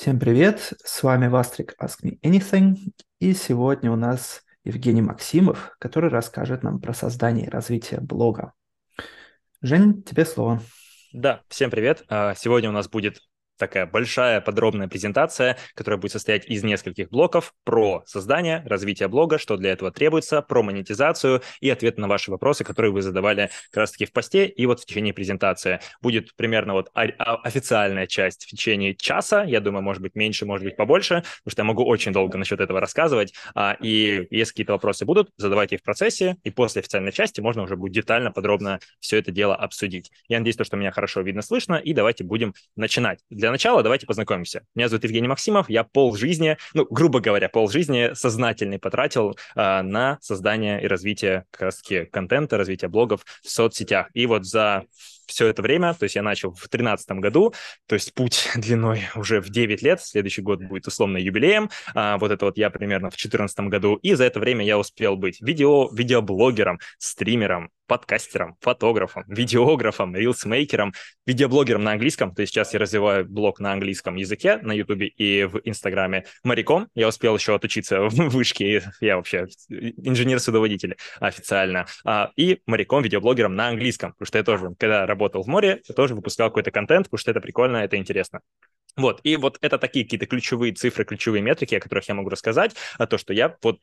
Всем привет, с вами Вастрик Ask Me Anything, и сегодня у нас Евгений Максимов, который расскажет нам про создание и развитие блога. Жень, тебе слово. Да, всем привет. А, сегодня у нас будет такая большая подробная презентация, которая будет состоять из нескольких блоков про создание, развитие блога, что для этого требуется, про монетизацию и ответ на ваши вопросы, которые вы задавали как раз-таки в посте и вот в течение презентации. Будет примерно вот официальная часть в течение часа, я думаю, может быть, меньше, может быть, побольше, потому что я могу очень долго насчет этого рассказывать. А, и если какие-то вопросы будут, задавайте их в процессе, и после официальной части можно уже будет детально, подробно все это дело обсудить. Я надеюсь, что меня хорошо видно, слышно, и давайте будем начинать. Для для начала давайте познакомимся. Меня зовут Евгений Максимов, я пол жизни, ну, грубо говоря, пол жизни сознательный потратил э, на создание и развитие как раз контента, развитие блогов в соцсетях. И вот за все это время, то есть я начал в 2013 году, то есть путь длиной уже в 9 лет, следующий год будет условно юбилеем, а, вот это вот я примерно в 2014 году, и за это время я успел быть видео, видеоблогером, стримером, подкастером, фотографом, видеографом, рилсмейкером, видеоблогером на английском, то есть сейчас я развиваю блог на английском языке на ютубе и в инстаграме моряком, я успел еще отучиться в вышке, я вообще инженер-судоводитель официально, а, и моряком, видеоблогером на английском, потому что я тоже, когда работал работал в море, тоже выпускал какой-то контент, потому что это прикольно, это интересно. Вот, и вот это такие какие-то ключевые цифры, ключевые метрики, о которых я могу рассказать, а то, что я вот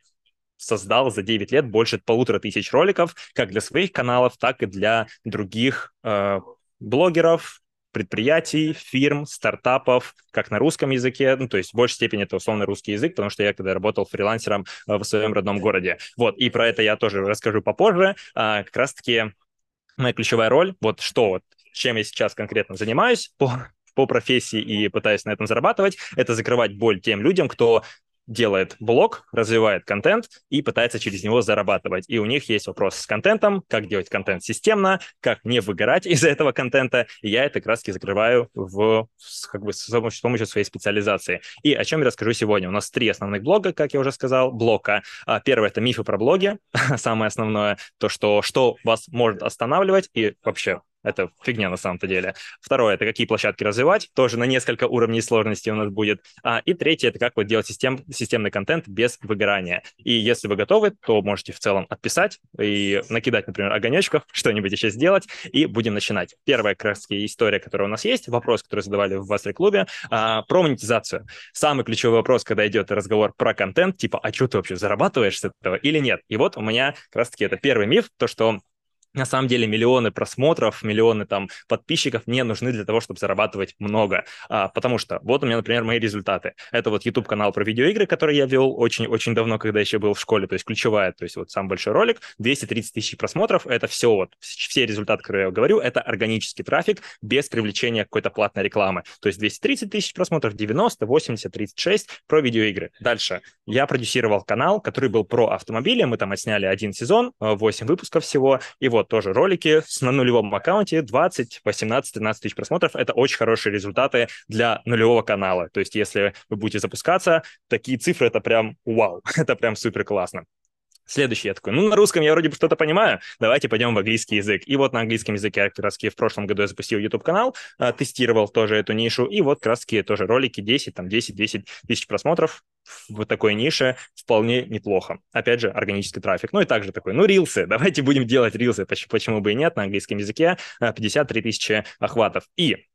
создал за 9 лет больше полутора тысяч роликов, как для своих каналов, так и для других э, блогеров, предприятий, фирм, стартапов, как на русском языке, ну, то есть в большей степени это условно русский язык, потому что я когда работал фрилансером э, в своем родном городе. Вот, и про это я тоже расскажу попозже. А, как раз-таки моя ключевая роль, вот что вот, чем я сейчас конкретно занимаюсь по, по профессии и пытаюсь на этом зарабатывать, это закрывать боль тем людям, кто делает блог, развивает контент и пытается через него зарабатывать. И у них есть вопрос с контентом, как делать контент системно, как не выгорать из за этого контента. И я это как раз закрываю в, как бы, с помощью, с помощью своей специализации. И о чем я расскажу сегодня. У нас три основных блога, как я уже сказал, блока. А первое — это мифы про блоги. Самое основное — то, что, что вас может останавливать и вообще это фигня на самом-то деле. Второе, это какие площадки развивать, тоже на несколько уровней сложности у нас будет. А, и третье, это как вот делать систем, системный контент без выгорания. И если вы готовы, то можете в целом отписать и накидать, например, огонечков, что-нибудь еще сделать, и будем начинать. Первая краски раз история, которая у нас есть, вопрос, который задавали в Вастрик клубе, а, про монетизацию. Самый ключевой вопрос, когда идет разговор про контент, типа, а что ты вообще зарабатываешь с этого или нет? И вот у меня как раз-таки это первый миф, то, что на самом деле миллионы просмотров, миллионы там подписчиков мне нужны для того, чтобы зарабатывать много. А, потому что вот у меня, например, мои результаты. Это вот YouTube-канал про видеоигры, который я вел очень-очень давно, когда еще был в школе, то есть ключевая, то есть вот сам большой ролик, 230 тысяч просмотров, это все вот, все результаты, которые я говорю, это органический трафик без привлечения какой-то платной рекламы. То есть 230 тысяч просмотров, 90, 80, 36 про видеоигры. Дальше. Я продюсировал канал, который был про автомобили, мы там отсняли один сезон, 8 э, выпусков всего, и вот тоже ролики с на нулевом аккаунте 20, 18, 13 тысяч просмотров. Это очень хорошие результаты для нулевого канала. То есть если вы будете запускаться, такие цифры — это прям вау, это прям супер классно. Следующий я такой, ну, на русском я вроде бы что-то понимаю, давайте пойдем в английский язык. И вот на английском языке я как раз в прошлом году я запустил YouTube-канал, а, тестировал тоже эту нишу, и вот как раз тоже ролики 10, там 10-10 тысяч просмотров в такой нише вполне неплохо. Опять же, органический трафик. Ну и также такой, ну, рилсы, давайте будем делать рилсы, почему, почему бы и нет, на английском языке 53 а, тысячи охватов. И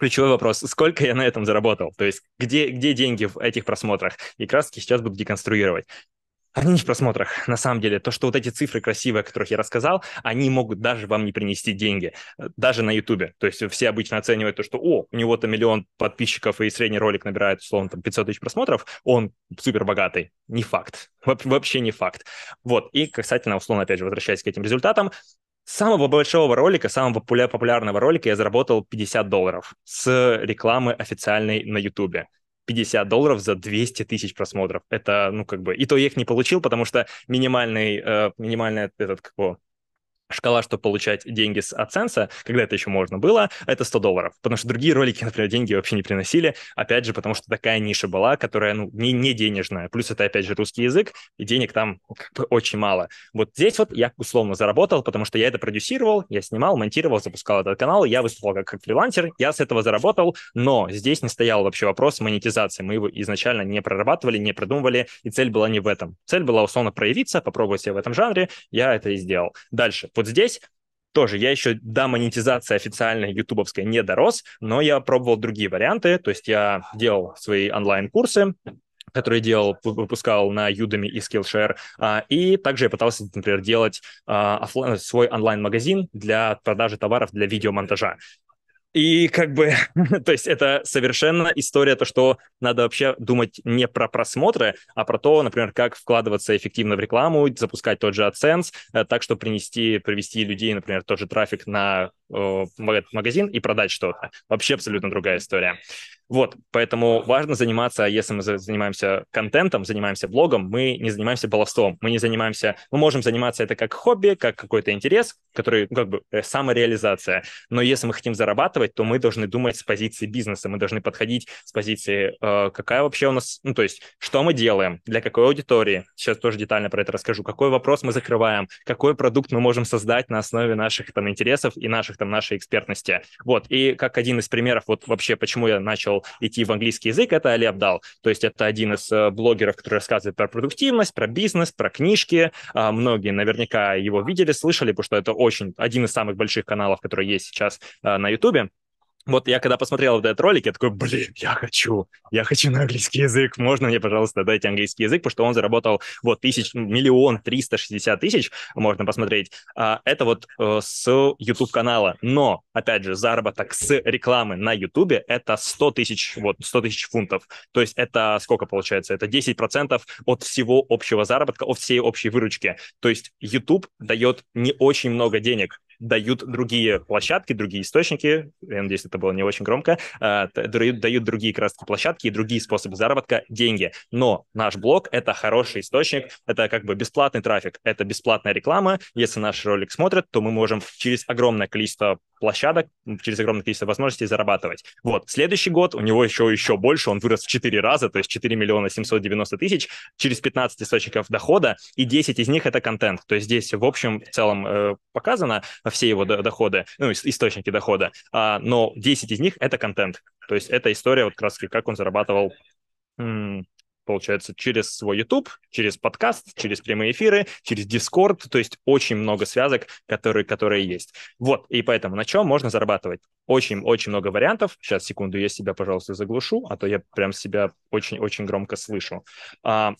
ключевой вопрос, сколько я на этом заработал, то есть где, где деньги в этих просмотрах, и краски сейчас буду деконструировать. Одни ниш-просмотрах, на самом деле, то, что вот эти цифры красивые, о которых я рассказал, они могут даже вам не принести деньги, э, даже на Ютубе. То есть все обычно оценивают то, что, о, у него-то миллион подписчиков и средний ролик набирает, условно, там 500 тысяч просмотров, он супер богатый. Не факт. Во- вообще не факт. Вот, и касательно, условно, опять же, возвращаясь к этим результатам, самого большого ролика, самого популярного ролика я заработал 50 долларов с рекламы официальной на Ютубе. 50 долларов за 200 тысяч просмотров. Это, ну, как бы, и то я их не получил, потому что минимальный, э, минимальный этот, как его, шкала, чтобы получать деньги с AdSense, когда это еще можно было, это 100 долларов. Потому что другие ролики, например, деньги вообще не приносили. Опять же, потому что такая ниша была, которая ну, не, не денежная. Плюс это, опять же, русский язык, и денег там ну, как бы очень мало. Вот здесь вот я условно заработал, потому что я это продюсировал, я снимал, монтировал, запускал этот канал, я выступал как, как фрилансер, я с этого заработал, но здесь не стоял вообще вопрос монетизации. Мы его изначально не прорабатывали, не продумывали, и цель была не в этом. Цель была условно проявиться, попробовать себя в этом жанре, я это и сделал. Дальше вот здесь тоже я еще до монетизации официальной ютубовской не дорос, но я пробовал другие варианты, то есть я делал свои онлайн-курсы, которые делал, выпускал на Udemy и Skillshare, а, и также я пытался, например, делать а, свой онлайн-магазин для продажи товаров для видеомонтажа. И как бы, то есть это совершенно история, то, что надо вообще думать не про просмотры, а про то, например, как вкладываться эффективно в рекламу, запускать тот же AdSense, э, так, что принести, привести людей, например, тот же трафик на магазин и продать что-то. Вообще абсолютно другая история. Вот, поэтому важно заниматься, если мы занимаемся контентом, занимаемся блогом, мы не занимаемся баловством, мы не занимаемся, мы можем заниматься это как хобби, как какой-то интерес, который ну, как бы э, самореализация, но если мы хотим зарабатывать, то мы должны думать с позиции бизнеса, мы должны подходить с позиции, э, какая вообще у нас, ну то есть, что мы делаем, для какой аудитории, сейчас тоже детально про это расскажу, какой вопрос мы закрываем, какой продукт мы можем создать на основе наших там интересов и наших там нашей экспертности. Вот, и как один из примеров, вот вообще почему я начал идти в английский язык, это Али Абдал. То есть это один из э, блогеров, который рассказывает про продуктивность, про бизнес, про книжки. А, многие наверняка его видели, слышали, потому что это очень один из самых больших каналов, который есть сейчас э, на Ютубе вот я когда посмотрел этот ролик, я такой, блин, я хочу, я хочу на английский язык, можно мне, пожалуйста, дать английский язык, потому что он заработал вот тысяч, миллион триста шестьдесят тысяч, можно посмотреть, А это вот э, с YouTube-канала, но, опять же, заработок с рекламы на YouTube это 100 тысяч, вот, 100 тысяч фунтов, то есть это сколько получается, это 10% от всего общего заработка, от всей общей выручки, то есть YouTube дает не очень много денег, дают другие площадки, другие источники, я надеюсь, это было не очень громко, дают, э, дают другие как площадки и другие способы заработка деньги. Но наш блог — это хороший источник, это как бы бесплатный трафик, это бесплатная реклама. Если наш ролик смотрят, то мы можем через огромное количество площадок, ну, через огромное количество возможностей зарабатывать. Вот, следующий год у него еще, еще больше, он вырос в 4 раза, то есть 4 миллиона 790 тысяч через 15 источников дохода, и 10 из них это контент. То есть здесь в общем в целом э, показано все его доходы, ну, источники дохода, а, но 10 из них это контент. То есть это история вот как раз как он зарабатывал получается, через свой YouTube, через подкаст, через прямые эфиры, через Discord, то есть очень много связок, которые, которые есть. Вот, и поэтому на чем можно зарабатывать? Очень-очень много вариантов. Сейчас, секунду, я себя, пожалуйста, заглушу, а то я прям себя очень-очень громко слышу. А,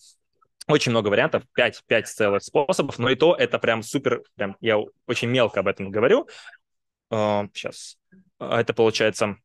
очень много вариантов, 5, 5 целых способов, но и то это прям супер, прям я очень мелко об этом говорю. А, сейчас, а это получается,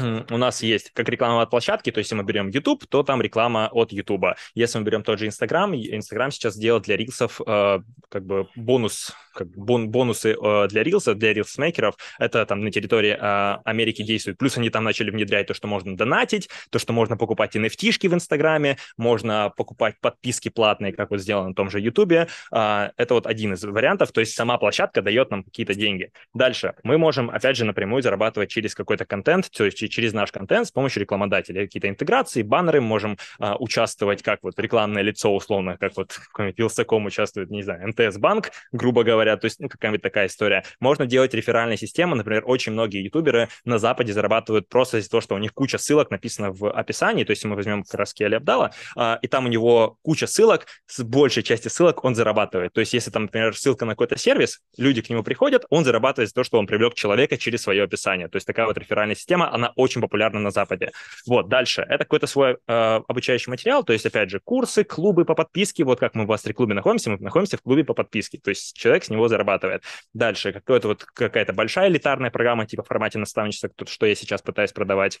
у нас есть как реклама от площадки, то есть если мы берем YouTube, то там реклама от YouTube. Если мы берем тот же Instagram, Instagram сейчас делает для рилсов э, как бы бонус, как бон, бонусы э, для рилсов для рилсмейкеров. Это там на территории э, Америки действует. Плюс они там начали внедрять то, что можно донатить, то, что можно покупать nft в Инстаграме, можно покупать подписки платные, как вот сделано на том же YouTube. Э, это вот один из вариантов, то есть сама площадка дает нам какие-то деньги. Дальше мы можем, опять же, напрямую зарабатывать зарабатывать через какой-то контент, то есть через наш контент с помощью рекламодателя. Какие-то интеграции, баннеры, можем а, участвовать как вот рекламное лицо условно, как вот в Вилсаком участвует, не знаю, МТС-банк, грубо говоря, то есть ну, какая-нибудь такая история. Можно делать реферальные системы, например, очень многие ютуберы на Западе зарабатывают просто из-за того, что у них куча ссылок написано в описании, то есть мы возьмем как раз Келли Абдала, а, и там у него куча ссылок, с большей части ссылок он зарабатывает. То есть если там, например, ссылка на какой-то сервис, люди к нему приходят, он зарабатывает за то, что он привлек человека через свое описание описание. То есть такая вот реферальная система, она очень популярна на Западе. Вот, дальше. Это какой-то свой э, обучающий материал, то есть, опять же, курсы, клубы по подписке. Вот как мы в Астри-клубе находимся, мы находимся в клубе по подписке. То есть человек с него зарабатывает. Дальше какая-то вот какая-то большая элитарная программа типа в формате наставничества, что я сейчас пытаюсь продавать.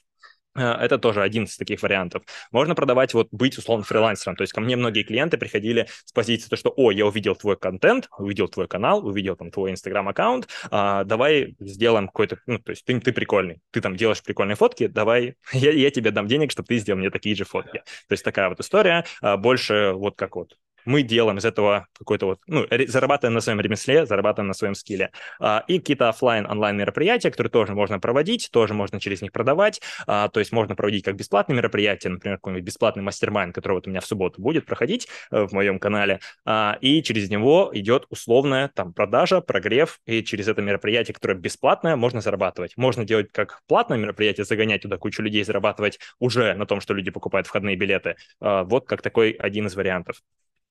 Э, это тоже один из таких вариантов. Можно продавать, вот быть условно фрилансером. То есть ко мне многие клиенты приходили с позиции, то, что, о, я увидел твой контент, увидел твой канал, увидел там твой инстаграм-аккаунт, а, давай сделаем какой-то, ну, то есть ты, ты прикольный, ты там делаешь прикольные фотки, давай, я, я тебе дам денег, чтобы ты сделал мне такие же фотки. То есть такая вот история, а, больше вот как вот мы делаем из этого какой-то вот, ну, зарабатываем на своем ремесле, зарабатываем на своем скилле. А, и какие-то офлайн онлайн мероприятия, которые тоже можно проводить, тоже можно через них продавать. А, то есть можно проводить как бесплатные мероприятия, например, какой-нибудь бесплатный мастер-майнд, который вот у меня в субботу будет проходить э, в моем канале. А, и через него идет условная там продажа, прогрев, и через это мероприятие, которое бесплатное, можно зарабатывать. Можно делать как платное мероприятие, загонять туда кучу людей, зарабатывать уже на том, что люди покупают входные билеты. Вот как такой один из вариантов.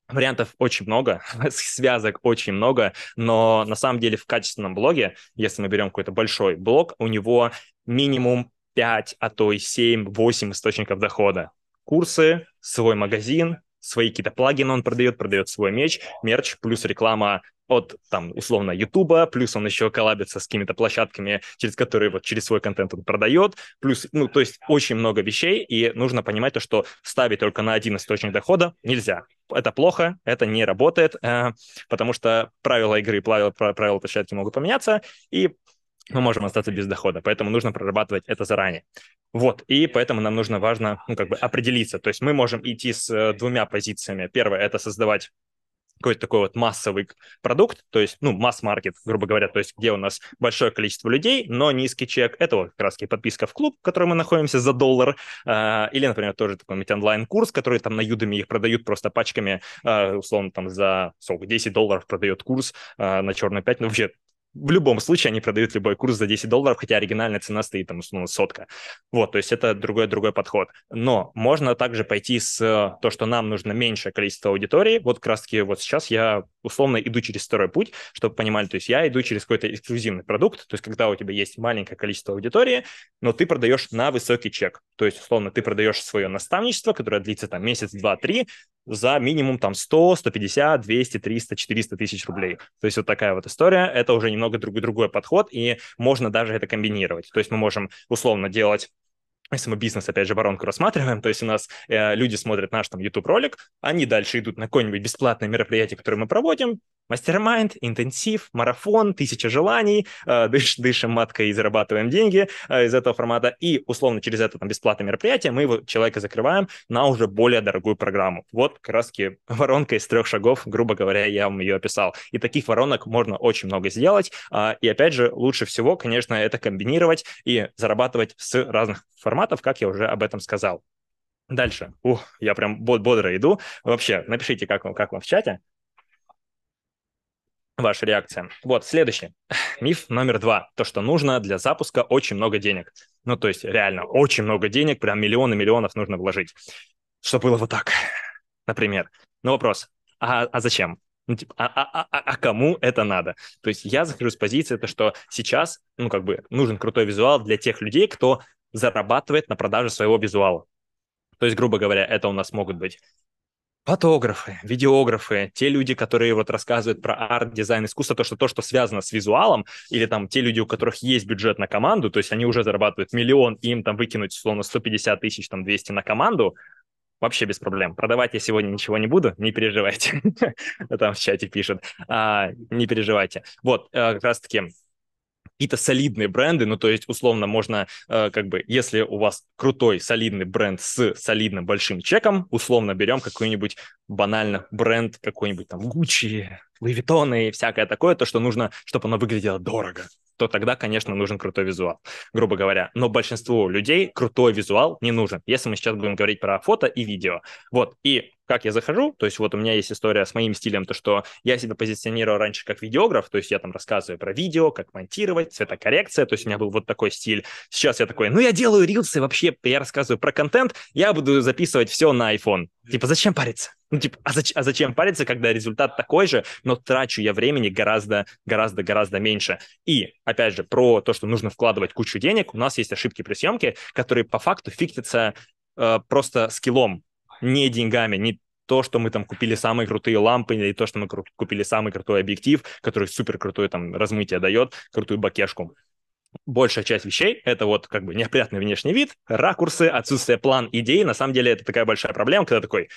Вариантов очень много, связок очень много, но на самом деле в качественном блоге, если мы берем какой-то большой блог, у него минимум 5, а то и 7-8 источников дохода. Курсы, свой магазин, свои какие-то плагины он продает, продает свой меч, мерч, плюс реклама от, там, условно, Ютуба, плюс он еще коллабится с какими-то площадками, через которые вот через свой контент он продает, плюс, ну, то есть очень много вещей, и нужно понимать то, что ставить только на один источник дохода нельзя. Это плохо, это не работает, э, потому что правила игры, правила, правила площадки могут поменяться, и мы можем остаться без дохода, поэтому нужно прорабатывать это заранее. Вот, и поэтому нам нужно важно, ну, как бы определиться. То есть мы можем идти с э, двумя позициями. Первое – это создавать какой-то такой вот массовый продукт, то есть, ну, масс-маркет, грубо говоря, то есть, где у нас большое количество людей, но низкий чек. Это вот как раз подписка в клуб, в котором мы находимся за доллар, э, или, например, тоже такой онлайн-курс, который там на Юдами их продают просто пачками, э, условно, там за сколько, 10 долларов продает курс э, на черную пятницу. вообще в любом случае они продают любой курс за 10 долларов, хотя оригинальная цена стоит там, ну, сотка. Вот, то есть это другой-другой подход. Но можно также пойти с э, то, что нам нужно меньшее количество аудитории. Вот как раз-таки вот сейчас я условно иду через второй путь, чтобы понимали, то есть я иду через какой-то эксклюзивный продукт, то есть когда у тебя есть маленькое количество аудитории, но ты продаешь на высокий чек. То есть, условно, ты продаешь свое наставничество, которое длится там месяц, два, три, за минимум там 100, 150, 200, 300, 400 тысяч рублей. То есть вот такая вот история. Это уже немного немного друг другой подход, и можно даже это комбинировать. То есть мы можем условно делать если мы бизнес, опять же, воронку рассматриваем, то есть у нас э, люди смотрят наш там YouTube-ролик, они дальше идут на какое-нибудь бесплатное мероприятие, которое мы проводим, мастер-майнд, интенсив, марафон, тысяча желаний, э, дыш, дышим маткой и зарабатываем деньги э, из этого формата, и условно через это там бесплатное мероприятие мы его, человека закрываем на уже более дорогую программу. Вот как раз воронка из трех шагов, грубо говоря, я вам ее описал. И таких воронок можно очень много сделать, э, и опять же, лучше всего, конечно, это комбинировать и зарабатывать с разных форматов, форматов, как я уже об этом сказал. Дальше. Ух, я прям бод бодро иду. Вообще, напишите, как вам, как вам в чате. Ваша реакция. Вот, следующий. Миф номер два. То, что нужно для запуска очень много денег. Ну, то есть, реально, очень много денег, прям миллионы миллионов нужно вложить. Что было вот так, например. Но ну, вопрос, а, а зачем? Ну, типа, а, а, а, а кому это надо? То есть я захожу с позиции, то, что сейчас, ну, как бы, нужен крутой визуал для тех людей, кто зарабатывает на продаже своего визуала. То есть, грубо говоря, это у нас могут быть фотографы, видеографы, те люди, которые вот рассказывают про арт, дизайн, искусство, то, что то, что связано с визуалом, или там те люди, у которых есть бюджет на команду, то есть они уже зарабатывают миллион, и им там выкинуть, условно, 150 тысяч, там, 200 на команду, вообще без проблем. Продавать я сегодня ничего не буду, не переживайте. Там в чате пишут. А, не переживайте. Вот, э, как раз-таки какие-то солидные бренды, ну, то есть, условно, можно, э, как бы, если у вас крутой, солидный бренд с солидным большим чеком, условно, берем какой-нибудь банально бренд, какой-нибудь там Gucci, Louis Vuitton и всякое такое, то, что нужно, чтобы оно выглядело дорого то тогда, конечно, нужен крутой визуал, грубо говоря. Но большинству людей крутой визуал не нужен, если мы сейчас будем говорить про фото и видео. Вот, и как я захожу, то есть вот у меня есть история с моим стилем, то что я себя позиционировал раньше как видеограф, то есть я там рассказываю про видео, как монтировать, цветокоррекция, то есть у меня был вот такой стиль. Сейчас я такой, ну я делаю рилсы, вообще я рассказываю про контент, я буду записывать все на iPhone. Типа зачем париться? Ну, типа, а, зач- а зачем париться, когда результат такой же, но трачу я времени гораздо, гораздо, гораздо меньше. И, опять же, про то, что нужно вкладывать кучу денег, у нас есть ошибки при съемке, которые по факту фиктятся э, просто скиллом, не деньгами, не то, что мы там купили самые крутые лампы, и то, что мы купили самый крутой объектив, который супер крутое там размытие дает, крутую бакешку. Большая часть вещей — это вот как бы неопрятный внешний вид, ракурсы, отсутствие план идей. На самом деле это такая большая проблема, когда такой,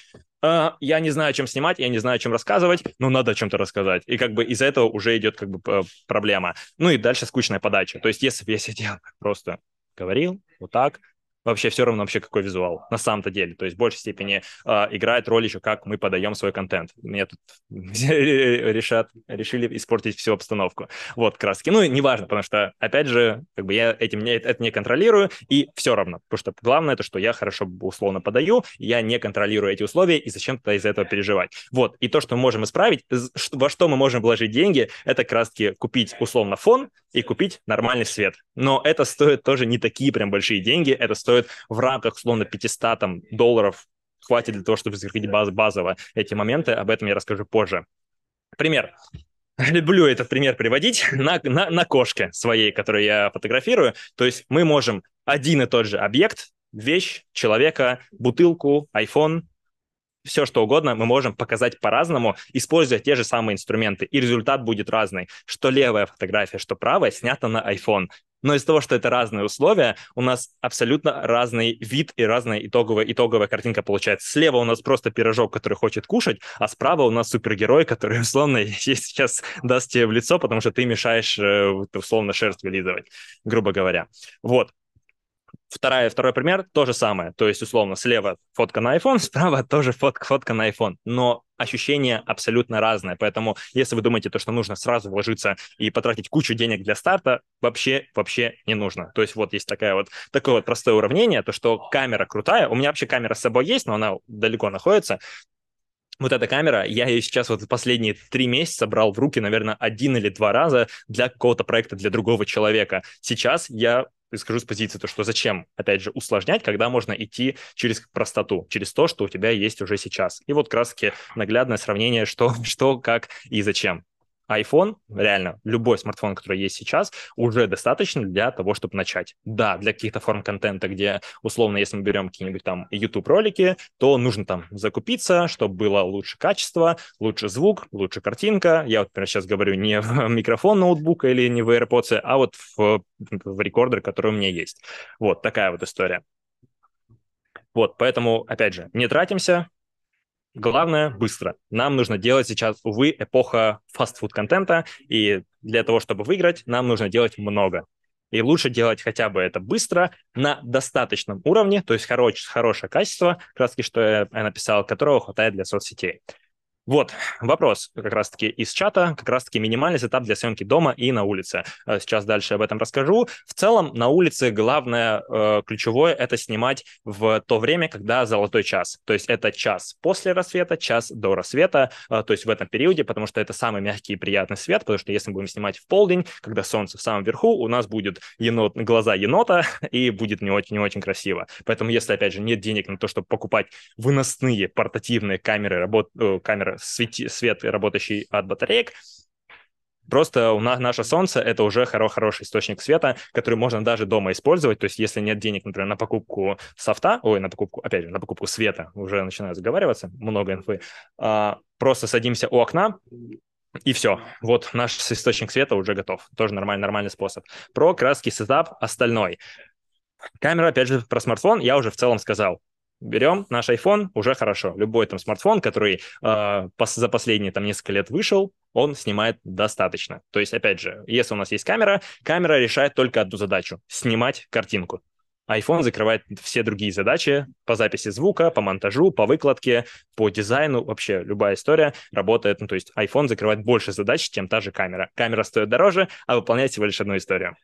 э, я не знаю, чем снимать, я не знаю, чем рассказывать, но надо о чем-то рассказать. И как бы из-за этого уже идет как бы э, проблема. Ну и дальше скучная подача. То есть если бы я сидел просто говорил вот так, вообще все равно вообще какой визуал на самом-то деле. То есть в большей степени э, играет роль еще, как мы подаем свой контент. Мне тут решат, решили испортить всю обстановку. Вот, краски. Ну, неважно, потому что, опять же, как бы я этим не, это не контролирую, и все равно. Потому что главное это что я хорошо условно подаю, я не контролирую эти условия, и зачем тогда из-за этого переживать. Вот, и то, что мы можем исправить, во что мы можем вложить деньги, это краски купить условно фон и купить нормальный свет. Но это стоит тоже не такие прям большие деньги, это стоит стоит в рамках, условно, 500 там, долларов хватит для того, чтобы закрыть баз базово эти моменты. Об этом я расскажу позже. Пример. Люблю этот пример приводить на, на, на кошке своей, которую я фотографирую. То есть мы можем один и тот же объект, вещь, человека, бутылку, iPhone, все что угодно мы можем показать по-разному, используя те же самые инструменты, и результат будет разный. Что левая фотография, что правая, снята на iPhone но из-за того, что это разные условия, у нас абсолютно разный вид и разная итоговая, итоговая картинка получается. Слева у нас просто пирожок, который хочет кушать, а справа у нас супергерой, который, условно, сейчас даст тебе в лицо, потому что ты мешаешь, э, условно, шерсть вылизывать, грубо говоря. Вот. Вторая, второй пример то же самое. То есть, условно, слева фотка на iPhone, справа тоже фотка, фотка на iPhone. Но ощущение абсолютно разное. Поэтому, если вы думаете, то, что нужно сразу вложиться и потратить кучу денег для старта, вообще, вообще не нужно. То есть вот есть такая вот, такое вот простое уравнение, то, что камера крутая. У меня вообще камера с собой есть, но она далеко находится вот эта камера, я ее сейчас вот последние три месяца брал в руки, наверное, один или два раза для какого-то проекта, для другого человека. Сейчас я скажу с позиции, то что зачем, опять же, усложнять, когда можно идти через простоту, через то, что у тебя есть уже сейчас. И вот краски наглядное сравнение, что, что, как и зачем iPhone, реально, любой смартфон, который есть сейчас, уже достаточно для того, чтобы начать. Да, для каких-то форм контента, где, условно, если мы берем какие-нибудь там YouTube-ролики, то нужно там закупиться, чтобы было лучше качество, лучше звук, лучше картинка. Я вот, например, сейчас говорю не в микрофон ноутбука или не в AirPods, а вот в, в рекордер, который у меня есть. Вот такая вот история. Вот, поэтому, опять же, не тратимся, Главное – быстро. Нам нужно делать сейчас, увы, эпоха фастфуд-контента, и для того, чтобы выиграть, нам нужно делать много. И лучше делать хотя бы это быстро, на достаточном уровне, то есть хорош, хорошее качество, краски, что я написал, которого хватает для соцсетей. Вот, вопрос как раз-таки из чата, как раз-таки минимальный этап для съемки дома и на улице. Э, сейчас дальше об этом расскажу. В целом, на улице главное, э, ключевое, это снимать в то время, когда золотой час. То есть это час после рассвета, час до рассвета, э, то есть в этом периоде, потому что это самый мягкий и приятный свет, потому что если мы будем снимать в полдень, когда солнце в самом верху, у нас будет енот, глаза енота, и будет не очень-не очень красиво. Поэтому если, опять же, нет денег на то, чтобы покупать выносные портативные камеры, работ, камеры свет, свет работающий от батареек, Просто у нас наше солнце это уже хоро хороший источник света, который можно даже дома использовать. То есть, если нет денег, например, на покупку софта, ой, на покупку, опять же, на покупку света, уже начинаю заговариваться, много инфы. А, просто садимся у окна, и все. Вот наш источник света уже готов. Тоже нормальный, нормальный способ. Про краски сетап остальной. Камера, опять же, про смартфон я уже в целом сказал берем наш iPhone, уже хорошо. Любой там смартфон, который э, пос, за последние там несколько лет вышел, он снимает достаточно. То есть, опять же, если у нас есть камера, камера решает только одну задачу — снимать картинку. iPhone закрывает все другие задачи по записи звука, по монтажу, по выкладке, по дизайну, вообще любая история работает. Ну, то есть iPhone закрывает больше задач, чем та же камера. Камера стоит дороже, а выполняет всего лишь одну историю.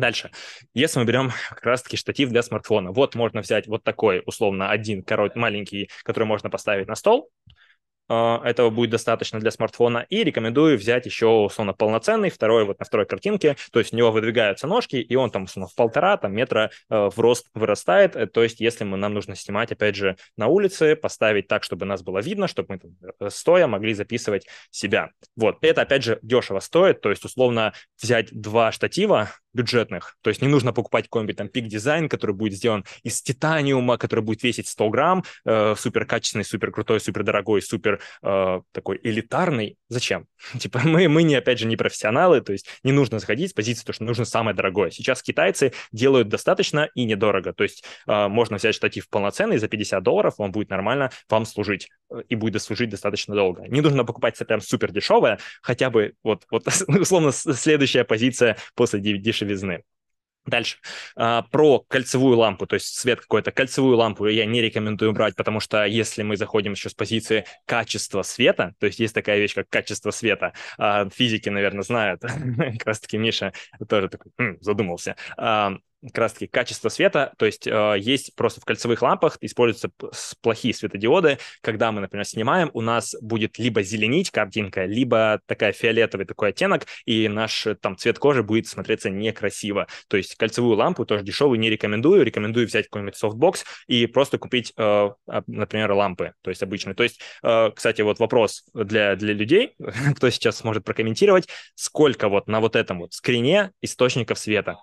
Дальше. Если мы берем как раз-таки штатив для смартфона, вот можно взять вот такой, условно, один короткий маленький, который можно поставить на стол, а, этого будет достаточно для смартфона. И рекомендую взять еще, условно, полноценный, второй, вот на второй картинке, то есть у него выдвигаются ножки, и он там, условно, в полтора там, метра э, в рост вырастает. Э, то есть если мы, нам нужно снимать, опять же, на улице, поставить так, чтобы нас было видно, чтобы мы там, э, стоя могли записывать себя. Вот, это, опять же, дешево стоит, то есть, условно, взять два штатива, бюджетных. То есть не нужно покупать какой-нибудь там пик-дизайн, который будет сделан из титаниума, который будет весить 100 грамм, э, супер качественный, супер крутой, супер дорогой, супер э, такой элитарный. Зачем? Типа мы, мы не, опять же, не профессионалы, то есть не нужно заходить с позиции, то, что нужно самое дорогое. Сейчас китайцы делают достаточно и недорого. То есть э, можно взять штатив полноценный за 50 долларов, он будет нормально вам служить э, и будет служить достаточно долго. Не нужно покупать прям супер дешевое, хотя бы вот, вот условно следующая позиция после 9 дешевизны. Дальше. А, про кольцевую лампу, то есть свет какой-то. Кольцевую лампу я не рекомендую брать, потому что если мы заходим еще с позиции качества света, то есть есть такая вещь, как качество света. А, физики, наверное, знают. Как раз таки Миша тоже такой «Хм, задумался. А, как раз-таки качество света, то есть э, есть просто в кольцевых лампах используются плохие светодиоды, когда мы, например, снимаем, у нас будет либо зеленить картинка, либо такая фиолетовый такой оттенок, и наш э, там цвет кожи будет смотреться некрасиво. То есть кольцевую лампу тоже дешевую не рекомендую, рекомендую взять какой-нибудь софтбокс и просто купить, э, а, например, лампы, то есть обычные. То есть, э, кстати, вот вопрос для, для людей, кто сейчас может прокомментировать, сколько вот на вот этом вот скрине источников света?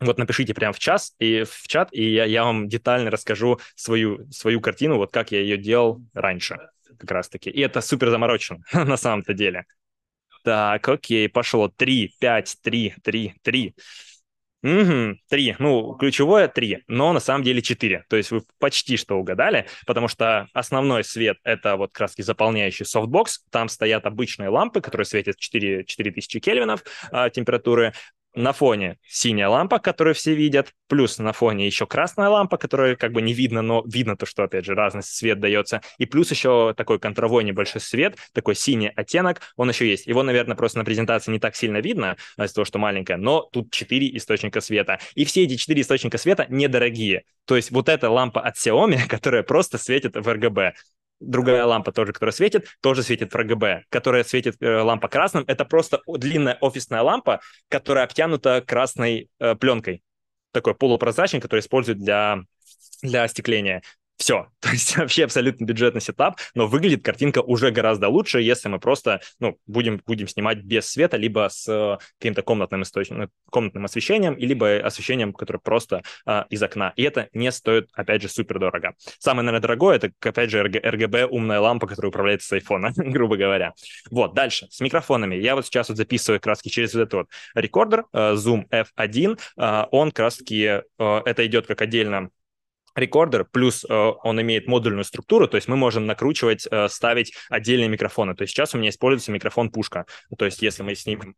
вот напишите прямо в час и в чат, и я, я вам детально расскажу свою, свою картину, вот как я ее делал раньше как раз-таки. И это супер заморочено на самом-то деле. Так, окей, пошло. Три, пять, три, три, три, Угу, 3. Ну, ключевое три, но на самом деле четыре. То есть вы почти что угадали, потому что основной свет — это вот краски заполняющий софтбокс. Там стоят обычные лампы, которые светят 4, 4000 кельвинов а, температуры на фоне синяя лампа, которую все видят, плюс на фоне еще красная лампа, которая как бы не видно, но видно то, что, опять же, разный свет дается, и плюс еще такой контровой небольшой свет, такой синий оттенок, он еще есть. Его, наверное, просто на презентации не так сильно видно, а, из-за того, что маленькая, но тут четыре источника света. И все эти четыре источника света недорогие. То есть вот эта лампа от Xiaomi, которая просто светит в RGB другая лампа тоже, которая светит, тоже светит в РГБ, которая светит э, лампа красным. Это просто длинная офисная лампа, которая обтянута красной э, пленкой, такой полупрозрачной, который используют для для остекления. Все. То есть вообще абсолютно бюджетный сетап, но выглядит картинка уже гораздо лучше, если мы просто ну, будем, будем снимать без света, либо с э, каким-то комнатным, источником, комнатным освещением, либо освещением, которое просто э, из окна. И это не стоит, опять же, супер дорого. Самое, наверное, дорогое, это, опять же, RGB, умная лампа, которая управляется с айфона, грубо говоря. Вот, дальше, с микрофонами. Я вот сейчас вот записываю как через вот этот вот рекордер, э, Zoom F1. Э, он как это идет как отдельно рекордер, плюс э, он имеет модульную структуру, то есть мы можем накручивать, э, ставить отдельные микрофоны. То есть сейчас у меня используется микрофон пушка. Ну, то есть если мы снимем,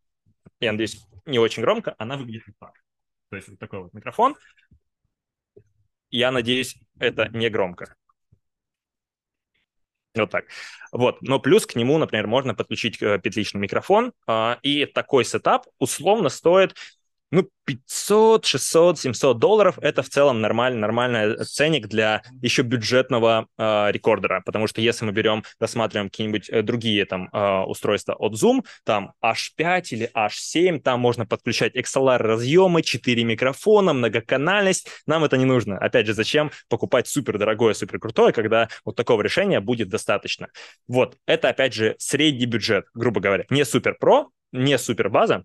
я надеюсь, не очень громко, она выглядит так. То есть вот такой вот микрофон. Я надеюсь, это не громко. Вот так. Вот. Но плюс к нему, например, можно подключить э, петличный микрофон, и такой сетап условно стоит ну, 500, 600, 700 долларов – это в целом нормальный, нормальный ценник для еще бюджетного э, рекордера, потому что если мы берем, рассматриваем какие-нибудь э, другие там э, устройства от Zoom, там H5 или H7, там можно подключать XLR-разъемы, 4 микрофона, многоканальность, нам это не нужно. Опять же, зачем покупать супер дорогое, супер крутое, когда вот такого решения будет достаточно. Вот, это опять же средний бюджет, грубо говоря, не супер про, не супер база,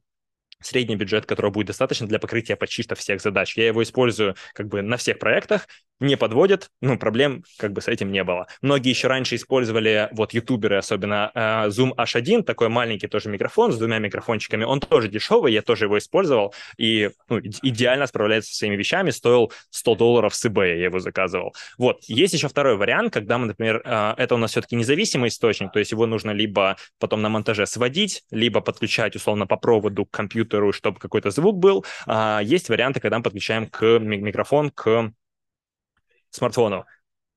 средний бюджет, которого будет достаточно для покрытия почти что всех задач. Я его использую как бы на всех проектах, не подводит, ну, проблем как бы с этим не было. Многие еще раньше использовали, вот ютуберы особенно, э, Zoom H1, такой маленький тоже микрофон с двумя микрофончиками, он тоже дешевый, я тоже его использовал, и ну, идеально справляется со своими вещами, стоил 100 долларов с eBay, я его заказывал. Вот, есть еще второй вариант, когда мы, например, э, это у нас все-таки независимый источник, то есть его нужно либо потом на монтаже сводить, либо подключать условно по проводу к компьютеру, компьютеру, чтобы какой-то звук был. А, есть варианты, когда мы подключаем к микрофон к смартфону.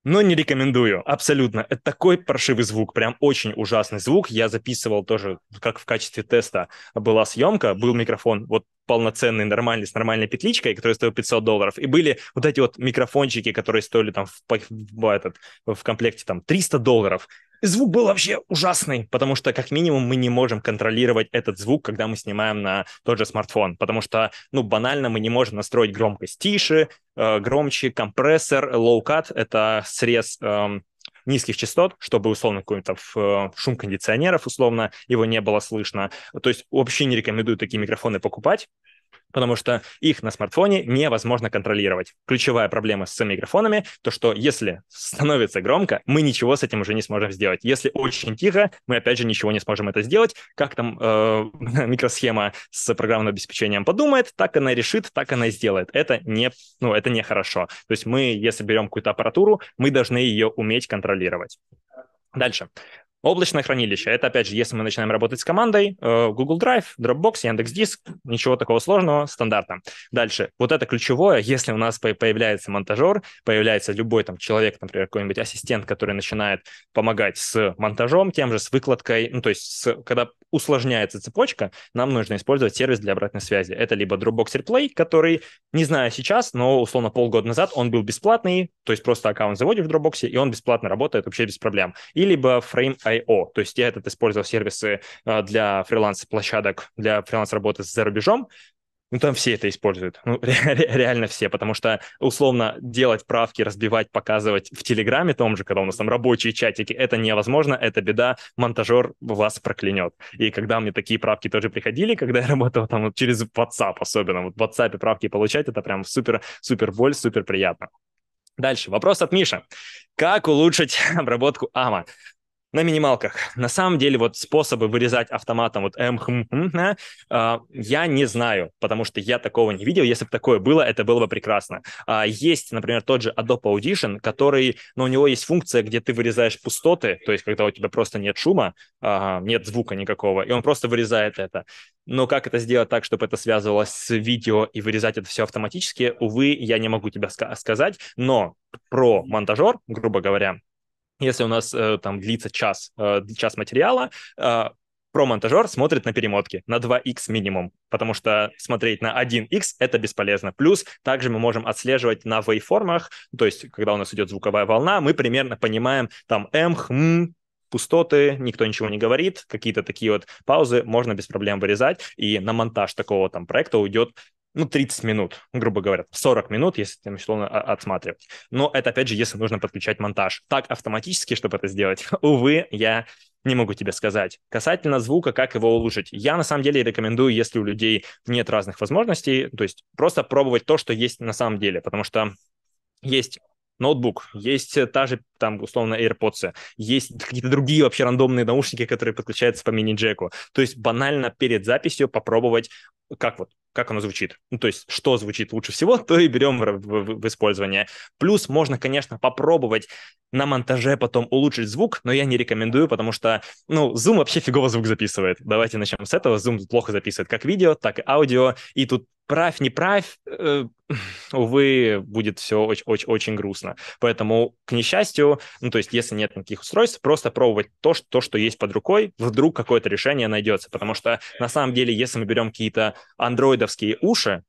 Но не рекомендую, абсолютно. Это такой паршивый звук, прям очень ужасный звук. Я записывал тоже, как в качестве теста была съемка, был микрофон, вот полноценный, нормальный, с нормальной петличкой, который стоил 500 долларов. И были вот эти вот микрофончики, которые стоили там в, в, в, этот, в комплекте там 300 долларов звук был вообще ужасный, потому что, как минимум, мы не можем контролировать этот звук, когда мы снимаем на тот же смартфон, потому что, ну, банально, мы не можем настроить громкость тише, э, громче, компрессор, low-cut — это срез э, низких частот, чтобы, условно, какой-нибудь э, шум кондиционеров, условно, его не было слышно. То есть вообще не рекомендую такие микрофоны покупать, потому что их на смартфоне невозможно контролировать. Ключевая проблема с микрофонами — то, что если становится громко, мы ничего с этим уже не сможем сделать. Если очень тихо, мы опять же ничего не сможем это сделать. Как там э, микросхема с программным обеспечением подумает, так она решит, так она сделает. Это не, ну, это нехорошо. То есть мы, если берем какую-то аппаратуру, мы должны ее уметь контролировать. Дальше. Облачное хранилище. Это, опять же, если мы начинаем работать с командой, э, Google Drive, Dropbox, Яндекс Диск, ничего такого сложного, стандартно. Дальше. Вот это ключевое. Если у нас появляется монтажер, появляется любой там человек, например, какой-нибудь ассистент, который начинает помогать с монтажом, тем же с выкладкой, ну, то есть с, когда усложняется цепочка, нам нужно использовать сервис для обратной связи. Это либо Dropbox Replay, который, не знаю сейчас, но условно полгода назад он был бесплатный, то есть просто аккаунт заводишь в Dropbox, и он бесплатно работает вообще без проблем. И либо Frame IO. То есть я этот использовал сервисы э, для фриланс-площадок, для фриланс-работы за рубежом, ну, там все это используют. Ну, ре- ре- реально все, потому что, условно, делать правки, разбивать, показывать в Телеграме том же, когда у нас там рабочие чатики, это невозможно, это беда, монтажер вас проклянет. И когда мне такие правки тоже приходили, когда я работал там вот через WhatsApp особенно, вот в WhatsApp правки получать, это прям супер-супер боль, супер приятно. Дальше. Вопрос от Миши. Как улучшить обработку АМА? на минималках. На самом деле, вот способы вырезать автоматом вот м эм, хм, хм э, я не знаю, потому что я такого не видел. Если бы такое было, это было бы прекрасно. А, есть, например, тот же Adobe Audition, который, но ну, у него есть функция, где ты вырезаешь пустоты, то есть когда у тебя просто нет шума, а, нет звука никакого, и он просто вырезает это. Но как это сделать так, чтобы это связывалось с видео и вырезать это все автоматически, увы, я не могу тебе сказать, но про монтажер, грубо говоря, если у нас э, там длится час, э, час материала, э, промонтажер смотрит на перемотки на 2x минимум, потому что смотреть на 1x это бесполезно. Плюс также мы можем отслеживать на вейформах, то есть когда у нас идет звуковая волна, мы примерно понимаем там м, эм, хм, пустоты, никто ничего не говорит, какие-то такие вот паузы можно без проблем вырезать, и на монтаж такого там проекта уйдет ну, 30 минут, грубо говоря, 40 минут, если ты условно отсматривать. Но это, опять же, если нужно подключать монтаж. Так автоматически, чтобы это сделать, увы, я не могу тебе сказать. Касательно звука, как его улучшить. Я, на самом деле, рекомендую, если у людей нет разных возможностей, то есть просто пробовать то, что есть на самом деле, потому что есть ноутбук, есть э, та же, там, условно, AirPods, есть какие-то другие вообще рандомные наушники, которые подключаются по мини-джеку. То есть банально перед записью попробовать, как вот как оно звучит. Ну, то есть, что звучит лучше всего, то и берем в, в, в использование. Плюс можно, конечно, попробовать на монтаже потом улучшить звук, но я не рекомендую, потому что, ну, Zoom вообще фигово звук записывает. Давайте начнем с этого. Zoom плохо записывает как видео, так и аудио. И тут правь, не правь, э, увы, будет все очень-очень грустно. Поэтому, к несчастью, ну, то есть, если нет никаких устройств, просто пробовать то, что, то, что есть под рукой, вдруг какое-то решение найдется. Потому что, на самом деле, если мы берем какие-то андроиды гиковские уши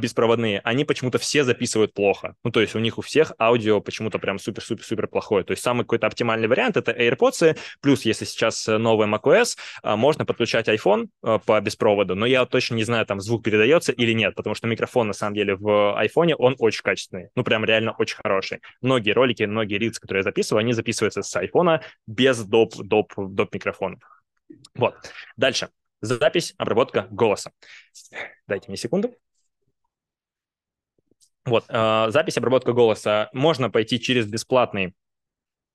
беспроводные, они почему-то все записывают плохо. Ну, то есть у них у всех аудио почему-то прям супер-супер-супер плохое. То есть самый какой-то оптимальный вариант — это AirPods, плюс если сейчас э, новый macOS, а, можно подключать iPhone э, по беспроводу, но я точно не знаю, там звук передается или нет, потому что микрофон, на самом деле, в iPhone, он очень качественный, ну, прям реально очень хороший. Многие ролики, многие рилсы, которые я записываю, они записываются с iPhone без доп, доп, доп микрофонов. Вот. Дальше запись, обработка голоса. Дайте мне секунду. Вот, э, запись, обработка голоса. Можно пойти через бесплатный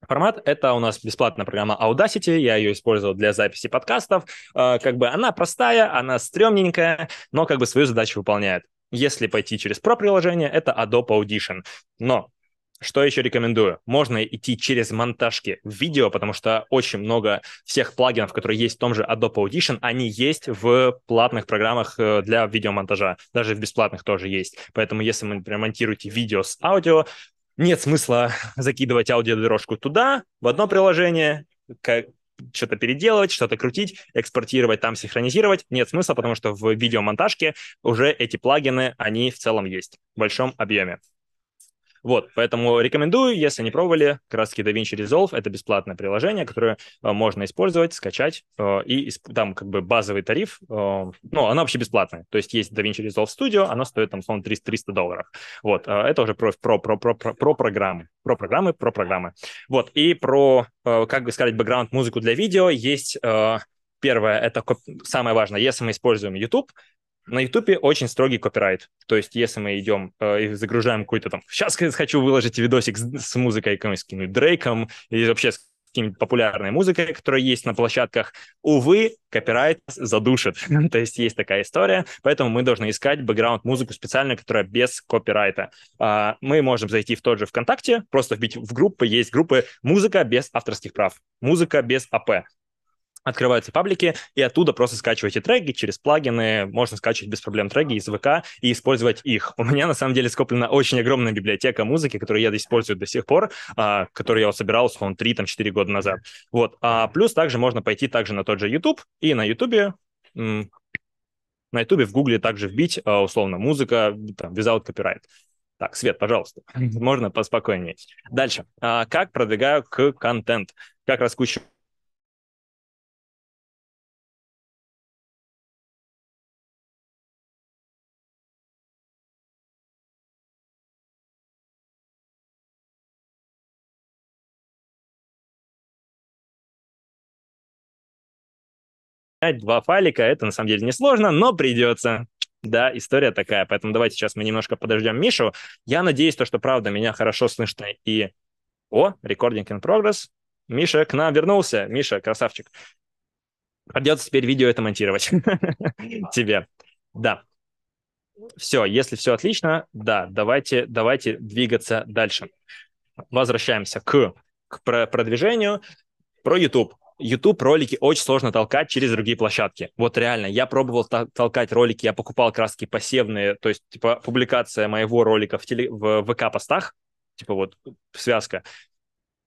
формат. Это у нас бесплатная программа Audacity. Я ее использовал для записи подкастов. Э, как бы она простая, она стрёмненькая, но как бы свою задачу выполняет. Если пойти через про-приложение, это Adobe Audition. Но что еще рекомендую? Можно идти через монтажки в видео, потому что очень много всех плагинов, которые есть в том же Adobe Audition, они есть в платных программах э, для видеомонтажа. Даже в бесплатных тоже есть. Поэтому если вы, например, монтируете видео с аудио, нет смысла закидывать аудиодорожку туда, в одно приложение, как что-то переделывать, что-то крутить, экспортировать, там синхронизировать. Нет смысла, потому что в видеомонтажке уже эти плагины, они в целом есть в большом объеме. Вот, поэтому рекомендую, если не пробовали, краски DaVinci Resolve — это бесплатное приложение, которое э, можно использовать, скачать, э, и там как бы базовый тариф, э, ну, оно вообще бесплатное, то есть есть DaVinci Resolve Studio, оно стоит там, словно 300, 300 долларов. Вот, это уже про, про, про, про, про программы, про программы, про программы. Вот, и про, как бы сказать, бэкграунд-музыку для видео есть Первое, это самое важное, если мы используем YouTube, на Ютубе очень строгий копирайт. То есть, если мы идем э, и загружаем какой-то там... Сейчас хочу выложить видосик с, с музыкой с каким-нибудь Дрейком или вообще с какими-нибудь популярной музыкой, которая есть на площадках. Увы, копирайт задушит. То есть есть такая история, поэтому мы должны искать бэкграунд-музыку специально, которая без копирайта. А, мы можем зайти в тот же ВКонтакте, просто вбить в группы, есть группы «Музыка без авторских прав», «Музыка без АП» открываются паблики, и оттуда просто скачиваете треки через плагины, можно скачивать без проблем треки из ВК и использовать их. У меня, на самом деле, скоплена очень огромная библиотека музыки, которую я использую до сих пор, а, которую я вот собирал, он 3-4 года назад. Вот. А плюс также можно пойти также на тот же YouTube, и на YouTube на YouTube в Гугле также вбить, а, условно, музыка, там, without copyright. Так, Свет, пожалуйста, можно поспокойнее. Дальше. А, как продвигаю к контент? Как раскручиваю два файлика, это на самом деле несложно, но придется. Да, история такая, поэтому давайте сейчас мы немножко подождем Мишу. Я надеюсь, то, что правда меня хорошо слышно и... О, recording in progress. Миша к нам вернулся. Миша, красавчик. Придется теперь видео это монтировать тебе. Да. Все, если все отлично, да, давайте, давайте двигаться дальше. Возвращаемся к, к продвижению. Про YouTube. YouTube ролики очень сложно толкать через другие площадки. Вот реально, я пробовал толкать ролики, я покупал краски посевные, то есть, типа, публикация моего ролика в, теле... в ВК-постах, типа, вот, связка.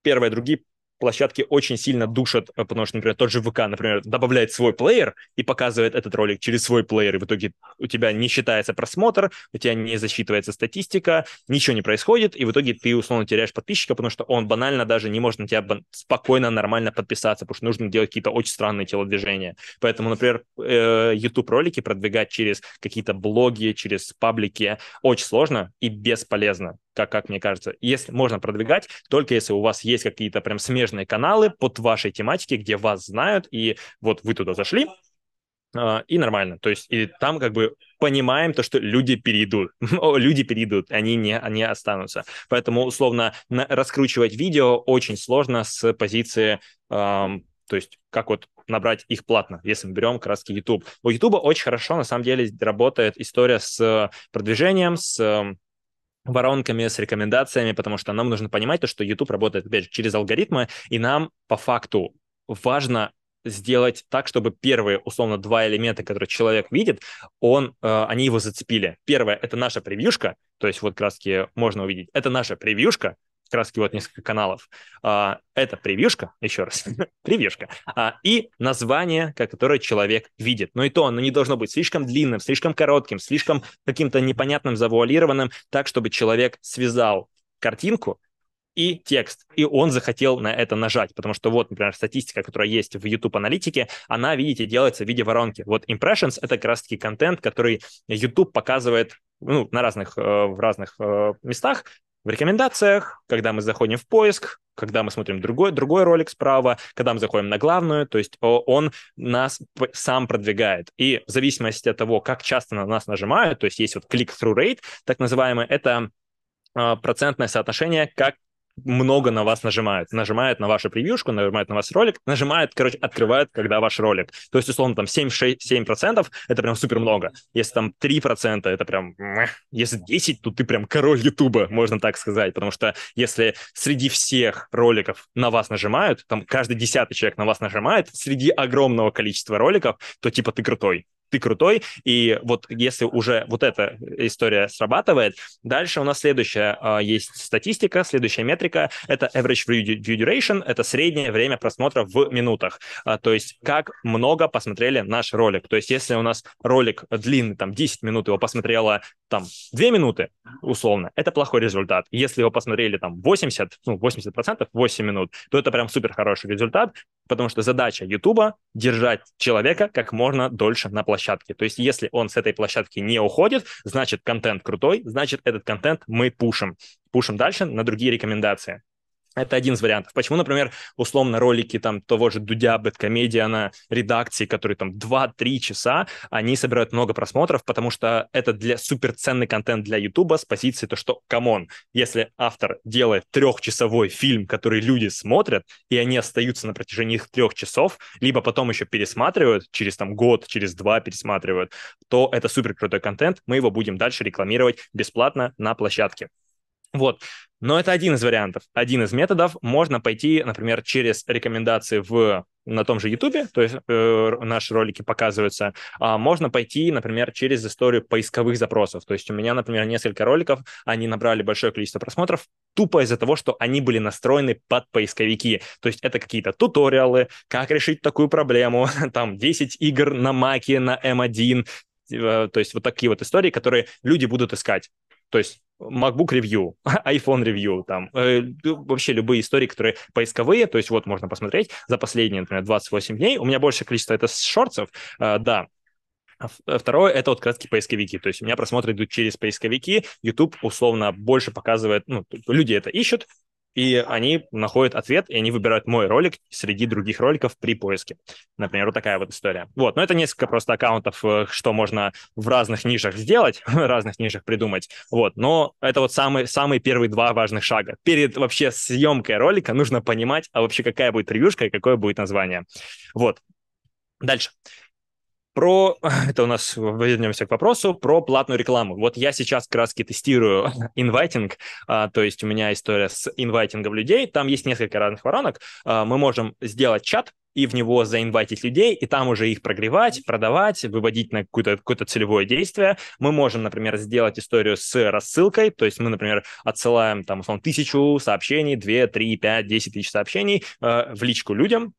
Первое, другие площадки очень сильно душат, э, потому что, например, тот же ВК, например, добавляет свой плеер и показывает этот ролик через свой плеер, и в итоге у тебя не считается просмотр, у тебя не засчитывается статистика, ничего не происходит, и в итоге ты, условно, теряешь подписчика, потому что он банально даже не может на тебя спокойно, нормально подписаться, потому что нужно делать какие-то очень странные телодвижения. Поэтому, например, э, YouTube-ролики продвигать через какие-то блоги, через паблики очень сложно и бесполезно. Как, как мне кажется, если можно продвигать, только если у вас есть какие-то прям смежные каналы под вашей тематике, где вас знают, и вот вы туда зашли, а, и нормально. То есть и там как бы понимаем то, что люди перейдут. люди перейдут, они не, они останутся. Поэтому, условно, на, раскручивать видео очень сложно с позиции, эм, то есть как вот набрать их платно, если мы берем краски YouTube. У YouTube очень хорошо, на самом деле, работает история с продвижением, с воронками, с рекомендациями, потому что нам нужно понимать то, что YouTube работает, опять же, через алгоритмы, и нам по факту важно сделать так, чтобы первые, условно, два элемента, которые человек видит, он, э, они его зацепили. Первое — это наша превьюшка, то есть вот краски можно увидеть. Это наша превьюшка, как раз вот несколько каналов. А, это превьюшка, еще раз, превьюшка, а, и название, которое человек видит. Но ну и то оно не должно быть слишком длинным, слишком коротким, слишком каким-то непонятным, завуалированным, так, чтобы человек связал картинку и текст, и он захотел на это нажать, потому что вот, например, статистика, которая есть в YouTube аналитике, она, видите, делается в виде воронки. Вот impressions — это как раз-таки контент, который YouTube показывает ну, на разных, э, в разных э, местах, в рекомендациях, когда мы заходим в поиск, когда мы смотрим другой, другой ролик справа, когда мы заходим на главную, то есть он нас сам продвигает. И в зависимости от того, как часто на нас нажимают, то есть есть вот click-through rate, так называемый, это а, процентное соотношение, как много на вас нажимают. Нажимают на вашу превьюшку, нажимают на ваш ролик, нажимают, короче, открывают, когда ваш ролик. То есть, условно, там 7-7% это прям супер много. Если там 3% это прям... Если 10, то ты прям король Ютуба, можно так сказать. Потому что если среди всех роликов на вас нажимают, там каждый десятый человек на вас нажимает, среди огромного количества роликов, то типа ты крутой ты крутой, и вот если уже вот эта история срабатывает, дальше у нас следующая э, есть статистика, следующая метрика, это average view duration, это среднее время просмотра в минутах, э, то есть как много посмотрели наш ролик, то есть если у нас ролик длинный, там 10 минут, его посмотрело там 2 минуты, условно, это плохой результат, если его посмотрели там 80, ну 80 процентов, 8 минут, то это прям супер хороший результат, потому что задача YouTube держать человека как можно дольше на площадке площадке. То есть если он с этой площадки не уходит, значит контент крутой, значит этот контент мы пушим. Пушим дальше на другие рекомендации. Это один из вариантов. Почему, например, условно ролики там того же Дудя, Бэткомедиана, редакции, которые там 2-3 часа, они собирают много просмотров, потому что это для суперценный контент для Ютуба с позиции то, что, камон, если автор делает трехчасовой фильм, который люди смотрят, и они остаются на протяжении их трех часов, либо потом еще пересматривают, через там год, через два пересматривают, то это супер крутой контент, мы его будем дальше рекламировать бесплатно на площадке. Вот. Но это один из вариантов, один из методов. Можно пойти, например, через рекомендации в на том же YouTube, то есть э, наши ролики показываются, а можно пойти, например, через историю поисковых запросов. То есть у меня, например, несколько роликов, они набрали большое количество просмотров тупо из-за того, что они были настроены под поисковики. То есть это какие-то туториалы, как решить такую проблему, там 10 игр на маке, на M1, э, то есть вот такие вот истории, которые люди будут искать. То есть MacBook Review, iPhone Review, там, э, вообще любые истории, которые поисковые, то есть вот можно посмотреть за последние, например, 28 дней. У меня большее количество это шорцев, э, да, а э, Второе — это вот как поисковики. То есть у меня просмотры идут через поисковики. YouTube условно больше показывает, ну, люди это ищут, и они находят ответ, и они выбирают мой ролик среди других роликов при поиске. Например, вот такая вот история. Вот, но это несколько просто аккаунтов, э, что можно в разных нишах сделать, в разных нишах придумать. Вот, но это вот самые, самые первые два важных шага. Перед вообще съемкой ролика нужно понимать, а вообще какая будет ревьюшка и какое будет название. Вот, Дальше. Про, это у нас, вернемся к вопросу, про платную рекламу. Вот я сейчас как раз тестирую инвайтинг, а, то есть у меня история с инвайтингом людей, там есть несколько разных воронок, а, мы можем сделать чат, и в него заинвайтить людей, и там уже их прогревать, продавать, выводить на какое-то какое целевое действие. Мы можем, например, сделать историю с рассылкой, то есть мы, например, отсылаем там, условно, тысячу сообщений, две три пять десять тысяч сообщений э, в личку людям,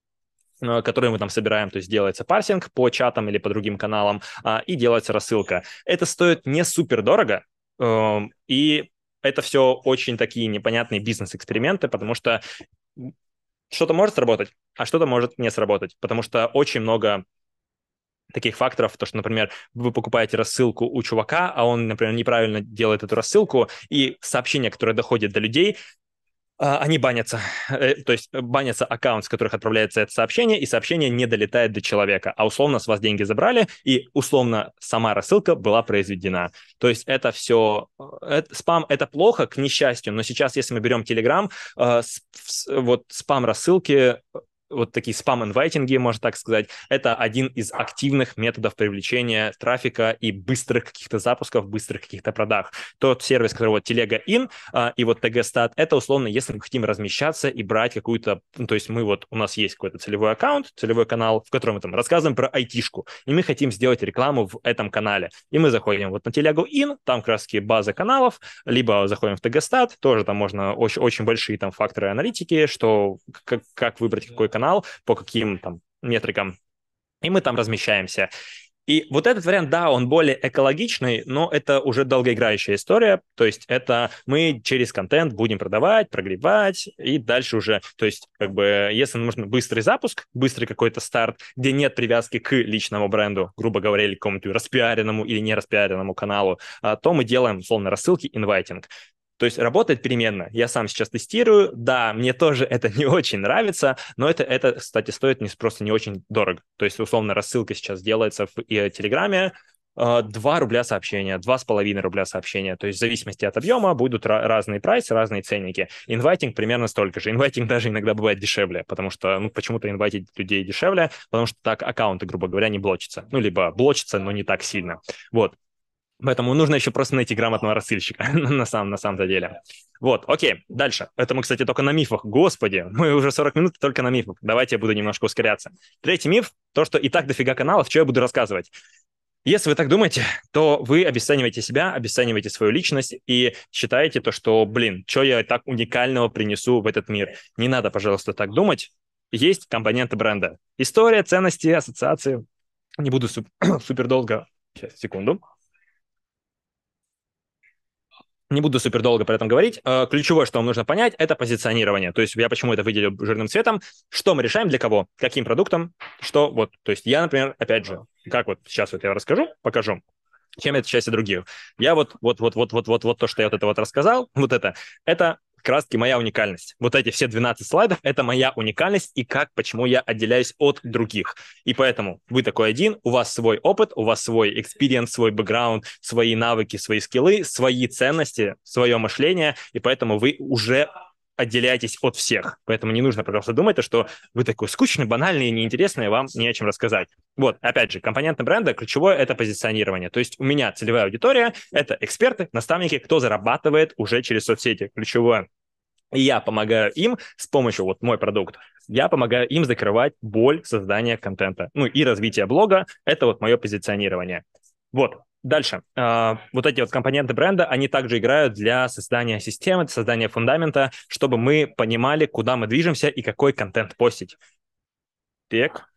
Э, которые мы там собираем, то есть делается парсинг по чатам или по другим каналам, а, и делается рассылка. Это стоит не супер дорого, эм, и это все очень такие непонятные бизнес-эксперименты, потому что что-то может сработать, а что-то может не сработать, потому что очень много таких факторов, то, что, например, вы покупаете рассылку у чувака, а он, например, неправильно делает эту рассылку, и сообщение, которое доходит до людей, а, они банятся, э, то есть э, банятся аккаунт, с которых отправляется это сообщение, и сообщение не долетает до человека, а условно с вас деньги забрали, и условно сама рассылка была произведена. То есть это все, э, это, спам это плохо, к несчастью, но сейчас, если мы берем Telegram, э, вот спам рассылки вот такие спам-инвайтинги, можно так сказать, это один из активных методов привлечения трафика и быстрых каких-то запусков, быстрых каких-то продаж. Тот сервис, который вот телега in а, и вот tgstat, это условно, если мы хотим размещаться и брать какую-то, ну, то есть мы вот, у нас есть какой-то целевой аккаунт, целевой канал, в котором мы там рассказываем про айтишку, и мы хотим сделать рекламу в этом канале. И мы заходим вот на телегу in, там как раз таки база каналов, либо заходим в tgstat, тоже там можно очень, очень большие там факторы аналитики, что как, как выбрать какой канал канал, по каким там метрикам, и мы там размещаемся. И вот этот вариант, да, он более экологичный, но это уже долгоиграющая история. То есть это мы через контент будем продавать, прогревать и дальше уже. То есть как бы если нужно быстрый запуск, быстрый какой-то старт, где нет привязки к личному бренду, грубо говоря, или к какому-то распиаренному или не распиаренному каналу, а, то мы делаем условно рассылки, инвайтинг. То есть работает переменно. Я сам сейчас тестирую. Да, мне тоже это не очень нравится, но это, это кстати, стоит не, просто не очень дорого. То есть, условно, рассылка сейчас делается в э, Телеграме, 2 э, рубля сообщения, 2,5 рубля сообщения. То есть в зависимости от объема будут разные прайсы, разные ценники. Инвайтинг примерно столько же. Инвайтинг даже иногда бывает дешевле, потому что ну, почему-то инвайтить людей дешевле, потому что так аккаунты, грубо говоря, не блочатся. Ну, либо блочатся, но не так сильно. Вот. Поэтому нужно еще просто найти грамотного рассыльщика на самом, на самом-то деле. Вот, окей, дальше. Это мы, кстати, только на мифах. Господи, мы уже 40 минут только на мифах. Давайте я буду немножко ускоряться. Третий миф – то, что и так дофига каналов, что я буду рассказывать. Если вы так думаете, то вы обесцениваете себя, обесцениваете свою личность и считаете то, что, блин, что я так уникального принесу в этот мир. Не надо, пожалуйста, так думать. Есть компоненты бренда. История, ценности, ассоциации. Не буду суп- супер долго. Сейчас, секунду. Не буду супер долго про этом говорить. Э, ключевое, что вам нужно понять, это позиционирование. То есть я почему это выделил жирным цветом, что мы решаем для кого, каким продуктом, что вот. То есть я, например, опять же, как вот сейчас вот я расскажу, покажу, чем это часть и других. Я вот, вот, вот, вот, вот, вот, вот то, что я вот это вот рассказал, вот это, это как раз-таки моя уникальность. Вот эти все 12 слайдов — это моя уникальность и как, почему я отделяюсь от других. И поэтому вы такой один, у вас свой опыт, у вас свой экспириенс, свой бэкграунд, свои навыки, свои скиллы, свои ценности, свое мышление, и поэтому вы уже отделяетесь от всех. Поэтому не нужно, пожалуйста, думать, что вы такой скучный, банальный, неинтересный, и вам не о чем рассказать. Вот, опять же, компоненты бренда, ключевое – это позиционирование. То есть у меня целевая аудитория – это эксперты, наставники, кто зарабатывает уже через соцсети. Ключевое. И я помогаю им с помощью, вот мой продукт, я помогаю им закрывать боль создания контента. Ну и развитие блога – это вот мое позиционирование. Вот, Дальше. А, вот эти вот компоненты бренда, они также играют для создания системы, для создания фундамента, чтобы мы понимали, куда мы движемся и какой контент постить. Так.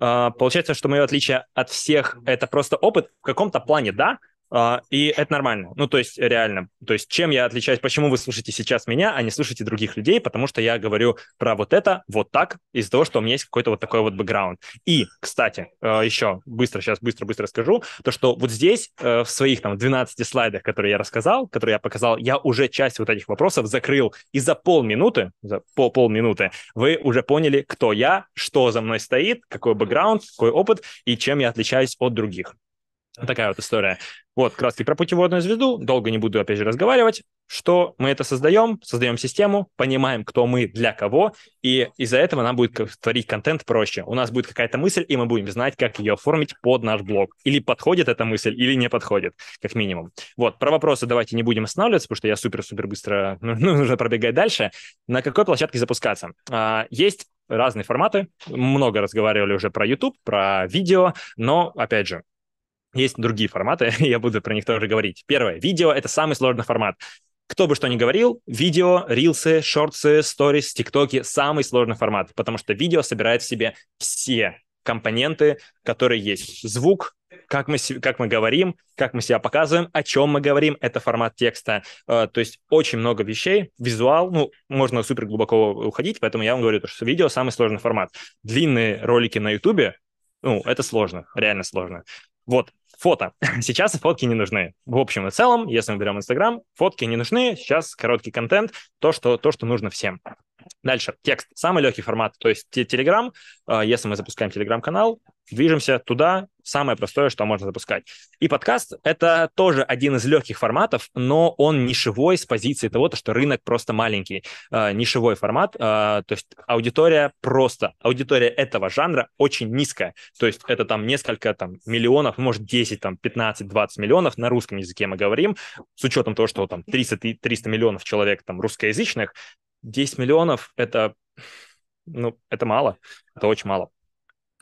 А, получается, что мое отличие от всех — это просто опыт в каком-то плане, да, а, и это нормально. Ну, то есть, реально. То есть, чем я отличаюсь, почему вы слушаете сейчас меня, а не слушаете других людей, потому что я говорю про вот это, вот так, из-за того, что у меня есть какой-то вот такой вот бэкграунд. И, кстати, а, еще быстро, сейчас быстро-быстро скажу, то, что вот здесь э, в своих там 12 слайдах, которые я рассказал, которые я показал, я уже часть вот этих вопросов закрыл. И за полминуты, за пол полминуты вы уже поняли, кто я, что за мной стоит, какой бэкграунд, какой опыт и чем я отличаюсь от других. Такая вот история. Вот, как раз про путеводную звезду, долго не буду, опять же, разговаривать, что мы это создаем, создаем систему, понимаем, кто мы, для кого, и из-за этого нам будет творить контент проще. У нас будет какая-то мысль, и мы будем знать, как ее оформить под наш блог. Или подходит эта мысль, или не подходит, как минимум. Вот, про вопросы давайте не будем останавливаться, потому что я супер-супер быстро, ну, нужно пробегать дальше. На какой площадке запускаться? А, есть разные форматы. Много разговаривали уже про YouTube, про видео, но, опять же, есть другие форматы, я буду про них тоже говорить. Первое. Видео — это самый сложный формат. Кто бы что ни говорил, видео, рилсы, шортсы, сторис, тиктоки – самый сложный формат, потому что видео собирает в себе все компоненты, которые есть. Звук, как мы, как мы говорим, как мы себя показываем, о чем мы говорим, это формат текста. Э, то есть очень много вещей, визуал, ну, можно супер глубоко уходить, поэтому я вам говорю, что видео самый сложный формат. Длинные ролики на YouTube, ну, это сложно, реально сложно. Вот, Фото. Сейчас фотки не нужны. В общем и целом, если мы берем Инстаграм, фотки не нужны. Сейчас короткий контент, то, что, то, что нужно всем. Дальше, текст. Самый легкий формат, то есть Telegram. А, если мы запускаем Telegram-канал, движемся туда, самое простое, что можно запускать. И подкаст — это тоже один из легких форматов, но он нишевой с позиции того, что рынок просто маленький. А, нишевой формат, а, то есть аудитория просто, аудитория этого жанра очень низкая, то есть это там несколько там миллионов, может 10, там 15, 20 миллионов на русском языке мы говорим, с учетом того, что там 30, 300 миллионов человек там русскоязычных, 10 миллионов — это, ну, это мало, это очень мало.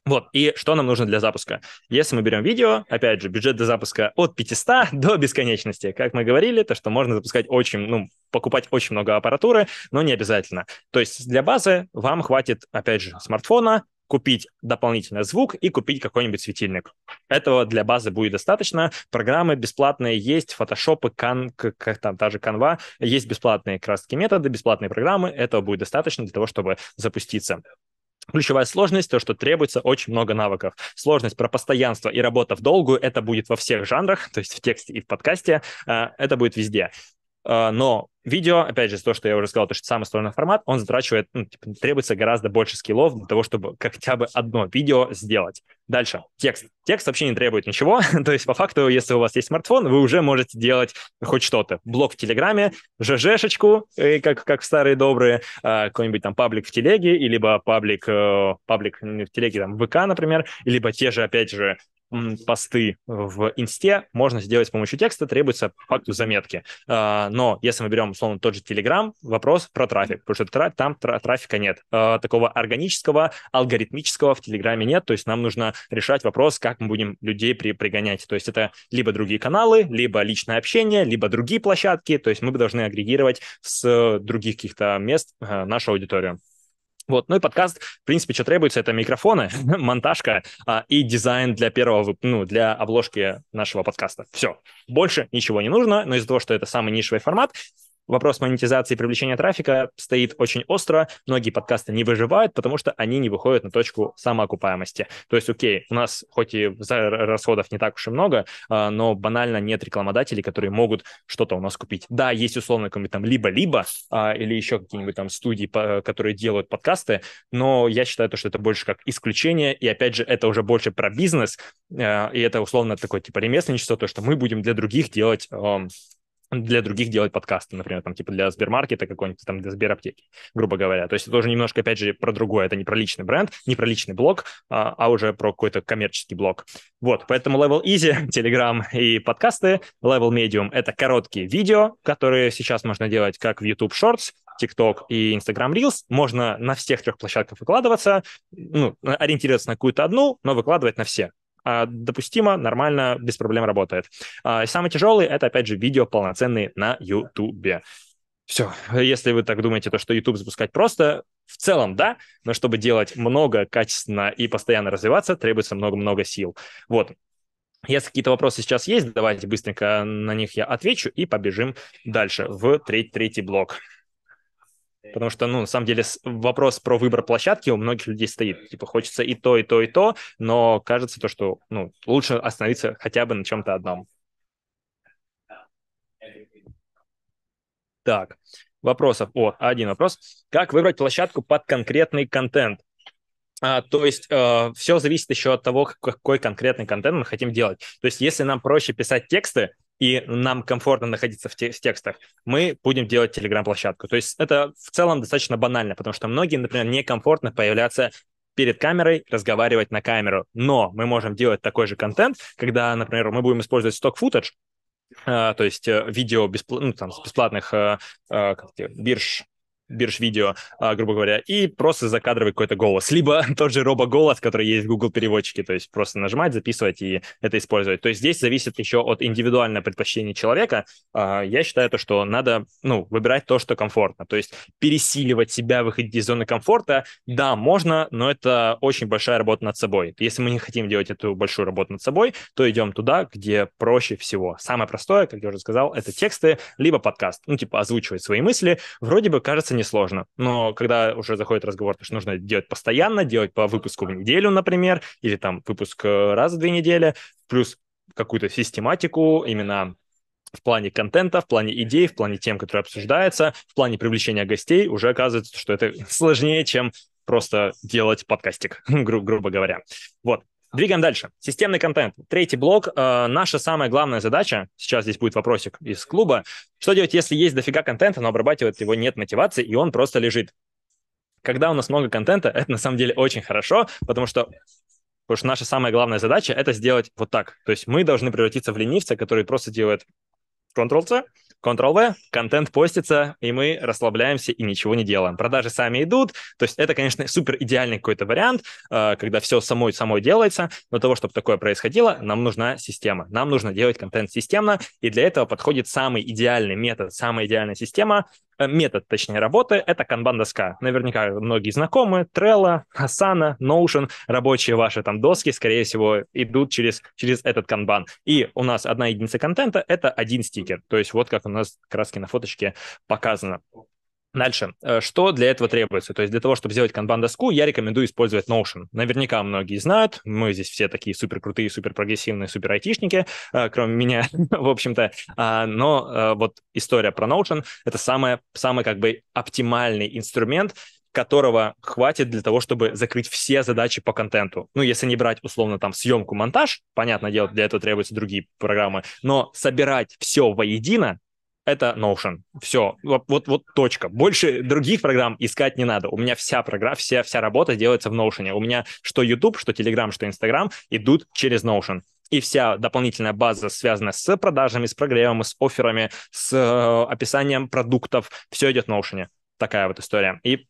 Вот, и что нам нужно для запуска? Если мы берем видео, опять же, бюджет для запуска от 500 до бесконечности. Как мы говорили, то что можно запускать очень, ну, покупать очень много аппаратуры, но не обязательно. То есть для базы вам хватит, опять же, смартфона, купить дополнительный звук и купить какой-нибудь светильник. Этого для базы будет достаточно. Программы бесплатные есть, фотошопы, кан, как там та же канва, есть бесплатные краски методы, бесплатные программы. Этого будет достаточно для того, чтобы запуститься. Ключевая сложность, то, что требуется очень много навыков. Сложность про постоянство и работа в долгую, это будет во всех жанрах, то есть в тексте и в подкасте, а, это будет везде. А, но видео, опять же, то, что я уже сказал, то, что самый сложный формат, он затрачивает, ну, типа, требуется гораздо больше скиллов для того, чтобы хотя бы одно видео сделать. Дальше, текст. Текст вообще не требует ничего, то есть по факту, если у вас есть смартфон, вы уже можете делать хоть что-то. Блог в Телеграме, ЖЖшечку, э, как, как в старые добрые, а, какой-нибудь там паблик в Телеге, либо паблик, э, паблик в Телеге, там, в ВК, например, либо те же, опять же, посты в инсте можно сделать с помощью текста, требуется по факту заметки. А, но если мы берем, условно, тот же Telegram, вопрос про трафик, потому что там трафика нет. А, такого органического, алгоритмического в Телеграме нет, то есть нам нужно решать вопрос, как мы будем людей при пригонять. То есть это либо другие каналы, либо личное общение, либо другие площадки, то есть мы должны агрегировать с других каких-то мест а, нашу аудиторию. Вот, ну и подкаст, в принципе, что требуется, это микрофоны, монтажка а, и дизайн для первого, ну, для обложки нашего подкаста. Все, больше ничего не нужно, но из-за того, что это самый нишевый формат, вопрос монетизации и привлечения трафика стоит очень остро. Многие подкасты не выживают, потому что они не выходят на точку самоокупаемости. То есть, окей, у нас хоть и расходов не так уж и много, а, но банально нет рекламодателей, которые могут что-то у нас купить. Да, есть условно какой-нибудь там либо-либо а, или еще какие-нибудь там студии, которые делают подкасты, но я считаю, что это больше как исключение, и опять же, это уже больше про бизнес, а, и это условно такое типа ремесленничество, то, что мы будем для других делать для других делать подкасты, например, там, типа для Сбермаркета какой-нибудь, там, для Сбераптеки, грубо говоря. То есть это уже немножко, опять же, про другое. Это не про личный бренд, не про личный блог, а, а уже про какой-то коммерческий блог. Вот, поэтому Level Easy, Telegram и подкасты, Level Medium — это короткие видео, которые сейчас можно делать как в YouTube Shorts, TikTok и Instagram Reels. Можно на всех трех площадках выкладываться, ну, ориентироваться на какую-то одну, но выкладывать на все. А, допустимо, нормально, без проблем работает. А, самый тяжелый — это, опять же, видео полноценные на YouTube. Все, если вы так думаете, то что YouTube запускать просто, в целом, да, но чтобы делать много, качественно и постоянно развиваться, требуется много-много сил. Вот, если какие-то вопросы сейчас есть, давайте быстренько на них я отвечу и побежим дальше в третий третий блок. Потому что, ну, на самом деле, вопрос про выбор площадки у многих людей стоит. Типа, хочется и то, и то, и то, но кажется то, что, ну, лучше остановиться хотя бы на чем-то одном. Так, вопросов. О, один вопрос. Как выбрать площадку под конкретный контент? А, то есть э, все зависит еще от того, какой конкретный контент мы хотим делать. То есть если нам проще писать тексты, и нам комфортно находиться в, те, в текстах, мы будем делать Telegram-площадку. То есть это в целом достаточно банально, потому что многие, например, некомфортно появляться перед камерой разговаривать на камеру. Но мы можем делать такой же контент, когда, например, мы будем использовать сток-футаж, э, то есть э, видео беспл... ну, там, с бесплатных э, бирж бирж видео, а, грубо говоря, и просто закадровый какой-то голос. Либо тот же робоголос, который есть в Google переводчике, то есть просто нажимать, записывать и это использовать. То есть здесь зависит еще от индивидуального предпочтения человека. А, я считаю то, что надо ну, выбирать то, что комфортно. То есть пересиливать себя, выходить из зоны комфорта, да, можно, но это очень большая работа над собой. Если мы не хотим делать эту большую работу над собой, то идем туда, где проще всего. Самое простое, как я уже сказал, это тексты, либо подкаст. Ну, типа озвучивать свои мысли. Вроде бы кажется не несложно. Но когда уже заходит разговор, то, что нужно делать постоянно, делать по выпуску в неделю, например, или там выпуск э, раз в две недели, плюс какую-то систематику, именно в плане контента, в плане идей, в плане тем, которые обсуждаются, в плане привлечения гостей, уже оказывается, что это сложнее, чем просто делать подкастик, гру- грубо говоря. Вот. Двигаем дальше. Системный контент. Третий блок. Э, наша самая главная задача, сейчас здесь будет вопросик из клуба, что делать, если есть дофига контента, но обрабатывать его нет мотивации, и он просто лежит. Когда у нас много контента, это на самом деле очень хорошо, потому что Потому что наша самая главная задача — это сделать вот так. То есть мы должны превратиться в ленивца, который просто делает Ctrl-C, Ctrl-V, контент постится, и мы расслабляемся и ничего не делаем. Продажи сами идут, то есть это, конечно, супер идеальный какой-то вариант, э, когда все самой-самой делается, но того, чтобы такое происходило, нам нужна система. Нам нужно делать контент системно, и для этого подходит самый идеальный метод, самая идеальная система Э, метод, точнее, работы — это канбан-доска. Наверняка многие знакомы. Trello, Asana, Notion, рабочие ваши там доски, скорее всего, идут через, через этот канбан. И у нас одна единица контента — это один стикер. То есть вот как у нас краски на фоточке показано. Дальше. Э, что для этого требуется? То есть для того, чтобы сделать канбан-доску, я рекомендую использовать Notion. Наверняка многие знают, мы здесь все такие супер крутые, супер прогрессивные, супер айтишники, э, кроме меня, в общем-то. А, но э, вот история про Notion — это самый, самый как бы оптимальный инструмент, которого хватит для того, чтобы закрыть все задачи по контенту. Ну, если не брать, условно, там, съемку, монтаж, понятное дело, для этого требуются другие программы, но собирать все воедино это Notion. Все, вот, вот, вот точка. Больше других программ искать не надо. У меня вся программа, вся, вся работа делается в Notion. У меня что YouTube, что Telegram, что Instagram идут через Notion. И вся дополнительная база связана с продажами, с прогревом, с офферами, с э, описанием продуктов. Все идет в Notion. Такая вот история. И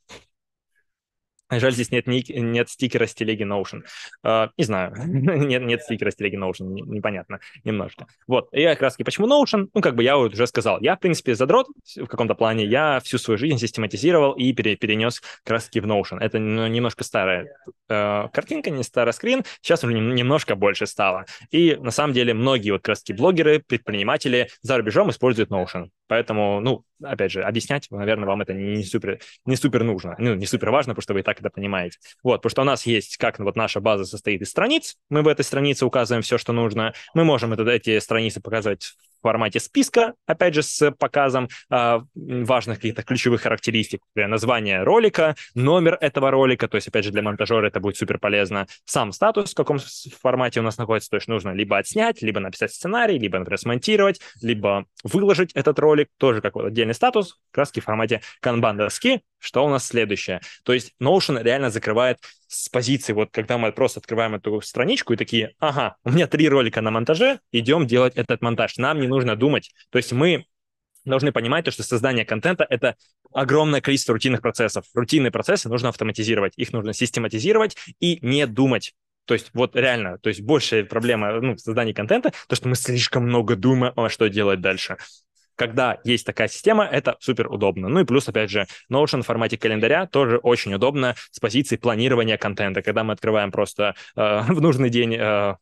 Жаль, здесь нет, нет стикера с телеги Notion. Uh, не знаю, нет, нет стикера с телеги Notion, непонятно немножко. Вот, я как раз таки, почему Notion? Ну, как бы я уже сказал, я, в принципе, задрот в каком-то плане, я всю свою жизнь систематизировал и пере, перенес как в Notion. Это ну, немножко старая uh, картинка, не старый скрин, сейчас уже немножко больше стало. И, на самом деле, многие вот краски блогеры, предприниматели за рубежом используют Notion. Поэтому, ну, опять же, объяснять, наверное, вам это не супер, не супер нужно, ну, не супер важно, потому что вы и так это понимаете. Вот, потому что у нас есть, как вот наша база состоит из страниц, мы в этой странице указываем все, что нужно, мы можем это, эти страницы показывать формате списка, опять же, с показом э, важных каких-то ключевых характеристик. Название ролика, номер этого ролика, то есть, опять же, для монтажера это будет супер полезно. Сам статус, в каком формате у нас находится, то есть нужно либо отснять, либо написать сценарий, либо, например, смонтировать, либо выложить этот ролик, тоже как вот отдельный статус, Краски в формате канбан что у нас следующее. То есть Notion реально закрывает с позиции, вот когда мы просто открываем эту страничку и такие, ага, у меня три ролика на монтаже, идем делать этот монтаж. Нам не нужно думать. То есть мы должны понимать, то, что создание контента — это огромное количество рутинных процессов. Рутинные процессы нужно автоматизировать, их нужно систематизировать и не думать. То есть вот реально, то есть большая проблема ну, в создании контента, то, что мы слишком много думаем, а что делать дальше когда есть такая система, это супер удобно. Ну и плюс, опять же, Notion в формате календаря тоже очень удобно с позиции планирования контента, когда мы открываем просто э, в нужный день э,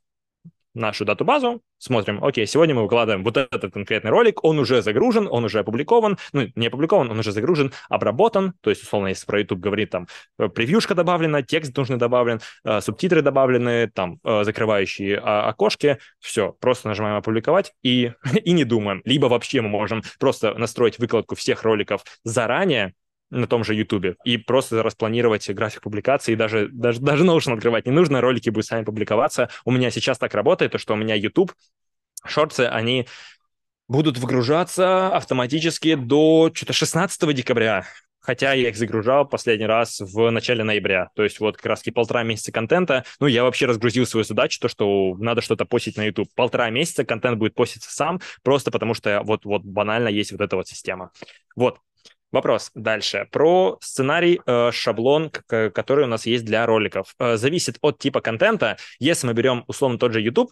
нашу дату базу, смотрим, окей, сегодня мы выкладываем вот этот конкретный ролик, он уже загружен, он уже опубликован, ну, не опубликован, он уже загружен, обработан, то есть, условно, если про YouTube говорит, там, э, превьюшка добавлена, текст нужный добавлен, э, субтитры добавлены, там, э, закрывающие э, окошки, все, просто нажимаем опубликовать и, и не думаем. Либо вообще мы можем просто настроить выкладку всех роликов заранее, на том же YouTube и просто распланировать график публикации, и даже, даже, даже Notion открывать не нужно, ролики будут сами публиковаться. У меня сейчас так работает, то, что у меня YouTube, шорты, они будут выгружаться автоматически до что-то 16 декабря. Хотя я их загружал последний раз в начале ноября. То есть вот как раз и полтора месяца контента. Ну, я вообще разгрузил свою задачу, то, что надо что-то постить на YouTube. Полтора месяца контент будет поститься сам, просто потому что вот, вот банально есть вот эта вот система. Вот, Вопрос дальше. Про сценарий, э, шаблон, который у нас есть для роликов. Э, зависит от типа контента. Если мы берем, условно, тот же YouTube,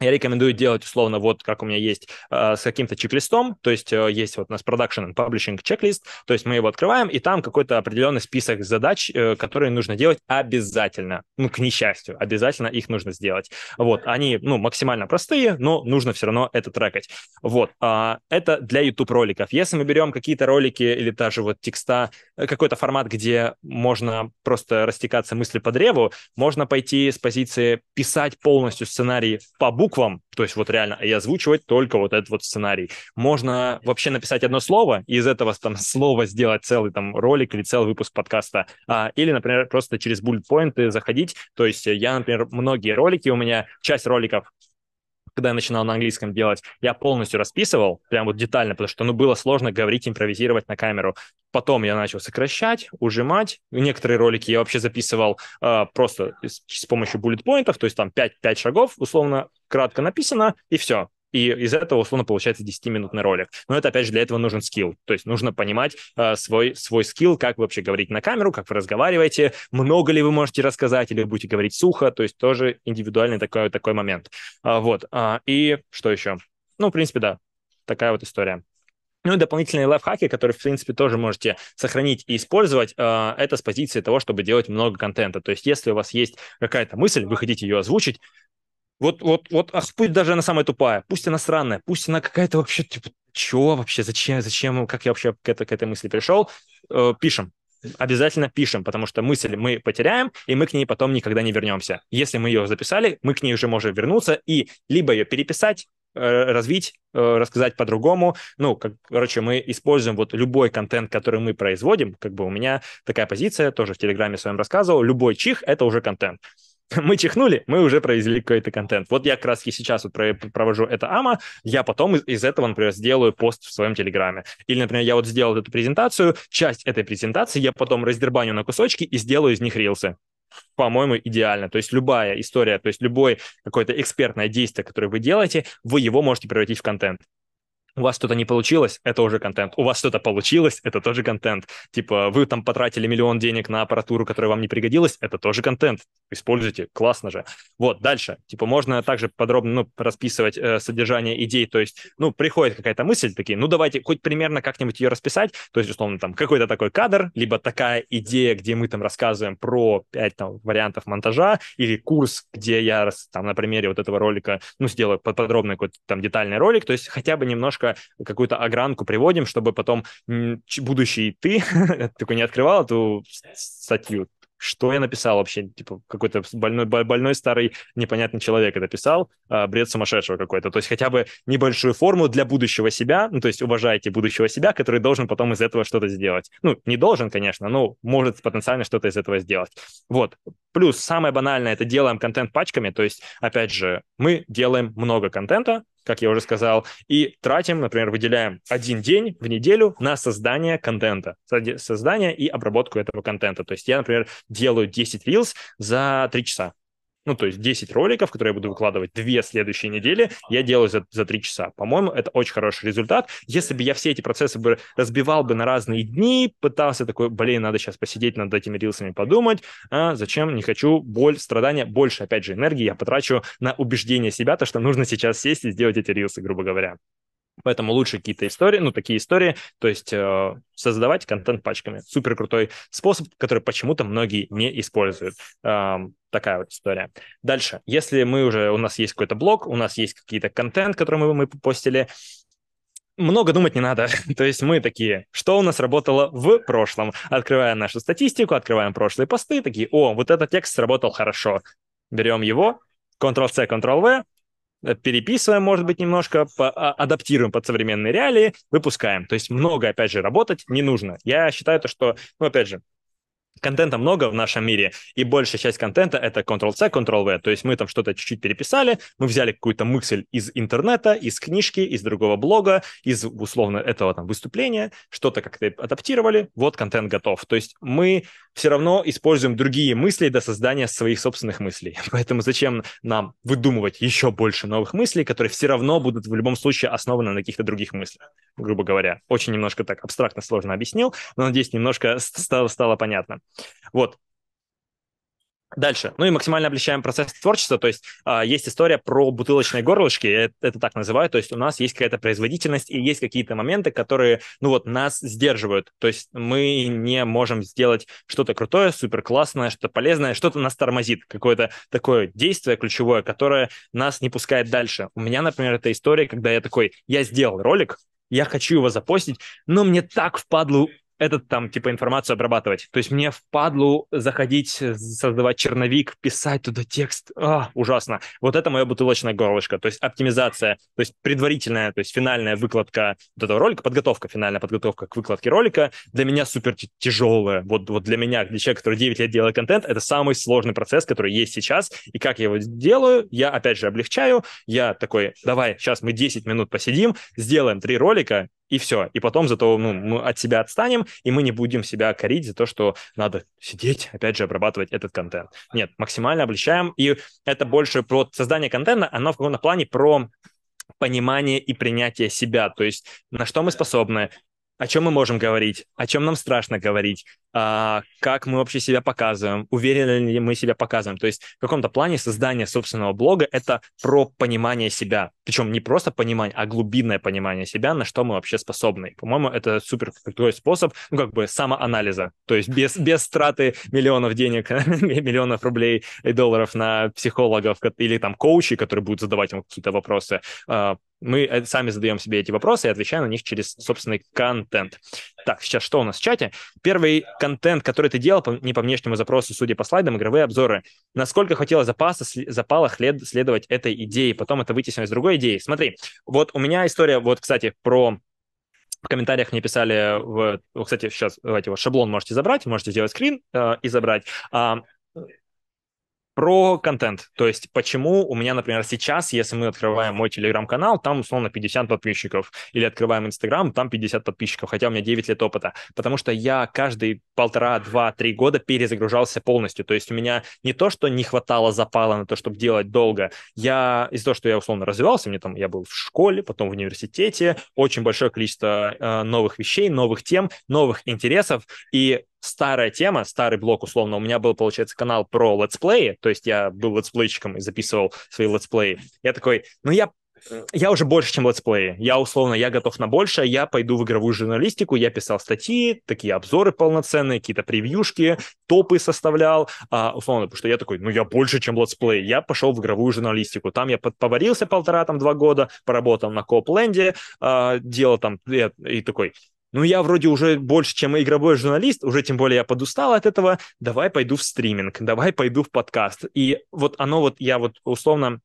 я рекомендую делать условно вот как у меня есть э, с каким-то чек-листом, то есть э, есть вот у нас production and publishing чек-лист, то есть мы его открываем, и там какой-то определенный список задач, э, которые нужно делать обязательно, ну, к несчастью, обязательно их нужно сделать. Вот, они, ну, максимально простые, но нужно все равно это трекать. Вот, а, это для YouTube роликов. Если мы берем какие-то ролики или даже вот текста, какой-то формат, где можно просто растекаться мысли по древу, можно пойти с позиции писать полностью сценарий по буквам, буквам, то есть вот реально, и озвучивать только вот этот вот сценарий. Можно вообще написать одно слово, и из этого там слова сделать целый там ролик или целый выпуск подкаста. А, или, например, просто через bullet поинты заходить. То есть я, например, многие ролики у меня, часть роликов когда я начинал на английском делать, я полностью расписывал, прям вот детально, потому что, ну, было сложно говорить, импровизировать на камеру. Потом я начал сокращать, ужимать. Некоторые ролики я вообще записывал э, просто с, с помощью буллетпоинтов, то есть там 5-5 шагов, условно, кратко написано, и все и из этого, условно, получается 10-минутный ролик. Но это, опять же, для этого нужен скилл. То есть нужно понимать э, свой, свой скилл, как вы вообще говорить на камеру, как вы разговариваете, много ли вы можете рассказать или будете говорить сухо. То есть тоже индивидуальный такой, такой момент. А, вот. А, и что еще? Ну, в принципе, да. Такая вот история. Ну и дополнительные лайфхаки, которые, в принципе, тоже можете сохранить и использовать, а, это с позиции того, чтобы делать много контента. То есть, если у вас есть какая-то мысль, вы хотите ее озвучить, вот, вот, вот, ах, пусть даже она самая тупая, пусть она странная, пусть она какая-то вообще, типа, чего вообще, зачем, зачем, как я вообще к, это, к этой мысли пришел, э, пишем. Обязательно пишем, потому что мысль мы потеряем, и мы к ней потом никогда не вернемся. Если мы ее записали, мы к ней уже можем вернуться и либо ее переписать, э, развить, э, рассказать по-другому. Ну, как, короче, мы используем вот любой контент, который мы производим. Как бы у меня такая позиция, тоже в Телеграме с вами рассказывал. Любой чих — это уже контент. мы чихнули, мы уже произвели какой-то контент. Вот я как раз и сейчас вот провожу это АМА, я потом из, из этого, например, сделаю пост в своем Телеграме. Или, например, я вот сделал эту презентацию, часть этой презентации я потом раздербаню на кусочки и сделаю из них рилсы по-моему, идеально. То есть любая история, то есть любое какое-то экспертное действие, которое вы делаете, вы его можете превратить в контент у вас что-то не получилось, это уже контент. У вас что-то получилось, это тоже контент. Типа, вы там потратили миллион денег на аппаратуру, которая вам не пригодилась, это тоже контент. Используйте, классно же. Вот, дальше. Типа, можно также подробно ну, расписывать э, содержание идей. То есть, ну, приходит какая-то мысль, такие, ну, давайте хоть примерно как-нибудь ее расписать. То есть, условно, там какой-то такой кадр, либо такая идея, где мы там рассказываем про пять там, вариантов монтажа, или курс, где я там на примере вот этого ролика, ну, сделаю подробный какой-то там детальный ролик. То есть, хотя бы немножко немножко какую-то огранку приводим, чтобы потом будущий ты такой не открывал эту статью, что я написал вообще, типа какой-то больной, больной старый непонятный человек это писал, а, бред сумасшедшего какой-то. То есть хотя бы небольшую форму для будущего себя, ну то есть уважайте будущего себя, который должен потом из этого что-то сделать. Ну, не должен, конечно, но может потенциально что-то из этого сделать. Вот. Плюс самое банальное, это делаем контент пачками, то есть, опять же, мы делаем много контента, как я уже сказал, и тратим, например, выделяем один день в неделю на создание контента, создание и обработку этого контента. То есть я, например, делаю 10 рилс за 3 часа ну, то есть 10 роликов, которые я буду выкладывать две следующие недели, я делаю за, за 3 часа. По-моему, это очень хороший результат. Если бы я все эти процессы бы разбивал бы на разные дни, пытался такой, блин, надо сейчас посидеть над этими рилсами, подумать, а зачем, не хочу, боль, страдания, больше, опять же, энергии я потрачу на убеждение себя, то, что нужно сейчас сесть и сделать эти рилсы, грубо говоря. Поэтому лучше какие-то истории, ну, такие истории, то есть э, создавать контент пачками. Супер крутой способ, который почему-то многие не используют. Эм, такая вот история. Дальше, если мы уже, у нас есть какой-то блог, у нас есть какие-то контент, который мы, мы постили, много думать не надо. То есть мы такие, что у нас работало в прошлом? Открываем нашу статистику, открываем прошлые посты, такие, о, вот этот текст сработал хорошо. Берем его, Ctrl-C, Ctrl-V, переписываем, может быть, немножко, а, адаптируем под современные реалии, выпускаем. То есть много, опять же, работать не нужно. Я считаю то, что, ну, опять же, Контента много в нашем мире, и большая часть контента — это Ctrl-C, Ctrl-V. То есть мы там что-то чуть-чуть переписали, мы взяли какую-то мысль из интернета, из книжки, из другого блога, из, условно, этого там выступления, что-то как-то адаптировали, вот контент готов. То есть мы все равно используем другие мысли для создания своих собственных мыслей. Поэтому зачем нам выдумывать еще больше новых мыслей, которые все равно будут в любом случае основаны на каких-то других мыслях, грубо говоря. Очень немножко так абстрактно сложно объяснил, но, надеюсь, немножко стало, стало понятно. Вот. Дальше. Ну и максимально облегчаем процесс творчества. То есть а, есть история про бутылочные горлышки, э, это, так называют. То есть у нас есть какая-то производительность и есть какие-то моменты, которые, ну вот, нас сдерживают. То есть мы не можем сделать что-то крутое, супер классное, что-то полезное, что-то нас тормозит. Какое-то такое действие ключевое, которое нас не пускает дальше. У меня, например, это история, когда я такой, я сделал ролик, я хочу его запостить, но мне так впадлу этот там, типа, информацию обрабатывать. То есть мне впадлу заходить, создавать черновик, писать туда текст. А, ужасно. Вот это мое бутылочное горлышко. То есть оптимизация, то есть предварительная, то есть финальная выкладка вот этого ролика, подготовка, финальная подготовка к выкладке ролика для меня супер тяжелая. Вот, вот для меня, для человека, который 9 лет делает контент, это самый сложный процесс, который есть сейчас. И как я его делаю, я, опять же, облегчаю. Я такой, давай, сейчас мы 10 минут посидим, сделаем три ролика, и все. И потом зато ну, мы от себя отстанем, и мы не будем себя корить за то, что надо сидеть, опять же, обрабатывать этот контент. Нет, максимально облегчаем. И это больше про создание контента, оно в каком-то плане про понимание и принятие себя, то есть на что мы способны, о чем мы можем говорить, о чем нам страшно говорить, а, как мы вообще себя показываем, уверены ли мы себя показываем. То есть в каком-то плане создание собственного блога — это про понимание себя. Причем не просто понимание, а глубинное понимание себя, на что мы вообще способны. По-моему, это супер крутой способ, ну, как бы самоанализа. То есть без, без траты миллионов денег, миллионов рублей и долларов на психологов или там коучей, которые будут задавать ему какие-то вопросы, а, мы э, сами задаем себе эти вопросы и отвечаем на них через собственный контент. Так, сейчас что у нас в чате? Первый контент, который ты делал, не по внешнему запросу, судя по слайдам, игровые обзоры. Насколько хватило запаса, запала хлед, следовать этой идее, потом это вытеснилось другой идеей. Смотри, вот у меня история, вот, кстати, про в комментариях мне писали, в, кстати, сейчас давайте его шаблон можете забрать, можете сделать скрин э, и забрать. Э, про контент. То есть, почему у меня, например, сейчас, если мы открываем мой телеграм-канал, там условно 50 подписчиков. Или открываем Инстаграм, там 50 подписчиков, хотя у меня 9 лет опыта. Потому что я каждые полтора, два, три года перезагружался полностью. То есть, у меня не то, что не хватало запала на то, чтобы делать долго. Я из-за того, что я условно развивался, мне там я был в школе, потом в университете, очень большое количество э, новых вещей, новых тем, новых интересов. И старая тема, старый блок, условно. У меня был, получается, канал про летсплеи, то есть я был летсплейщиком и записывал свои летсплеи. Я такой, ну я э, я уже больше, чем летсплеи. Я, условно, я готов на больше, я пойду в игровую журналистику, я писал статьи, такие обзоры полноценные, какие-то превьюшки, топы составлял, а, условно, потому что я такой, ну, я больше, чем летсплей. Я пошел в игровую журналистику. Там я поварился полтора, там, два года, поработал на Копленде, а, делал там, и, э, и такой, ну я вроде уже больше, чем игровой журналист, уже тем более я подустал от этого, давай пойду в стриминг, давай пойду в подкаст. И вот оно вот, я вот условно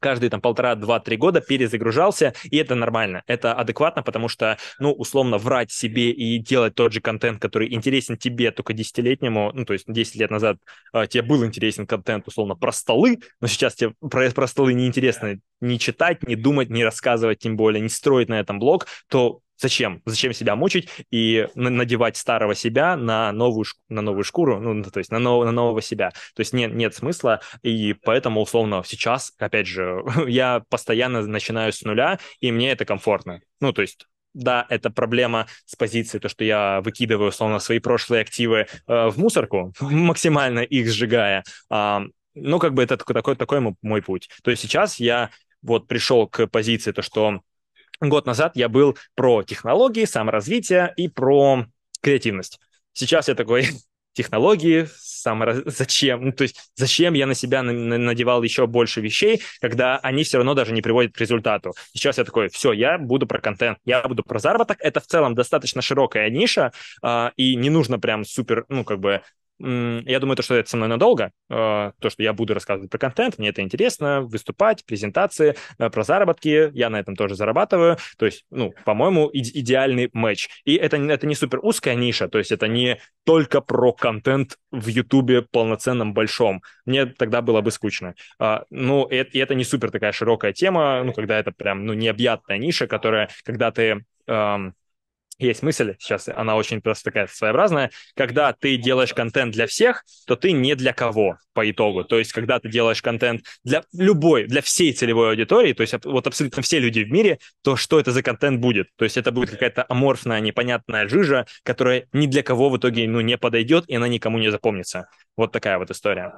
каждые там полтора, два, три года перезагружался, и это нормально, это адекватно, потому что, ну, условно, врать себе и делать тот же контент, который интересен тебе только десятилетнему, ну, то есть 10 лет назад э, тебе был интересен контент, условно, про столы, но сейчас тебе про, про столы неинтересно не читать, не думать, не рассказывать, тем более не строить на этом блог, то Зачем? Зачем себя мучить и надевать старого себя на новую, на новую шкуру, ну, то есть на, нов, на нового себя? То есть нет, нет смысла, и поэтому, условно, сейчас, опять же, я постоянно начинаю с нуля, и мне это комфортно. Ну, то есть да, это проблема с позиции, то, что я выкидываю, условно, свои прошлые активы э, в мусорку, максимально их сжигая. Э, ну, как бы это такой, такой мой путь. То есть сейчас я вот пришел к позиции, то, что год назад я был про технологии, саморазвитие и про креативность. Сейчас я такой, технологии, самораз... зачем, ну, то есть зачем я на себя на- на- надевал еще больше вещей, когда они все равно даже не приводят к результату. Сейчас я такой, все, я буду про контент, я буду про заработок. Это в целом достаточно широкая ниша, э, и не нужно прям супер, ну, как бы я думаю, то, что это со мной надолго, а, то, что я буду рассказывать про контент, мне это интересно, выступать, презентации, э, про заработки, я на этом тоже зарабатываю, то есть, ну, по-моему, идеальный матч. И это, это не супер узкая ниша, то есть это не только про контент в Ютубе полноценном большом. Мне тогда было бы скучно. А, ну, и это не супер такая широкая тема, ну, когда это прям, ну, необъятная ниша, которая, когда ты есть мысль, сейчас она очень просто такая своеобразная, когда ты делаешь контент для всех, то ты не для кого по итогу. То есть, когда ты делаешь контент для любой, для всей целевой аудитории, то есть вот абсолютно все люди в мире, то что это за контент будет? То есть это будет какая-то аморфная, непонятная жижа, которая ни для кого в итоге ну, не подойдет, и она никому не запомнится. Вот такая вот история.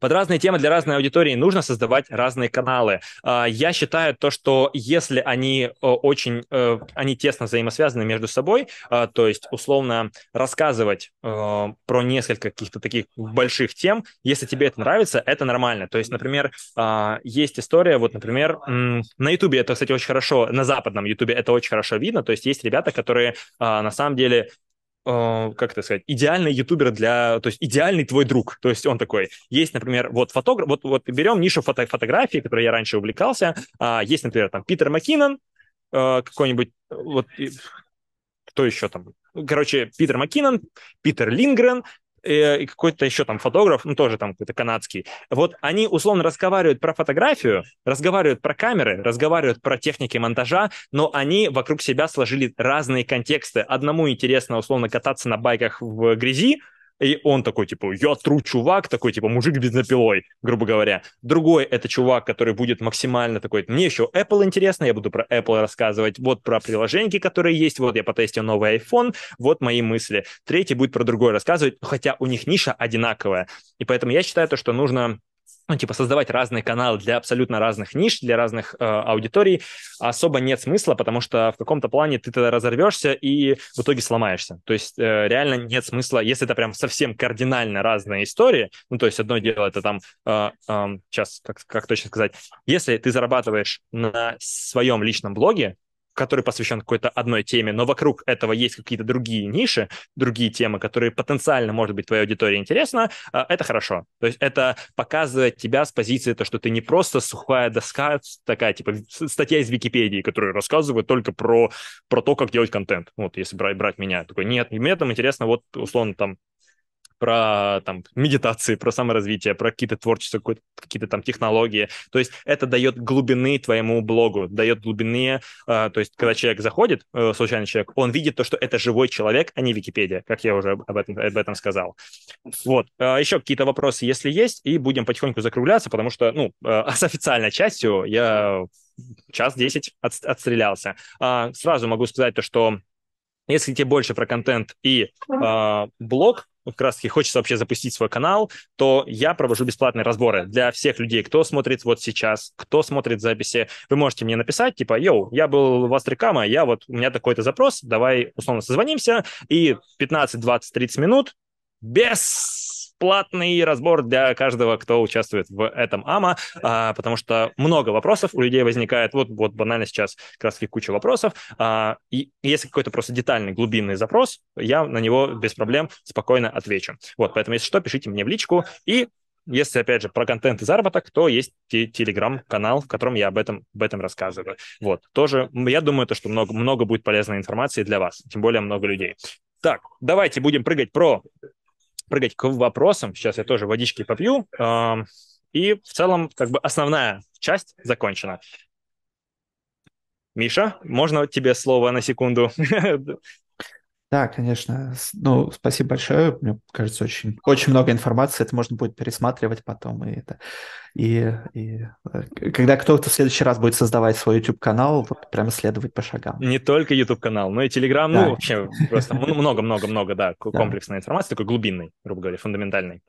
Под разные темы для разной аудитории нужно создавать разные каналы. А, я считаю то, что если они э, очень, э, они тесно взаимосвязаны между собой, а, то есть условно рассказывать э, про несколько каких-то таких больших тем, если тебе это нравится, это нормально. То есть, например, а, есть история, вот, например, на Ютубе это, кстати, очень хорошо, на западном Ютубе это очень хорошо видно, то есть есть ребята, которые на самом деле Э, как это сказать, идеальный ютубер для, то есть идеальный твой друг. То есть он такой, есть, например, вот фотограф, вот, вот берем нишу фото, фотографии, которой я раньше увлекался, а, есть, например, там Питер Маккинон, а, какой-нибудь, э, вот, кто еще там, короче, Питер Маккинон, Питер Лингрен, и какой-то еще там фотограф, ну тоже там какой-то канадский. Вот они условно разговаривают про фотографию, разговаривают про камеры, разговаривают про техники монтажа, но они вокруг себя сложили разные контексты. Одному интересно условно кататься на байках в грязи, и он такой, типа, я тру чувак, такой, типа, мужик без напилой, грубо говоря. Другой — это чувак, который будет максимально такой, мне еще Apple интересно, я буду про Apple рассказывать, вот про приложеньки, которые есть, вот я потестил новый iPhone, вот мои мысли. Третий будет про другой рассказывать, хотя у них ниша одинаковая. И поэтому я считаю то, что нужно ну, типа создавать разные каналы для абсолютно разных ниш, для разных э, аудиторий особо нет смысла, потому что в каком-то плане ты тогда разорвешься и в итоге сломаешься. То есть э, реально нет смысла, если это прям совсем кардинально разные истории, ну, то есть одно дело это там, э, э, сейчас, как, как точно сказать, если ты зарабатываешь на своем личном блоге, который посвящен какой-то одной теме, но вокруг этого есть какие-то другие ниши, другие темы, которые потенциально, может быть, твоей аудитории интересно, а, это хорошо. То есть это показывает тебя с позиции, то, что ты не просто сухая доска, такая, типа, статья из Википедии, которая рассказывает только про, про то, как делать контент. Вот, если брать, брать меня. Такой, нет, мне там интересно, вот, условно, там, про там, медитации, про саморазвитие, про какие-то творчества, какие-то там технологии. То есть это дает глубины твоему блогу, дает глубины, э, то есть когда человек заходит, э, случайный человек, он видит то, что это живой человек, а не Википедия, как я уже об этом, об этом сказал. Вот. Э, еще какие-то вопросы, если есть, и будем потихоньку закругляться, потому что, ну, э, с официальной частью я час десять от, отстрелялся. А, сразу могу сказать то, что если тебе больше про контент и э, блог, как раз таки хочется вообще запустить свой канал, то я провожу бесплатные разборы для всех людей, кто смотрит вот сейчас, кто смотрит записи. Вы можете мне написать, типа, йоу, я был у вас рекама, я вот, у меня такой-то запрос, давай условно созвонимся, и 15, 20, 30 минут без бесплатный разбор для каждого, кто участвует в этом АМА, а, потому что много вопросов у людей возникает. Вот, вот банально сейчас как раз таки куча вопросов. А, и если какой-то просто детальный, глубинный запрос, я на него без проблем спокойно отвечу. Вот, поэтому, если что, пишите мне в личку. И если, опять же, про контент и заработок, то есть телеграм-канал, в котором я об этом, об этом рассказываю. Вот, тоже, я думаю, то, что много, много будет полезной информации для вас, тем более много людей. Так, давайте будем прыгать про прыгать к вопросам. Сейчас я тоже водички попью. И в целом, как бы основная часть закончена. Миша, можно тебе слово на секунду? Да, конечно. Ну, спасибо большое. Мне кажется, очень, очень много информации. Это можно будет пересматривать потом. И, это, и, и э, когда кто-то в следующий раз будет создавать свой YouTube-канал, вот прямо следовать по шагам. Не только YouTube-канал, но и Telegram. Да. Ну, вообще просто много-много-много, да, комплексной информации, такой глубинной, грубо говоря, фундаментальной.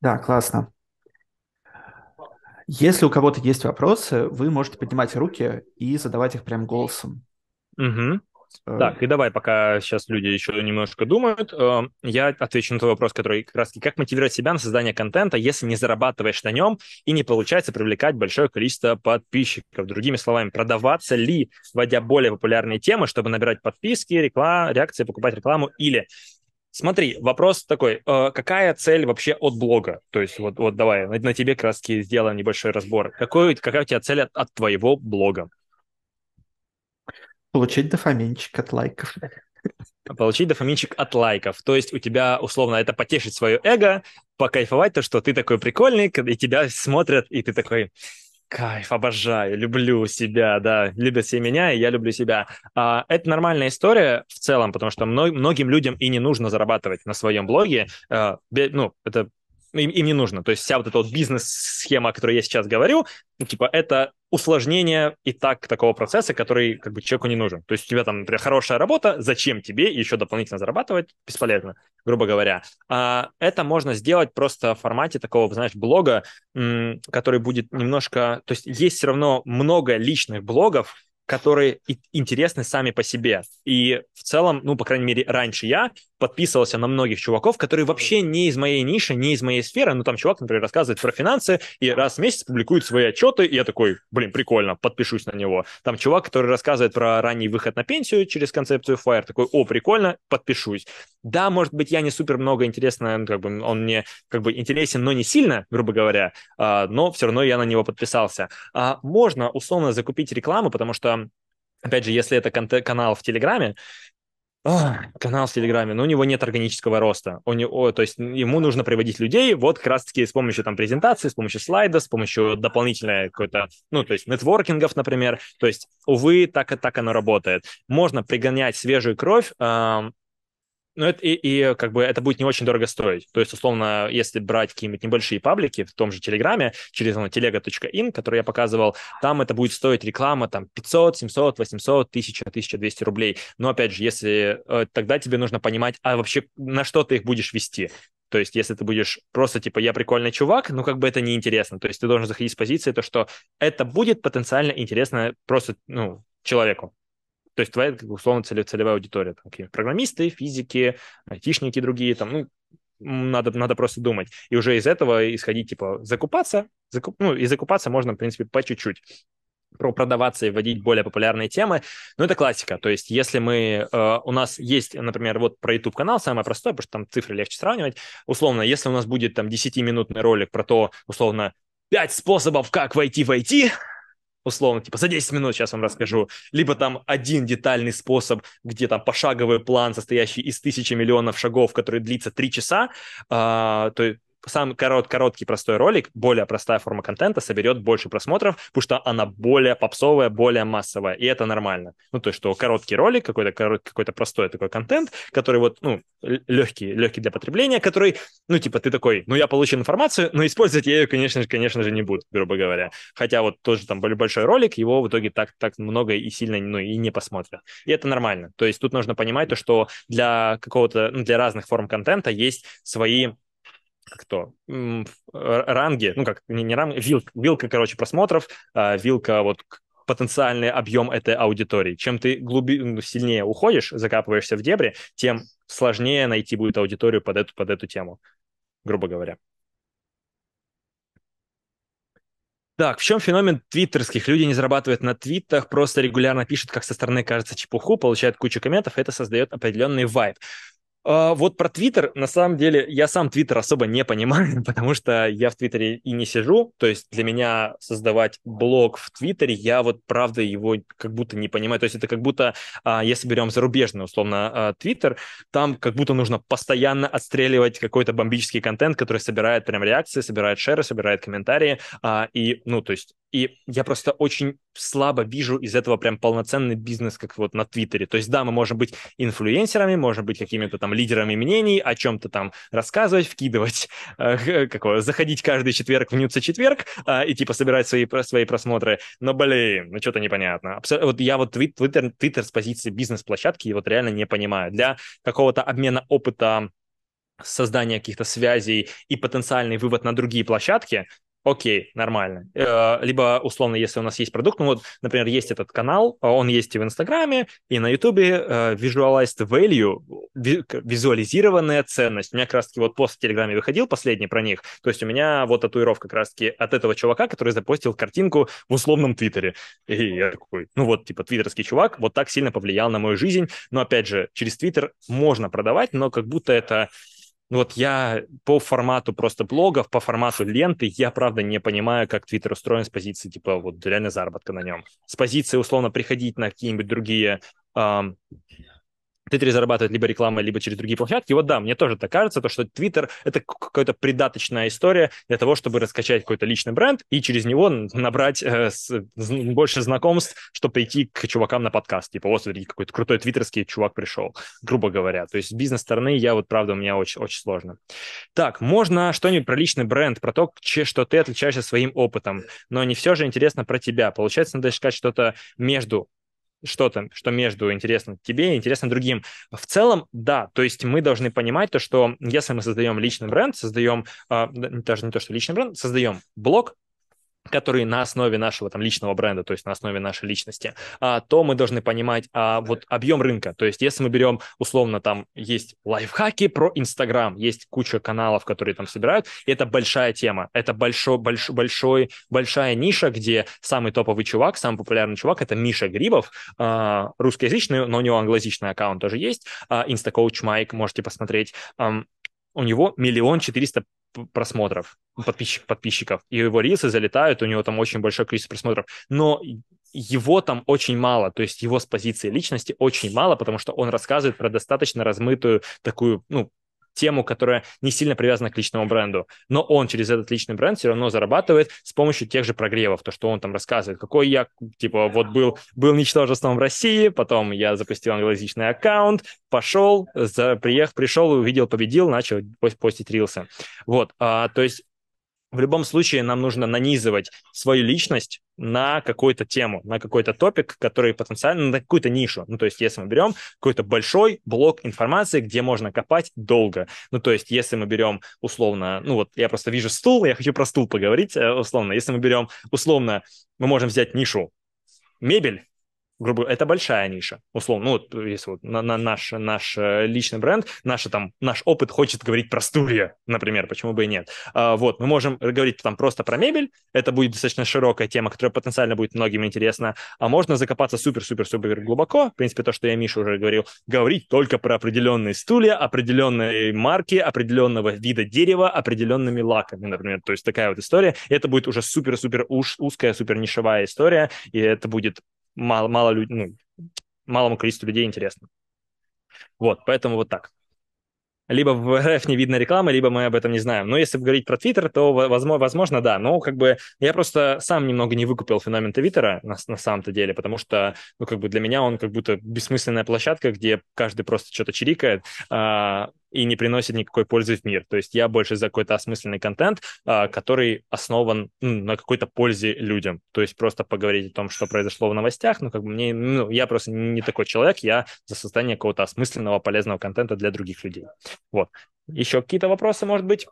Да, классно. Если у кого-то есть вопросы, вы можете поднимать руки и задавать их прям голосом. Угу. Так, и давай, пока сейчас люди еще немножко думают, э, я отвечу на твой вопрос, который как раз как мотивировать себя на создание контента, если не зарабатываешь на нем и не получается привлекать большое количество подписчиков. Другими словами, продаваться ли, вводя более популярные темы, чтобы набирать подписки, реклама, реакции, покупать рекламу, или Смотри, вопрос такой, э, какая цель вообще от блога? То есть вот, вот давай, на, на тебе краски раз сделаем небольшой разбор. Какой, какая у тебя цель от, от твоего блога? Получить дофаминчик от лайков. Получить дофаминчик от лайков. То есть у тебя, условно, это потешить свое эго, покайфовать то, что ты такой прикольный, и тебя смотрят, и ты такой, кайф, обожаю, люблю себя, да, любят все меня, и я люблю себя. А, это нормальная история в целом, потому что мно- многим людям и не нужно зарабатывать на своем блоге. А, ну, это ну, им, им не нужно. То есть вся вот эта вот бизнес-схема, о которой я сейчас говорю, ну, типа, это усложнение и так такого процесса, который как бы человеку не нужен. То есть у тебя там, например, хорошая работа, зачем тебе еще дополнительно зарабатывать? Бесполезно, грубо говоря. А, это можно сделать просто в формате такого, знаешь, блога, который будет немножко... То есть есть все равно много личных блогов, которые интересны сами по себе. И в целом, ну, по крайней мере, раньше я подписывался на многих чуваков, которые вообще не из моей ниши, не из моей сферы, но ну, там чувак, например, рассказывает про финансы и раз в месяц публикует свои отчеты, и я такой, блин, прикольно, подпишусь на него. Там чувак, который рассказывает про ранний выход на пенсию через концепцию FIRE, такой, о, прикольно, подпишусь. Да, может быть, я не супер много интересно, ну, как бы он мне как бы интересен, но не сильно, грубо говоря, а, но все равно я на него подписался. А, можно условно закупить рекламу, потому что Опять же, если это канал в Телеграме, канал в Телеграме, но у него нет органического роста. У него, то есть ему нужно приводить людей вот как раз-таки с помощью там презентации, с помощью слайда, с помощью дополнительной какой-то, ну, то есть нетворкингов, например. То есть, увы, так и так оно работает. Можно пригонять свежую кровь, ну, это, и, и как бы это будет не очень дорого стоить. То есть, условно, если брать какие-нибудь небольшие паблики в том же Телеграме, через ну, телега.ин, который я показывал, там это будет стоить реклама там 500, 700, 800, 1000, 1200 рублей. Но, опять же, если э, тогда тебе нужно понимать, а вообще на что ты их будешь вести. То есть, если ты будешь просто типа я прикольный чувак, ну как бы это неинтересно. То есть ты должен заходить с позиции, то что это будет потенциально интересно просто ну, человеку. То есть твоя, как, условно, целевая аудитория, там, какие программисты, физики, айтишники другие, там, ну, надо, надо просто думать. И уже из этого исходить, типа, закупаться, закуп, ну, и закупаться можно, в принципе, по чуть-чуть про продаваться и вводить более популярные темы. Ну это классика. То есть, если мы... Э, у нас есть, например, вот про YouTube-канал, самое простое, потому что там цифры легче сравнивать. Условно, если у нас будет там 10-минутный ролик про то, условно, 5 способов, как войти в IT, условно, типа, за 10 минут сейчас вам расскажу. Либо там один детальный способ, где там пошаговый план, состоящий из тысячи миллионов шагов, который длится 3 часа, а, то сам корот, короткий простой ролик, более простая форма контента соберет больше просмотров, потому что она более попсовая, более массовая, и это нормально. Ну, то есть, что короткий ролик, какой-то короткий какой то простой такой контент, который вот, ну, легкий, легкий для потребления, который, ну, типа, ты такой, ну, я получил информацию, но использовать я ее, конечно же, конечно же, не буду, грубо говоря. Хотя вот тоже там большой ролик, его в итоге так, так много и сильно, ну, и не посмотрят. И это нормально. То есть, тут нужно понимать то, что для какого-то, ну, для разных форм контента есть свои кто? Ранги, ну как, не, не ранги, вилка, вилка, короче, просмотров, а, вилка вот потенциальный объем этой аудитории. Чем ты глуби... сильнее уходишь, закапываешься в дебри, тем сложнее найти будет аудиторию под эту, под эту тему, грубо говоря. Так, в чем феномен твиттерских? Люди не зарабатывают на твитах, просто регулярно пишут, как со стороны кажется, чепуху, получают кучу комментов, это создает определенный вайб. А, вот про Твиттер, на самом деле, я сам Твиттер особо не понимаю, потому что я в Твиттере и не сижу, то есть для меня создавать блог в Твиттере, я вот правда его как будто не понимаю, то есть это как будто, а, если берем зарубежный, условно, а, Твиттер, там как будто нужно постоянно отстреливать какой-то бомбический контент, который собирает прям реакции, собирает шеры, собирает комментарии, и, ну, то есть и я просто очень слабо вижу из этого прям полноценный бизнес, как вот на Твиттере. То есть, да, мы можем быть инфлюенсерами, можем быть какими-то там лидерами мнений, о чем-то там рассказывать, вкидывать, э, как заходить каждый четверг в Нюца четверг э, и типа собирать свои, свои просмотры. Но, блин, ну что-то непонятно. Абсолютно. Вот я вот твиттер, твиттер с позиции бизнес-площадки вот реально не понимаю. Для какого-то обмена опыта создания каких-то связей и потенциальный вывод на другие площадки, окей, нормально. Э, либо, условно, если у нас есть продукт, ну вот, например, есть этот канал, э, он есть и в Инстаграме, и на Ютубе, э, visualized value, визуализированная ценность. У меня как раз-таки вот пост в Телеграме выходил последний про них, то есть у меня вот татуировка как раз-таки от этого чувака, который запостил картинку в условном Твиттере. И я такой, ну вот, типа, твиттерский чувак вот так сильно повлиял на мою жизнь, но, опять же, через Твиттер можно продавать, но как будто это ну вот я по формату просто блогов, по формату ленты, я правда не понимаю, как Твиттер устроен с позиции типа вот реально заработка на нем. С позиции условно приходить на какие-нибудь другие Твиттере зарабатывает либо рекламой, либо через другие площадки. вот да, мне тоже так кажется, то, что Твиттер — это какая-то придаточная история для того, чтобы раскачать какой-то личный бренд и через него набрать э, с, больше знакомств, чтобы прийти к чувакам на подкаст. Типа, вот, смотри, какой-то крутой твиттерский чувак пришел, грубо говоря. То есть с бизнес-стороны я вот, правда, у меня очень, очень сложно. Так, можно что-нибудь про личный бренд, про то, что ты отличаешься своим опытом, но не все же интересно про тебя. Получается, надо искать что-то между что-то, что между интересно тебе и интересно другим. В целом, да, то есть мы должны понимать то, что если мы создаем личный бренд, создаем, а, даже не то, что личный бренд, создаем блог, которые на основе нашего там личного бренда, то есть на основе нашей личности, а, то мы должны понимать а, вот объем рынка. То есть если мы берем условно там есть лайфхаки про Инстаграм, есть куча каналов, которые там собирают, это большая тема, это большой большой большой большая ниша, где самый топовый чувак, самый популярный чувак это Миша Грибов, а, русскоязычный, но у него англоязычный аккаунт тоже есть, а, Инстакоуч Майк, можете посмотреть у него миллион четыреста просмотров, подписчик, подписчиков. И его рисы залетают, у него там очень большое количество просмотров. Но его там очень мало, то есть его с позиции личности очень мало, потому что он рассказывает про достаточно размытую такую, ну, тему, которая не сильно привязана к личному бренду, но он через этот личный бренд все равно зарабатывает с помощью тех же прогревов, то, что он там рассказывает, какой я, типа, вот был, был ничтожеством в России, потом я запустил англоязычный аккаунт, пошел, за, приехал, пришел, увидел, победил, начал постить рилсы. Вот, а, то есть в любом случае нам нужно нанизывать свою личность на какую-то тему, на какой-то топик, который потенциально на какую-то нишу. Ну, то есть, если мы берем какой-то большой блок информации, где можно копать долго. Ну, то есть, если мы берем условно, ну вот я просто вижу стул, я хочу про стул поговорить э, условно. Если мы берем условно, мы можем взять нишу мебель, грубо говоря, это большая ниша, условно, ну, вот, если вот на, на наш, наш э, личный бренд, наша там, наш опыт хочет говорить про стулья, например, почему бы и нет. А, вот, мы можем говорить там просто про мебель, это будет достаточно широкая тема, которая потенциально будет многим интересна, а можно закопаться супер-супер-супер глубоко, в принципе, то, что я Миша уже говорил, говорить только про определенные стулья, определенные марки, определенного вида дерева, определенными лаками, например, то есть такая вот история, это будет уже супер-супер уж узкая, супер нишевая история, и это будет мало, мало люд... ну, малому количеству людей интересно. Вот, поэтому вот так. Либо в РФ не видно рекламы, либо мы об этом не знаем. Но если говорить про Твиттер, то возможно, да. Но как бы я просто сам немного не выкупил феномен Твиттера на, на самом-то деле, потому что, ну, как бы для меня он как будто бессмысленная площадка, где каждый просто что-то чирикает. А, и не приносит никакой пользы в мир. То есть я больше за какой-то осмысленный контент, а, который основан на какой-то пользе людям. То есть просто поговорить о том, что произошло в новостях, ну, как бы мне, ну, я просто не такой человек, я за создание какого-то осмысленного, полезного контента для других людей. Вот. Еще какие-то вопросы, может быть?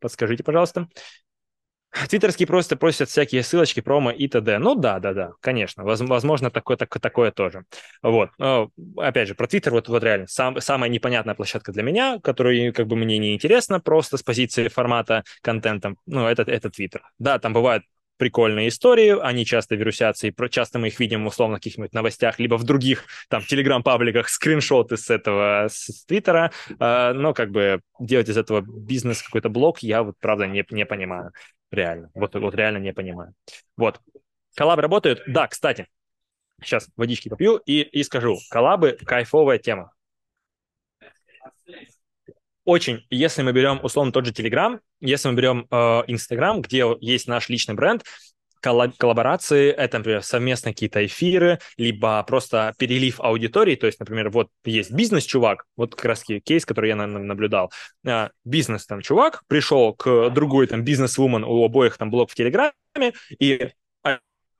Подскажите, пожалуйста. Твиттерские просто просят всякие ссылочки, промо и т.д. Ну да, да, да, конечно, возможно такое, так, такое тоже. Вот, Но, э, опять же, про Твиттер вот, вот реально сам, самая непонятная площадка для меня, которую как бы мне не интересно просто с позиции формата контента, ну это, это Твиттер. Да, там бывают прикольные истории, они часто вирусятся, и часто мы их видим условно в каких-нибудь новостях, либо в других там телеграм-пабликах скриншоты с этого, с твиттера, э, но как бы делать из этого бизнес какой-то блок я вот правда не, не понимаю. Реально. Вот, вот реально не понимаю. Вот. Коллаб работают? Да, кстати. Сейчас водички попью и, и скажу. Коллабы – кайфовая тема. Очень. Если мы берем, условно, тот же Telegram, если мы берем Инстаграм, э, где есть наш личный бренд – коллаборации, это, например, совместные какие-то эфиры, либо просто перелив аудитории, то есть, например, вот есть бизнес-чувак, вот как раз кейс, который я наверное, наблюдал, а, бизнес там чувак пришел к другой там бизнес-вумен, у обоих там блог в Телеграме, и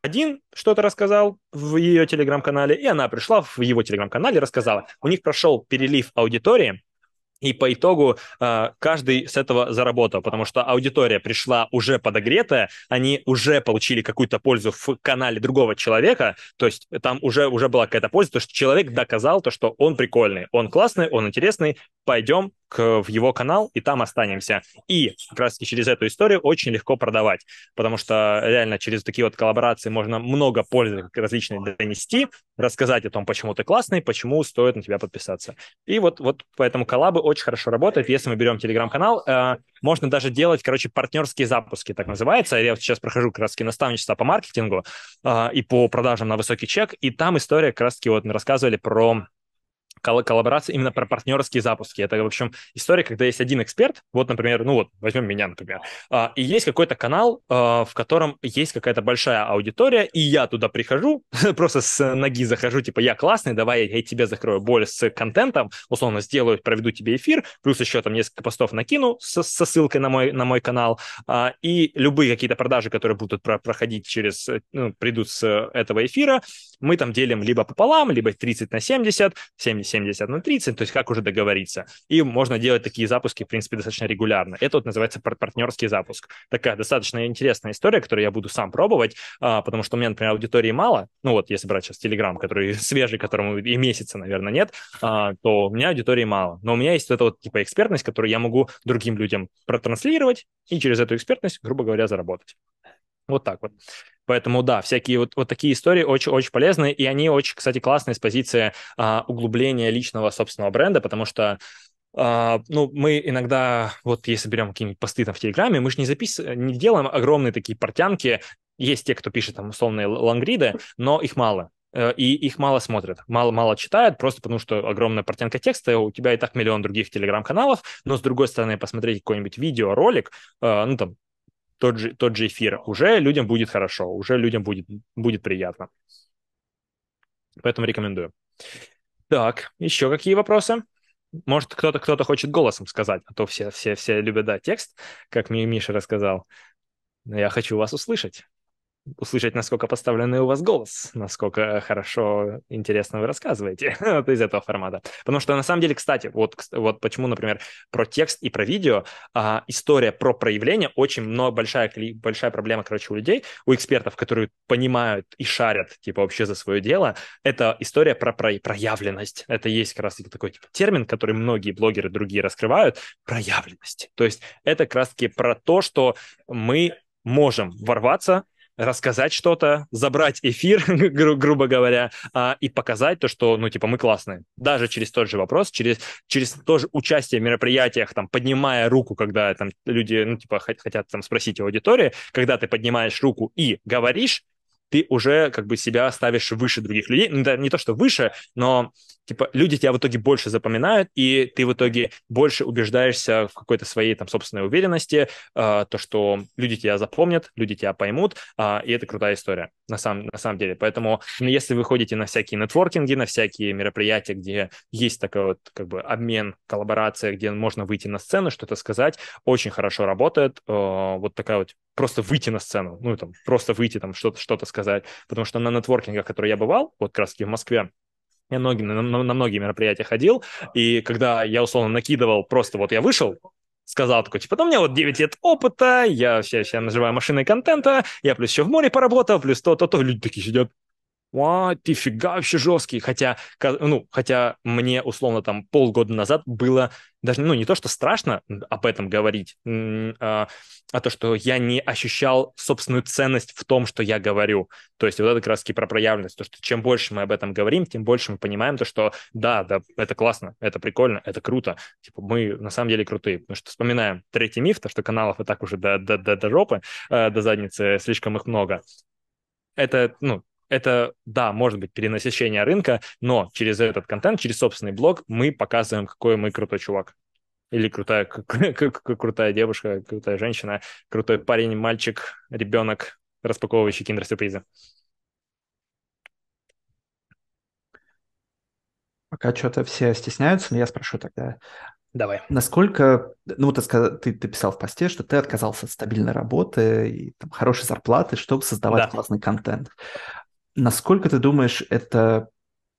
один что-то рассказал в ее телеграм-канале, и она пришла в его телеграм-канале и рассказала. У них прошел перелив аудитории, и по итогу э, каждый с этого заработал, потому что аудитория пришла уже подогретая, они уже получили какую-то пользу в канале другого человека, то есть там уже, уже была какая-то польза, то что человек доказал то, что он прикольный, он классный, он интересный, пойдем к, в его канал, и там останемся. И как раз-таки через эту историю очень легко продавать, потому что реально через такие вот коллаборации можно много пользы различной донести, рассказать о том, почему ты классный, почему стоит на тебя подписаться. И вот, вот поэтому коллабы очень хорошо работают. Если мы берем телеграм-канал, э, можно даже делать, короче, партнерские запуски, так называется. Я вот сейчас прохожу как раз-таки наставничество по маркетингу э, и по продажам на высокий чек, и там история как раз-таки вот рассказывали про коллаборации именно про партнерские запуски. Это, в общем, история, когда есть один эксперт, вот, например, ну вот, возьмем меня, например, а, и есть какой-то канал, а, в котором есть какая-то большая аудитория, и я туда прихожу, просто с ноги захожу, типа, я классный, давай я тебе закрою боль с контентом, условно сделаю, проведу тебе эфир, плюс еще там несколько постов накину со, со ссылкой на мой, на мой канал, а, и любые какие-то продажи, которые будут проходить через, ну, придут с этого эфира, мы там делим либо пополам, либо 30 на 70, 70 70 на 30, то есть как уже договориться. И можно делать такие запуски, в принципе, достаточно регулярно. Это вот называется пар- партнерский запуск. Такая достаточно интересная история, которую я буду сам пробовать, а, потому что у меня, например, аудитории мало. Ну вот, если брать сейчас Telegram, который свежий, которому и месяца, наверное, нет, а, то у меня аудитории мало. Но у меня есть вот эта вот типа экспертность, которую я могу другим людям протранслировать и через эту экспертность, грубо говоря, заработать. Вот так вот. Поэтому, да, всякие вот, вот такие истории очень-очень полезны, и они очень, кстати, классные с позиции а, углубления личного собственного бренда, потому что Uh, ну, мы иногда, вот если берем какие-нибудь посты там в Телеграме, мы же не запис... не делаем огромные такие портянки. Есть те, кто пишет там условные лангриды, но их мало. Э, и их мало смотрят, мало-мало читают, просто потому что огромная портянка текста, у тебя и так миллион других телеграм-каналов, но с другой стороны, посмотреть какой-нибудь видеоролик, э, ну там тот же, тот же эфир, уже людям будет хорошо, уже людям будет, будет приятно. Поэтому рекомендую. Так, еще какие вопросы? Может, кто-то кто-то хочет голосом сказать, а то все, все, все любят, да, текст, как мне Миша рассказал. Но я хочу вас услышать услышать, насколько поставленный у вас голос, насколько хорошо, интересно вы рассказываете вот из этого формата. Потому что на самом деле, кстати, вот, вот почему, например, про текст и про видео а, история про проявление очень много, большая, большая проблема, короче, у людей, у экспертов, которые понимают и шарят, типа, вообще за свое дело, это история про, про проявленность. Это есть как раз такой типа, термин, который многие блогеры другие раскрывают, проявленность. То есть это как раз-таки про то, что мы можем ворваться рассказать что-то, забрать эфир, гру- грубо говоря, а, и показать то, что, ну, типа, мы классные. Даже через тот же вопрос, через, через тоже участие в мероприятиях, там, поднимая руку, когда там люди, ну, типа, хотят там спросить у аудитории, когда ты поднимаешь руку и говоришь, ты уже как бы себя ставишь выше других людей. Ну, да, не то, что выше, но типа люди тебя в итоге больше запоминают, и ты в итоге больше убеждаешься в какой-то своей там собственной уверенности, э, то, что люди тебя запомнят, люди тебя поймут, э, и это крутая история на самом, на самом деле. Поэтому ну, если вы ходите на всякие нетворкинги, на всякие мероприятия, где есть такой вот как бы обмен, коллаборация, где можно выйти на сцену, что-то сказать, очень хорошо работает. Э, вот такая вот просто выйти на сцену, ну там просто выйти там что-то что то сказать сказать, потому что на нетворкингах, которые я бывал, вот как раз в Москве, я многие, на, на многие мероприятия ходил, и когда я условно накидывал, просто вот я вышел, сказал такой, типа, ну, у меня вот 9 лет опыта, я вся, вся наживаю машиной контента, я плюс еще в море поработал, плюс то-то-то, люди такие сидят, Ва, ты фига вообще жесткий. Хотя, ну, хотя мне условно там полгода назад было даже, ну, не то, что страшно об этом говорить, а, а то, что я не ощущал собственную ценность в том, что я говорю. То есть вот это как раз таки про проявленность, то, что чем больше мы об этом говорим, тем больше мы понимаем то, что да, да, это классно, это прикольно, это круто. Типа мы на самом деле крутые. Потому что вспоминаем третий миф, то, что каналов и так уже до, до, до, до жопы, э, до задницы слишком их много это, ну, это, да, может быть перенасыщение рынка, но через этот контент, через собственный блог мы показываем, какой мы крутой чувак. Или крутая, крутая девушка, крутая женщина, крутой парень, мальчик, ребенок, распаковывающий киндер-сюрпризы. Пока что-то все стесняются, но я спрошу тогда. Давай. Насколько, ну, ты, ты, ты писал в посте, что ты отказался от стабильной работы и там, хорошей зарплаты, чтобы создавать да. классный контент. Насколько ты думаешь, это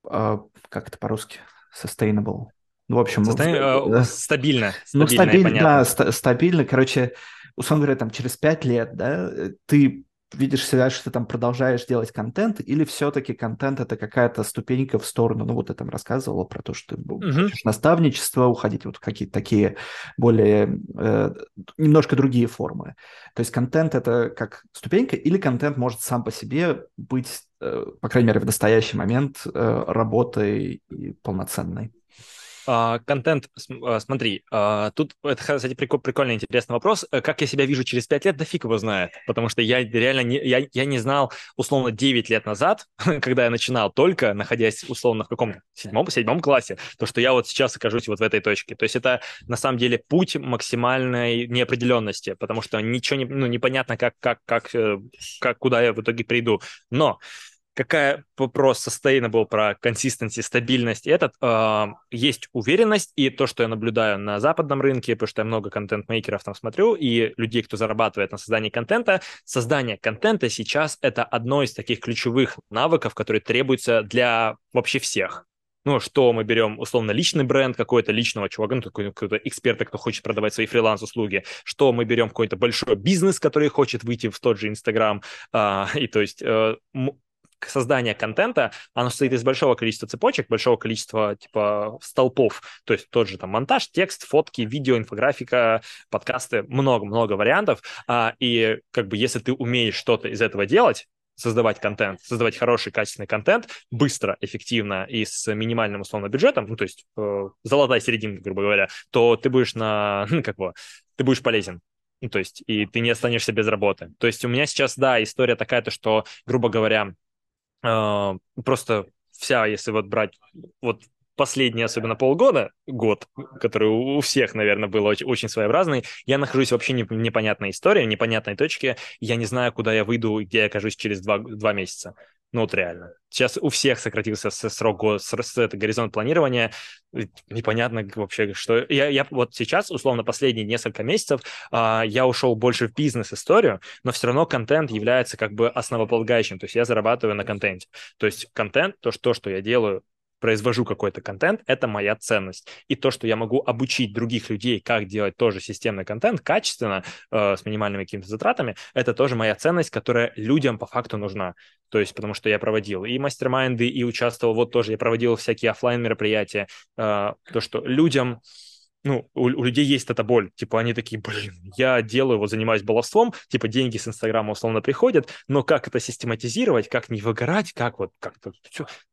а, как это по-русски? Sustainable. Ну, в общем, Состав... А, да. стабильно. Ну, стабильно, да, ст- стабильно. Короче, условно говоря, там через пять лет, да, э, ты видишь себя, что ты там продолжаешь делать контент, или все-таки контент это какая-то ступенька в сторону, ну вот я там рассказывала про то, что ты uh хочешь наставничество, уходить вот в какие-то такие более, э, немножко другие формы. То есть контент это как ступенька, или контент может сам по себе быть, э, по крайней мере, в настоящий момент э, работой полноценной. А, контент, а, смотри, а, тут э, это, кстати, прикольный, интересный вопрос. Э, как я себя вижу через 5 лет, да фиг его знает. Потому что я реально не, я, я не знал, условно, 9 лет назад, когда я начинал только, находясь, условно, в каком седьмом, седьмом классе, то, что я вот сейчас окажусь вот в этой точке. То есть это, на самом деле, путь максимальной неопределенности, потому что ничего не, ну, непонятно, как, как, как, э, как, куда я в итоге приду. Но какая вопрос состояние был про консистенции, стабильность, этот э, есть уверенность, и то, что я наблюдаю на западном рынке, потому что я много контент-мейкеров там смотрю, и людей, кто зарабатывает на создании контента, создание контента сейчас это одно из таких ключевых навыков, которые требуются для вообще всех. Ну, что мы берем, условно, личный бренд какой-то личного чувака, ну, ну какой-то эксперта, кто хочет продавать свои фриланс-услуги, что мы берем какой-то большой бизнес, который хочет выйти в тот же Инстаграм, а, и то есть э, создания контента, оно состоит из большого количества цепочек, большого количества типа столпов, то есть тот же там монтаж, текст, фотки, видео, инфографика, подкасты, много-много вариантов, а, и как бы если ты умеешь что-то из этого делать, создавать контент, создавать хороший, качественный контент быстро, эффективно и с минимальным условно бюджетом, ну, то есть э, золотая серединка, грубо говоря, то ты будешь на, ну, как бы, ты будешь полезен. Ну, то есть, и ты не останешься без работы. То есть, у меня сейчас, да, история такая, то, что, грубо говоря, а, просто вся, если вот брать вот последние, особенно полгода, год, который у всех, наверное, был очень, очень своеобразный, я нахожусь вообще не, непонятной истории, непонятной точке. Я не знаю, куда я выйду, где я окажусь через два, два месяца. Ну вот реально. Сейчас у всех сократился срок, это горизонт планирования. Непонятно вообще, что... Я, я вот сейчас, условно, последние несколько месяцев а, я ушел больше в бизнес-историю, но все равно контент является как бы основополагающим. То есть я зарабатываю на контенте. То есть контент, то, что, что я делаю произвожу какой-то контент, это моя ценность. И то, что я могу обучить других людей, как делать тоже системный контент качественно, э, с минимальными какими-то затратами, это тоже моя ценность, которая людям по факту нужна. То есть, потому что я проводил и мастер-майнды, и участвовал, вот тоже я проводил всякие офлайн мероприятия э, то, что людям ну, у, у людей есть эта боль. Типа они такие, блин, я делаю, вот занимаюсь баловством, типа деньги с Инстаграма условно приходят, но как это систематизировать, как не выгорать, как вот, как то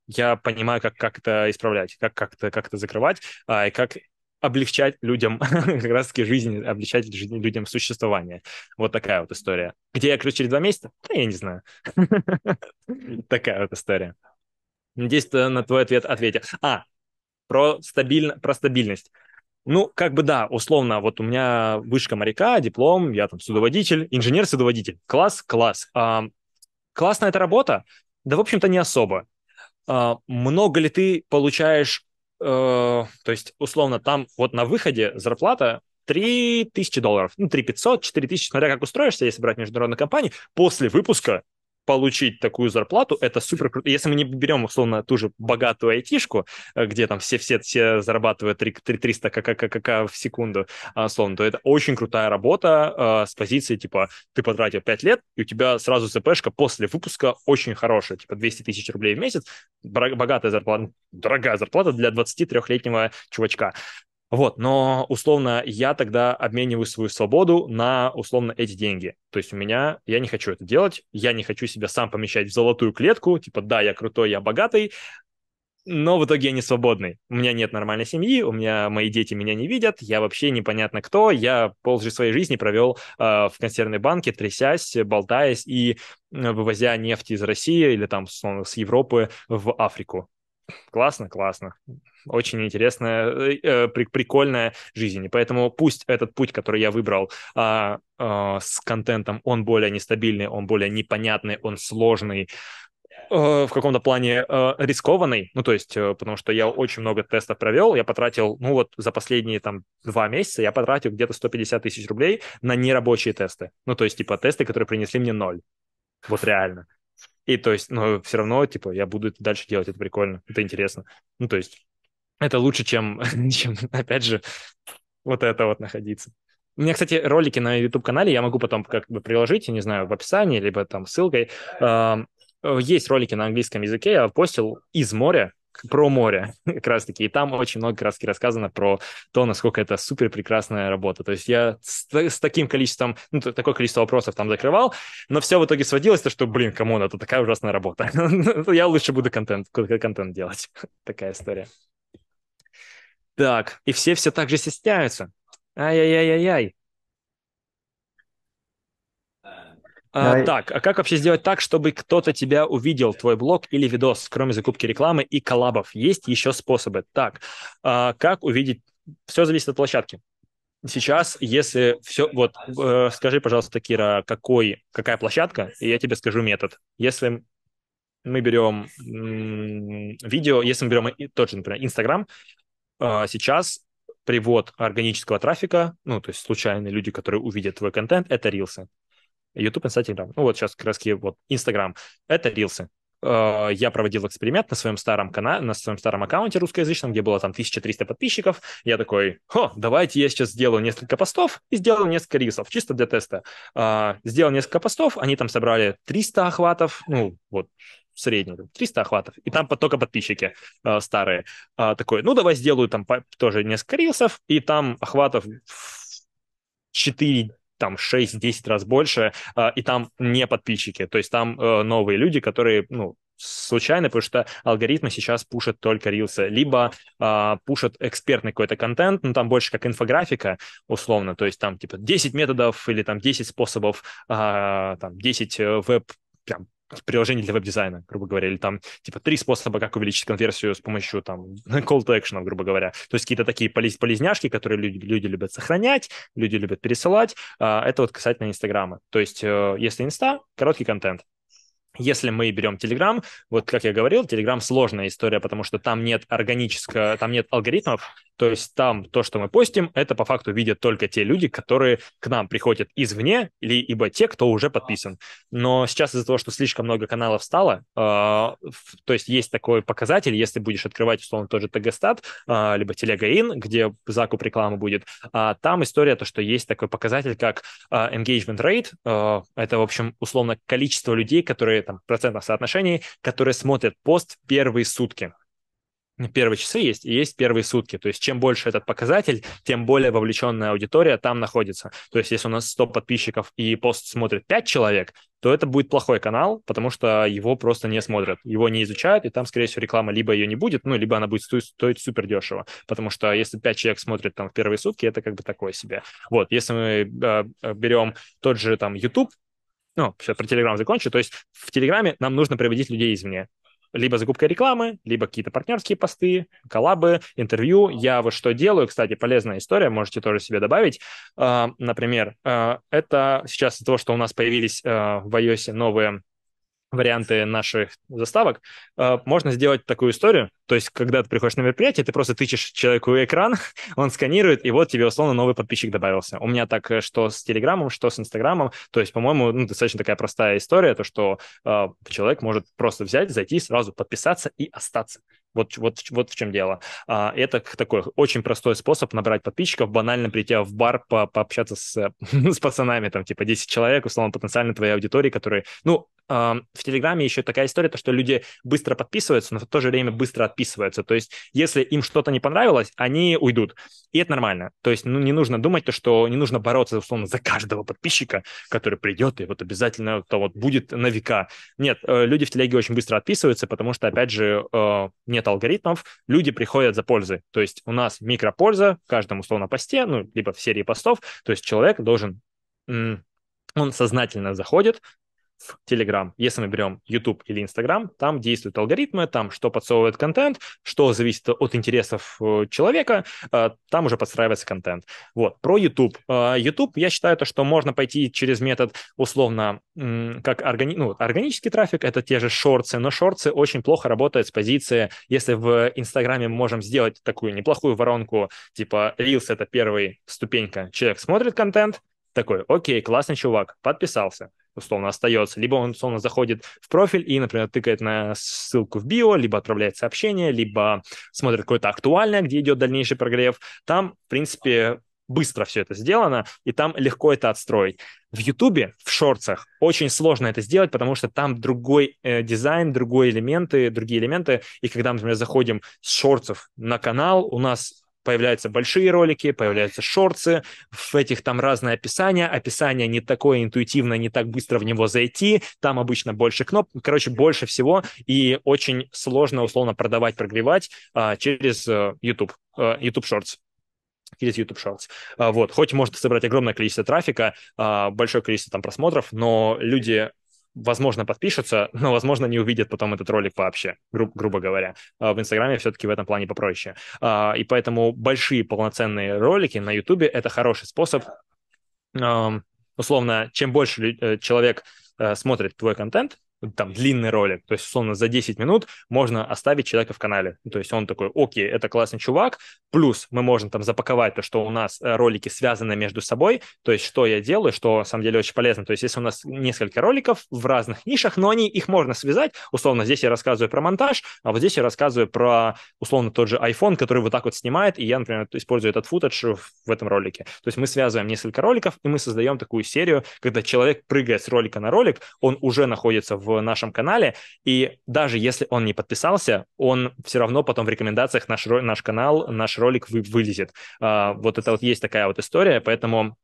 я понимаю, как, как это исправлять, как, как, это, как это закрывать, а, и как облегчать людям как раз-таки жизнь, облегчать жизнь, людям существование. Вот такая вот история. Где я, короче, через два месяца? Да, я не знаю. такая вот история. Надеюсь, на твой ответ ответил. А, про, стабиль... про стабильность. Ну, как бы да, условно, вот у меня вышка моряка, диплом, я там судоводитель, инженер-судоводитель. Класс, класс. А, классная эта работа? Да, в общем-то, не особо. А, много ли ты получаешь, э, то есть, условно, там вот на выходе зарплата 3000 долларов, ну, 3500, 4000, смотря как устроишься, если брать международную компанию, после выпуска получить такую зарплату, это супер круто. Если мы не берем, условно, ту же богатую айтишку, э, где там все-все все зарабатывают 3, 3, 300 ккк в секунду, а, условно, то это очень крутая работа э, с позиции, типа, ты потратил 5 лет, и у тебя сразу ЦПшка после выпуска очень хорошая, типа 200 тысяч рублей в месяц, богатая зарплата, дорогая зарплата для 23-летнего чувачка. Вот, но условно я тогда обмениваю свою свободу на условно эти деньги. То есть у меня, я не хочу это делать, я не хочу себя сам помещать в золотую клетку, типа, да, я крутой, я богатый, но в итоге я не свободный. У меня нет нормальной семьи, у меня мои дети меня не видят, я вообще непонятно кто, я полжи своей жизни провел э, в консервной банке, трясясь, болтаясь и вывозя нефть из России или там с Европы в Африку классно, классно. Очень интересная, э, э, прикольная жизнь. И поэтому пусть этот путь, который я выбрал а, а, с контентом, он более нестабильный, он более непонятный, он сложный, э, в каком-то плане рискованный, ну, то есть, потому что я очень много тестов провел, я потратил, ну, вот за последние, там, два месяца я потратил где-то 150 тысяч рублей на нерабочие тесты, ну, то есть, типа, тесты, которые принесли мне ноль, вот реально. И то есть, ну, все равно, типа, я буду это дальше делать, это прикольно, это интересно. Ну, то есть, это лучше, чем, чем опять же, вот это вот находиться. У меня, кстати, ролики на YouTube-канале, я могу потом как бы приложить, я не знаю, в описании, либо там ссылкой. Э, есть ролики на английском языке, я постил из моря, про море как раз-таки. И там очень много как раз рассказано про то, насколько это супер прекрасная работа. То есть я с, с таким количеством, ну, такое количество вопросов там закрывал, но все в итоге сводилось, то, что, блин, камон, это такая ужасная работа. Ну, я лучше буду контент, контент делать. такая история. Так, и все все так же стесняются. Ай-яй-яй-яй-яй. А, так, а как вообще сделать так, чтобы кто-то тебя увидел, твой блог или видос, кроме закупки рекламы и коллабов? Есть еще способы. Так, а, как увидеть? Все зависит от площадки. Сейчас, если все, вот, э, скажи, пожалуйста, Кира, какой, какая площадка, и я тебе скажу метод. Если мы берем м, видео, если мы берем тот же, например, Инстаграм, э, сейчас привод органического трафика, ну, то есть случайные люди, которые увидят твой контент, это рилсы. YouTube, Instagram. Ну вот сейчас как вот Instagram. Это рилсы э, я проводил эксперимент на своем старом канале, на своем старом аккаунте русскоязычном, где было там 1300 подписчиков. Я такой, хо, давайте я сейчас сделаю несколько постов и сделаю несколько рисов, чисто для теста. Э, сделал несколько постов, они там собрали 300 охватов, ну, вот, в 300 охватов, и там только подписчики э, старые. такой, ну, давай сделаю там тоже несколько рилсов, и там охватов 4 там 6-10 раз больше, а, и там не подписчики, то есть там э, новые люди, которые, ну, случайно, потому что алгоритмы сейчас пушат только рилсы, либо а, пушат экспертный какой-то контент, ну там больше как инфографика условно, то есть там типа 10 методов или там 10 способов, а, там 10 э, веб приложение для веб-дизайна, грубо говоря, или там типа три способа, как увеличить конверсию с помощью там call to action, грубо говоря. То есть какие-то такие полез полезняшки, которые люди, люди любят сохранять, люди любят пересылать. А, это вот касательно Инстаграма. То есть э, если Инста, короткий контент, если мы берем Telegram, вот как я говорил, Telegram сложная история, потому что там нет органического, там нет алгоритмов, то есть там то, что мы постим, это по факту видят только те люди, которые к нам приходят извне, или ибо те, кто уже подписан. Но сейчас из-за того, что слишком много каналов стало, э, то есть есть такой показатель, если будешь открывать, условно, тот же ТГСТАТ, э, а, либо Телегаин, где закуп рекламы будет, э, там история то, что есть такой показатель, как э, engagement rate, э, это, в общем, условно, количество людей, которые там в процентном которые смотрят пост первые сутки первые часы есть и есть первые сутки. То есть чем больше этот показатель, тем более вовлеченная аудитория там находится. То есть если у нас 100 подписчиков и пост смотрит 5 человек, то это будет плохой канал, потому что его просто не смотрят, его не изучают, и там, скорее всего, реклама либо ее не будет, ну, либо она будет стоить, стоить супер дешево, потому что если 5 человек смотрит там в первые сутки, это как бы такое себе. Вот, если мы э, а, а, берем тот же там YouTube, ну, сейчас про Телеграм закончу, то есть в Телеграме нам нужно приводить людей извне либо закупка рекламы, либо какие-то партнерские посты, коллабы, интервью. Я вот что делаю, кстати, полезная история, можете тоже себе добавить. А, например, а, это сейчас из-за того, что у нас появились а, в iOS новые варианты наших заставок, э, можно сделать такую историю. То есть, когда ты приходишь на мероприятие, ты просто тычешь человеку экран, он сканирует, и вот тебе условно новый подписчик добавился. У меня так э, что с Телеграмом, что с Инстаграмом. То есть, по-моему, ну, достаточно такая простая история, то что э, человек может просто взять, зайти, сразу подписаться и остаться. Вот, вот, вот в чем дело. А, это такой очень простой способ набрать подписчиков, банально прийти в бар, по, пообщаться с, э, с пацанами, там, типа, 10 человек, условно, потенциально твоей аудитории, которые, ну, в Телеграме еще такая история, то, что люди быстро подписываются, но в то же время быстро отписываются. То есть, если им что-то не понравилось, они уйдут. И это нормально. То есть, ну, не нужно думать, то, что не нужно бороться, условно, за каждого подписчика, который придет и вот обязательно то вот будет на века. Нет, э, люди в Телеге очень быстро отписываются, потому что, опять же, э, нет алгоритмов, люди приходят за пользой. То есть, у нас микропольза в каждом, условно, посте, ну, либо в серии постов. То есть, человек должен он сознательно заходит, в Telegram. Если мы берем YouTube или Instagram, там действуют алгоритмы, там что подсовывает контент, что зависит от интересов э, человека, э, там уже подстраивается контент. Вот, про YouTube. Э, YouTube, я считаю, то, что можно пойти через метод условно как органи... ну, органический трафик, это те же шорцы, но шорцы очень плохо работают с позиции, если в Инстаграме мы можем сделать такую неплохую воронку, типа Reels это первая ступенька, человек смотрит контент, такой, окей, классный чувак, подписался, условно остается, либо он условно заходит в профиль и, например, тыкает на ссылку в био, либо отправляет сообщение, либо смотрит какое-то актуальное, где идет дальнейший прогрев. Там, в принципе, быстро все это сделано, и там легко это отстроить. В Ютубе, в шорцах, очень сложно это сделать, потому что там другой э, дизайн, другие элементы, другие элементы. И когда мы, например, заходим с шорцев на канал, у нас появляются большие ролики, появляются шорцы, в этих там разные описания, описание не такое интуитивно, не так быстро в него зайти, там обычно больше кнопок, короче, больше всего, и очень сложно, условно, продавать, прогревать а, через э, YouTube, э, YouTube Shorts через YouTube Shorts. А, вот, хоть может собрать огромное количество трафика, а, большое количество там просмотров, но люди возможно, подпишутся, но, возможно, не увидят потом этот ролик вообще, гру- грубо говоря. А, в Инстаграме все-таки в этом плане попроще. А, и поэтому большие полноценные ролики на Ютубе – это хороший способ. Условно, чем больше э, человек э, смотрит твой контент, там длинный ролик, то есть условно за 10 минут можно оставить человека в канале. То есть он такой, окей, это классный чувак, плюс мы можем там запаковать то, что у нас э, ролики связаны между собой, то есть что я делаю, что на самом деле очень полезно. То есть если у нас несколько роликов в разных нишах, но они, их можно связать, условно здесь я рассказываю про монтаж, а вот здесь я рассказываю про условно тот же iPhone, который вот так вот снимает, и я, например, использую этот футаж в этом ролике. То есть мы связываем несколько роликов, и мы создаем такую серию, когда человек прыгает с ролика на ролик, он уже находится в в нашем канале. И даже если он не подписался, он все равно потом в рекомендациях наш, наш канал, наш ролик вы, вылезет. А, вот это вот есть такая вот история, поэтому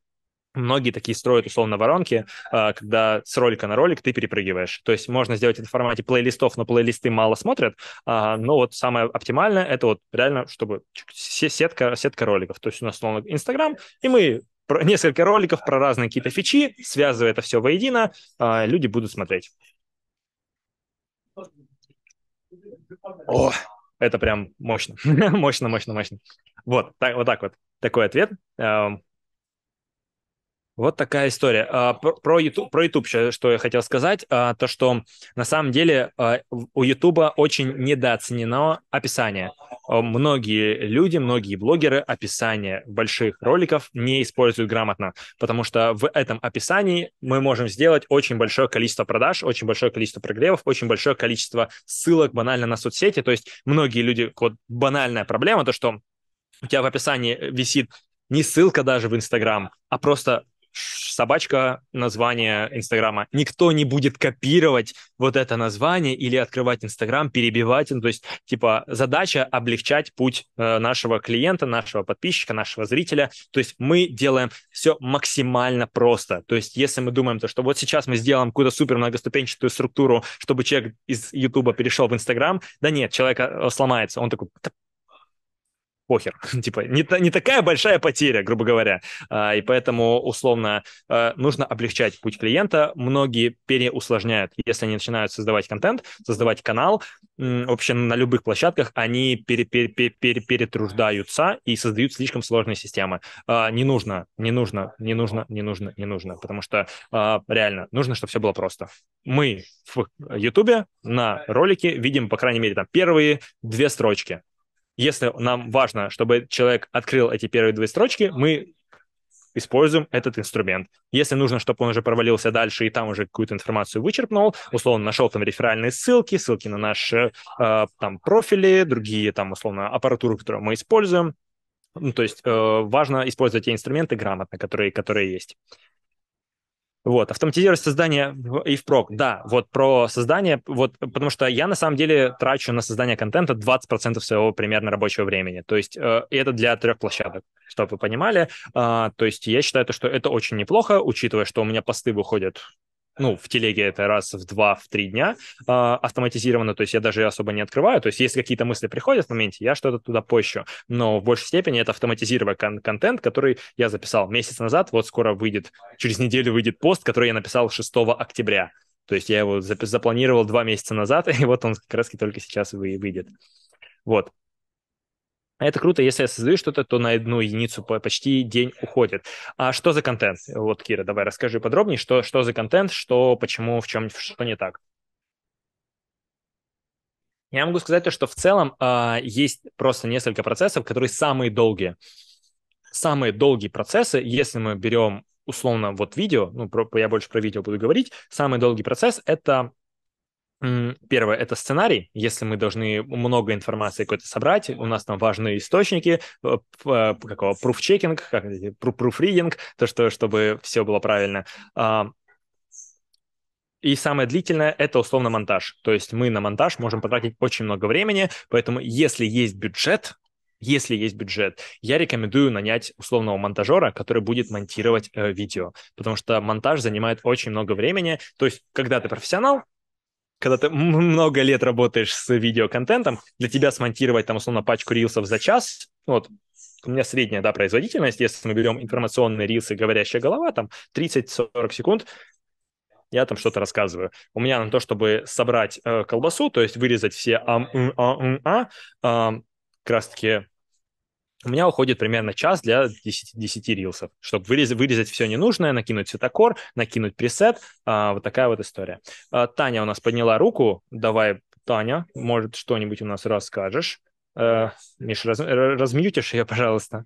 Многие такие строят условно воронки, а, когда с ролика на ролик ты перепрыгиваешь. То есть можно сделать это в формате плейлистов, но плейлисты мало смотрят. А, но вот самое оптимальное это вот реально, чтобы сетка, сетка роликов. То есть у нас условно Инстаграм, и мы несколько роликов про разные какие-то фичи, связывая это все воедино, а, люди будут смотреть. О, это прям мощно, мощно, мощно, мощно. Вот, так, вот так вот, такой ответ. Эм, вот такая история. А, про YouTube, про YouTube что я хотел сказать, а, то что на самом деле а, у YouTube очень недооценено описание. Многие люди, многие блогеры описание больших роликов не используют грамотно, потому что в этом описании мы можем сделать очень большое количество продаж, очень большое количество прогревов, очень большое количество ссылок банально на соцсети. То есть многие люди, вот банальная проблема, то что у тебя в описании висит не ссылка даже в Инстаграм, а просто собачка название Инстаграма. Никто не будет копировать вот это название или открывать Инстаграм, перебивать. Ну, то есть, типа, задача облегчать путь э, нашего клиента, нашего подписчика, нашего зрителя. То есть мы делаем все максимально просто. То есть если мы думаем, то, что вот сейчас мы сделаем какую-то супер многоступенчатую структуру, чтобы человек из Ютуба перешел в Инстаграм, да нет, человек э, сломается. Он такой, да похер. типа, не, не такая большая потеря, грубо говоря. А, и поэтому, условно, а, нужно облегчать путь клиента. Многие переусложняют. Если они начинают создавать контент, создавать канал, вообще на любых площадках они пере, перетруждаются и создают слишком сложные системы. А, не нужно, не нужно, не нужно, не нужно, не нужно. Потому что а, реально нужно, чтобы все было просто. Мы в Ютубе на ролике видим, по крайней мере, там первые две строчки если нам важно, чтобы человек открыл эти первые две строчки, мы используем этот инструмент. Если нужно, чтобы он уже провалился дальше и там уже какую-то информацию вычерпнул, условно, нашел там реферальные ссылки, ссылки на наши э, там профили, другие там, условно, аппаратуру, которую мы используем. Ну, то есть э, важно использовать те инструменты грамотно, которые, которые есть. Вот, автоматизировать создание и впрок, да, вот про создание, вот, потому что я на самом деле трачу на создание контента 20% своего примерно рабочего времени, то есть э, это для трех площадок, чтобы вы понимали, э, то есть я считаю, то, что это очень неплохо, учитывая, что у меня посты выходят ну, в телеге это раз в два, в три дня э, автоматизированно, то есть я даже особо не открываю, то есть если какие-то мысли приходят в моменте, я что-то туда пощу, но в большей степени это автоматизированный кон- контент, который я записал месяц назад, вот скоро выйдет, через неделю выйдет пост, который я написал 6 октября, то есть я его запланировал два месяца назад, и вот он как раз-таки только сейчас выйдет. Вот. А это круто, если я создаю что-то, то на одну единицу почти день уходит. А что за контент? Вот, Кира, давай расскажи подробнее, что, что за контент, что, почему, в чем, что не так. Я могу сказать то, что в целом э, есть просто несколько процессов, которые самые долгие. Самые долгие процессы, если мы берем условно вот видео, ну, про, я больше про видео буду говорить, самый долгий процесс – это Первое – это сценарий. Если мы должны много информации какой-то собрать, у нас там важные источники, э, э, какого пруфчекинг, как пруфридинг, то, что, чтобы все было правильно. А, и самое длительное – это условно монтаж. То есть мы на монтаж можем потратить очень много времени, поэтому если есть бюджет, если есть бюджет, я рекомендую нанять условного монтажера, который будет монтировать э, видео, потому что монтаж занимает очень много времени. То есть, когда ты профессионал, когда ты много лет работаешь с видеоконтентом, для тебя смонтировать там, условно, пачку рилсов за час, вот, у меня средняя, да, производительность, если мы берем информационные рилсы, говорящая голова, там, 30-40 секунд, я там что-то рассказываю. У меня на то, чтобы собрать э, колбасу, то есть вырезать все а, м, а, м, а, э, как раз-таки у меня уходит примерно час для 10, 10 рилсов, чтобы вырезать, вырезать все ненужное, накинуть цветокор, накинуть пресет. А, вот такая вот история. А, Таня у нас подняла руку. Давай, Таня, может, что-нибудь у нас расскажешь. А, Миш, раз, размьютишь ее, пожалуйста.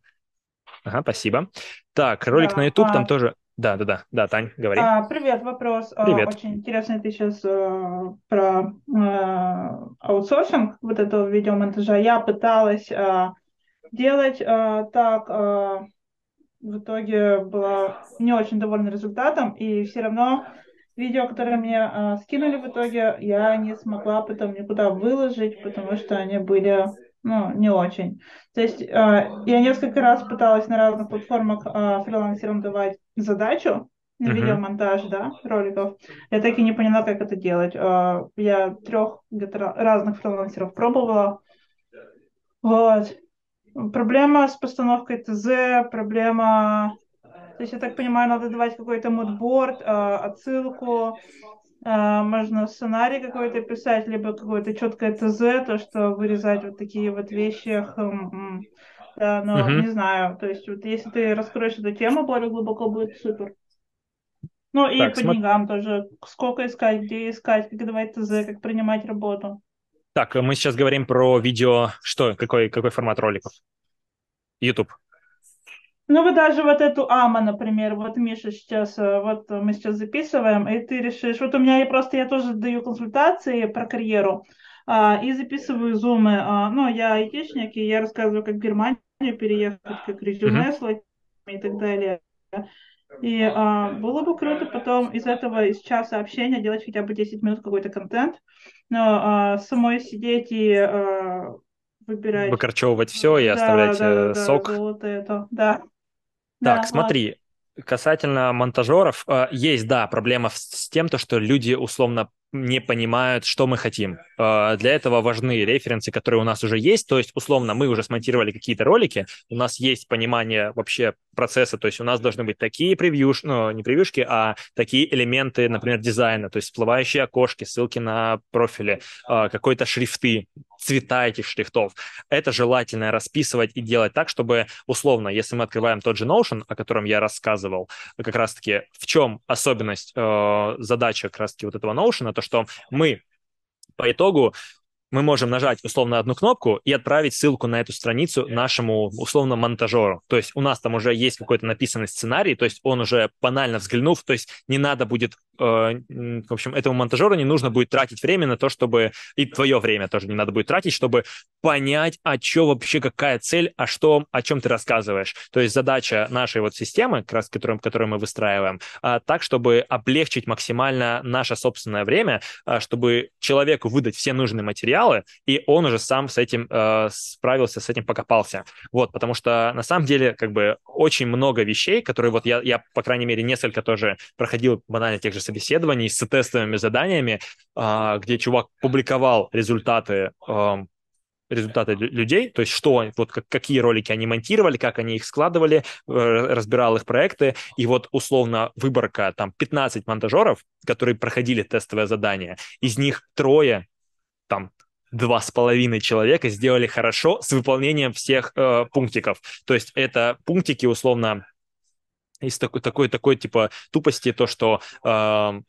Ага, спасибо. Так, ролик да, на YouTube, а... там тоже... Да, да, да, да, Тань, говори. А, привет, вопрос. А, привет. Очень интересный ты сейчас э, про э, аутсорсинг вот этого видеомонтажа. Я пыталась... Э, делать. Э, так, э, в итоге была не очень довольна результатом, и все равно видео, которые мне э, скинули в итоге, я не смогла потом никуда выложить, потому что они были ну, не очень. То есть э, я несколько раз пыталась на разных платформах э, фрилансерам давать задачу на uh-huh. видеомонтаж, да, роликов. Я так и не поняла, как это делать. Э, я трех разных фрилансеров пробовала. Вот. Проблема с постановкой ТЗ, проблема... То есть, я так понимаю, надо давать какой-то мудборд, э, отсылку, э, можно сценарий какой-то писать, либо какое-то четкое ТЗ, то, что вырезать вот такие вот вещи, хм, да, но угу. не знаю, то есть вот если ты раскроешь эту тему более глубоко, будет супер. Ну и так, по см... деньгам тоже, сколько искать, где искать, как давать ТЗ, как принимать работу. Так, мы сейчас говорим про видео. Что? Какой, какой формат роликов? YouTube. Ну, вы даже вот эту АМА, например, вот Миша сейчас, э, вот мы сейчас записываем, и ты решишь, вот у меня я просто, я тоже даю консультации про карьеру, а, и записываю зумы, а, ну, я айтишник, и я рассказываю, как в Германию переехать, как резюме mm-hmm. и так далее. И а, было бы круто потом из этого, из часа общения делать хотя бы 10 минут какой-то контент, но а, самой сидеть и а, выбирать... Выкорчевывать все и да, оставлять да, э, да, сок. Да, золотое, то. да. Так, да, смотри, вот. касательно монтажеров, а, есть, да, проблема с тем, то, что люди условно не понимают, что мы хотим. А, для этого важны референсы, которые у нас уже есть. То есть, условно, мы уже смонтировали какие-то ролики, у нас есть понимание вообще процесса, то есть у нас должны быть такие превьюш, ну, не превьюшки, а такие элементы, например, дизайна, то есть всплывающие окошки, ссылки на профили, а, какой-то шрифты, цвета этих шрифтов. Это желательно расписывать и делать так, чтобы, условно, если мы открываем тот же Notion, о котором я рассказывал, как раз-таки в чем особенность, э, задача как раз-таки вот этого Notion, то, что мы по итогу мы можем нажать условно одну кнопку и отправить ссылку на эту страницу нашему условно монтажеру. То есть у нас там уже есть какой-то написанный сценарий, то есть он уже банально взглянув, то есть не надо будет Э, в общем, этому монтажеру не нужно будет тратить время на то, чтобы... И твое время тоже не надо будет тратить, чтобы понять, о что вообще, какая цель, а что, о чем ты рассказываешь. То есть задача нашей вот системы, как раз которую, которую мы выстраиваем, а, так, чтобы облегчить максимально наше собственное время, а, чтобы человеку выдать все нужные материалы, и он уже сам с этим э, справился, с этим покопался. Вот, потому что на самом деле как бы очень много вещей, которые вот я, я по крайней мере, несколько тоже проходил банально тех же собеседований с тестовыми заданиями, а, где чувак публиковал результаты а, результаты людей, то есть что, вот как, какие ролики они монтировали, как они их складывали, э, разбирал их проекты, и вот условно выборка там 15 монтажеров, которые проходили тестовое задание, из них трое, там два с половиной человека сделали хорошо с выполнением всех э, пунктиков, то есть это пунктики условно из такой, такой, такой типа тупости, то, что э,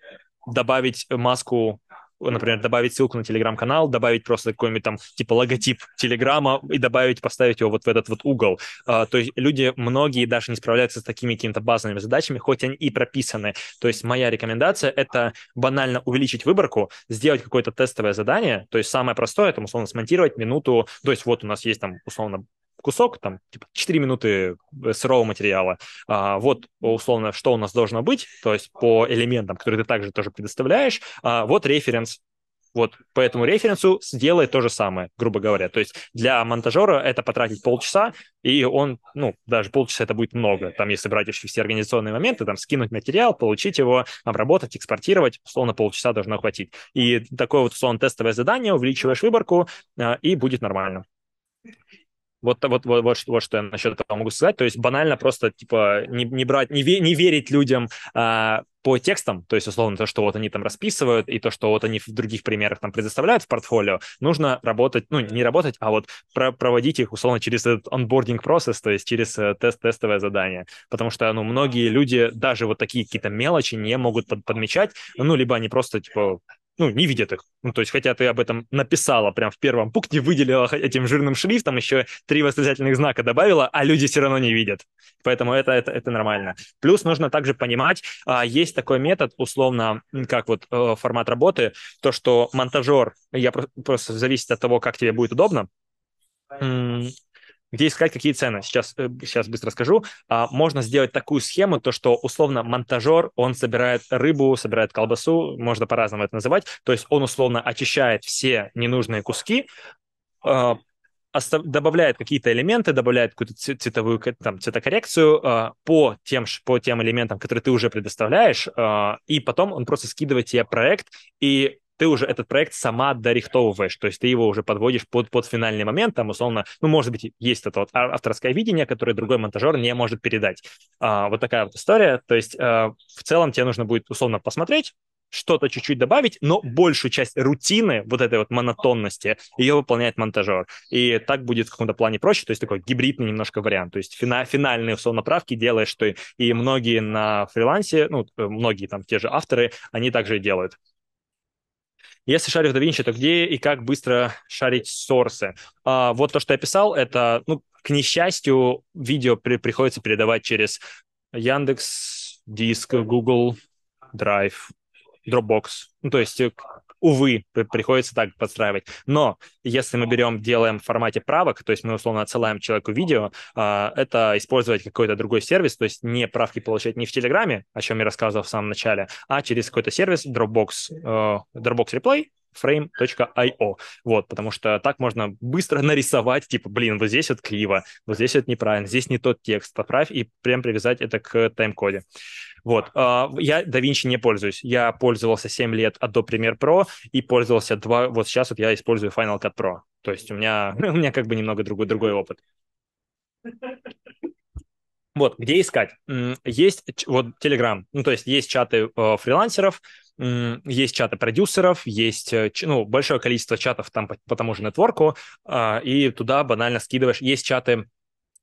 добавить маску например, добавить ссылку на телеграм-канал, добавить просто какой-нибудь там типа логотип телеграма и добавить, поставить его вот в этот вот угол. А, то есть люди, многие даже не справляются с такими какими-то базовыми задачами, хоть они и прописаны. То есть моя рекомендация — это банально увеличить выборку, сделать какое-то тестовое задание, то есть самое простое, это условно, смонтировать минуту, то есть вот у нас есть там, условно, кусок, там, типа, 4 минуты э, сырого материала. А, вот, условно, что у нас должно быть, то есть по элементам, которые ты также тоже предоставляешь. А, вот референс, вот по этому референсу сделай то же самое, грубо говоря. То есть для монтажера это потратить полчаса, и он, ну, даже полчаса это будет много. Там, если брать еще все организационные моменты, там, скинуть материал, получить его, обработать, экспортировать, условно, полчаса должно хватить. И такое вот, условно, тестовое задание, увеличиваешь выборку, а, и будет нормально. Вот, вот, вот, вот, вот что я насчет этого могу сказать. То есть банально просто, типа, не, не брать, не, ве, не верить людям а, по текстам, то есть, условно, то, что вот они там расписывают, и то, что вот они в других примерах там предоставляют в портфолио, нужно работать, ну, не работать, а вот про проводить их, условно, через этот онбординг процесс, то есть через э, тест тестовое задание. Потому что, ну, многие люди даже вот такие какие-то мелочи не могут под подмечать, ну, либо они просто, типа, ну, не видят их. Ну, то есть, хотя ты об этом написала прям в первом пункте, выделила этим жирным шрифтом, еще три восклицательных знака добавила, а люди все равно не видят. Поэтому это, это, это нормально. Плюс нужно также понимать, а, есть такой метод, условно, как вот э, формат работы, то, что монтажер, я просто зависит от того, как тебе будет удобно, где искать какие цены. Сейчас, э, сейчас быстро скажу. А, можно сделать такую схему, то что условно монтажер, он собирает рыбу, собирает колбасу, можно по-разному это называть. То есть он условно очищает все ненужные куски, а, добавляет какие-то элементы, добавляет какую-то цветовую там, цветокоррекцию э, по, тем, по тем элементам, которые ты уже предоставляешь, э, и потом он просто скидывает тебе проект, и ты уже этот проект сама дорихтовываешь, то есть ты его уже подводишь под, под финальный момент, там, условно, ну, может быть, есть это вот а, авторское видение, которое другой монтажер не может передать. А, вот такая вот история, то есть а, в целом тебе нужно будет, условно, посмотреть, что-то чуть-чуть добавить, но большую часть рутины, вот этой вот монотонности, ее выполняет монтажер. И так будет в каком-то плане проще, то есть такой гибридный немножко вариант. То есть фина финальные условно правки делаешь ты, и многие на фрилансе, ну, многие там те же авторы, они также делают. Если шарю в DaVinci, то где и как быстро шарить сорсы? А, вот то, что я писал, это, ну, к несчастью, видео при, приходится передавать через Яндекс, Диск, Google Drive, Dropbox. Ну, то есть, э, увы, приходится так подстраивать. Но если мы берем, делаем в формате правок, то есть мы условно отсылаем человеку видео, а, это использовать какой-то другой сервис, то есть не правки получать не в Телеграме, о чем я рассказывал в самом начале, а через какой-то сервис Dropbox, э, Dropbox Replay, frame.io. Вот, потому что так можно быстро нарисовать, типа, блин, вот здесь вот криво, вот здесь вот неправильно, здесь не тот текст, поправь и прям привязать это к тайм-коде. Вот, а, я DaVinci не пользуюсь. Я пользовался 7 лет лет Adobe Premiere Pro и пользовался два... Вот сейчас вот я использую Final Cut Pro. То есть у меня, у меня как бы немного другой, другой опыт. Вот, где искать? Есть вот Telegram, ну, то есть есть чаты э, фрилансеров, э, есть чаты продюсеров, есть, э, ну, большое количество чатов там по, по тому же нетворку, э, и туда банально скидываешь. Есть чаты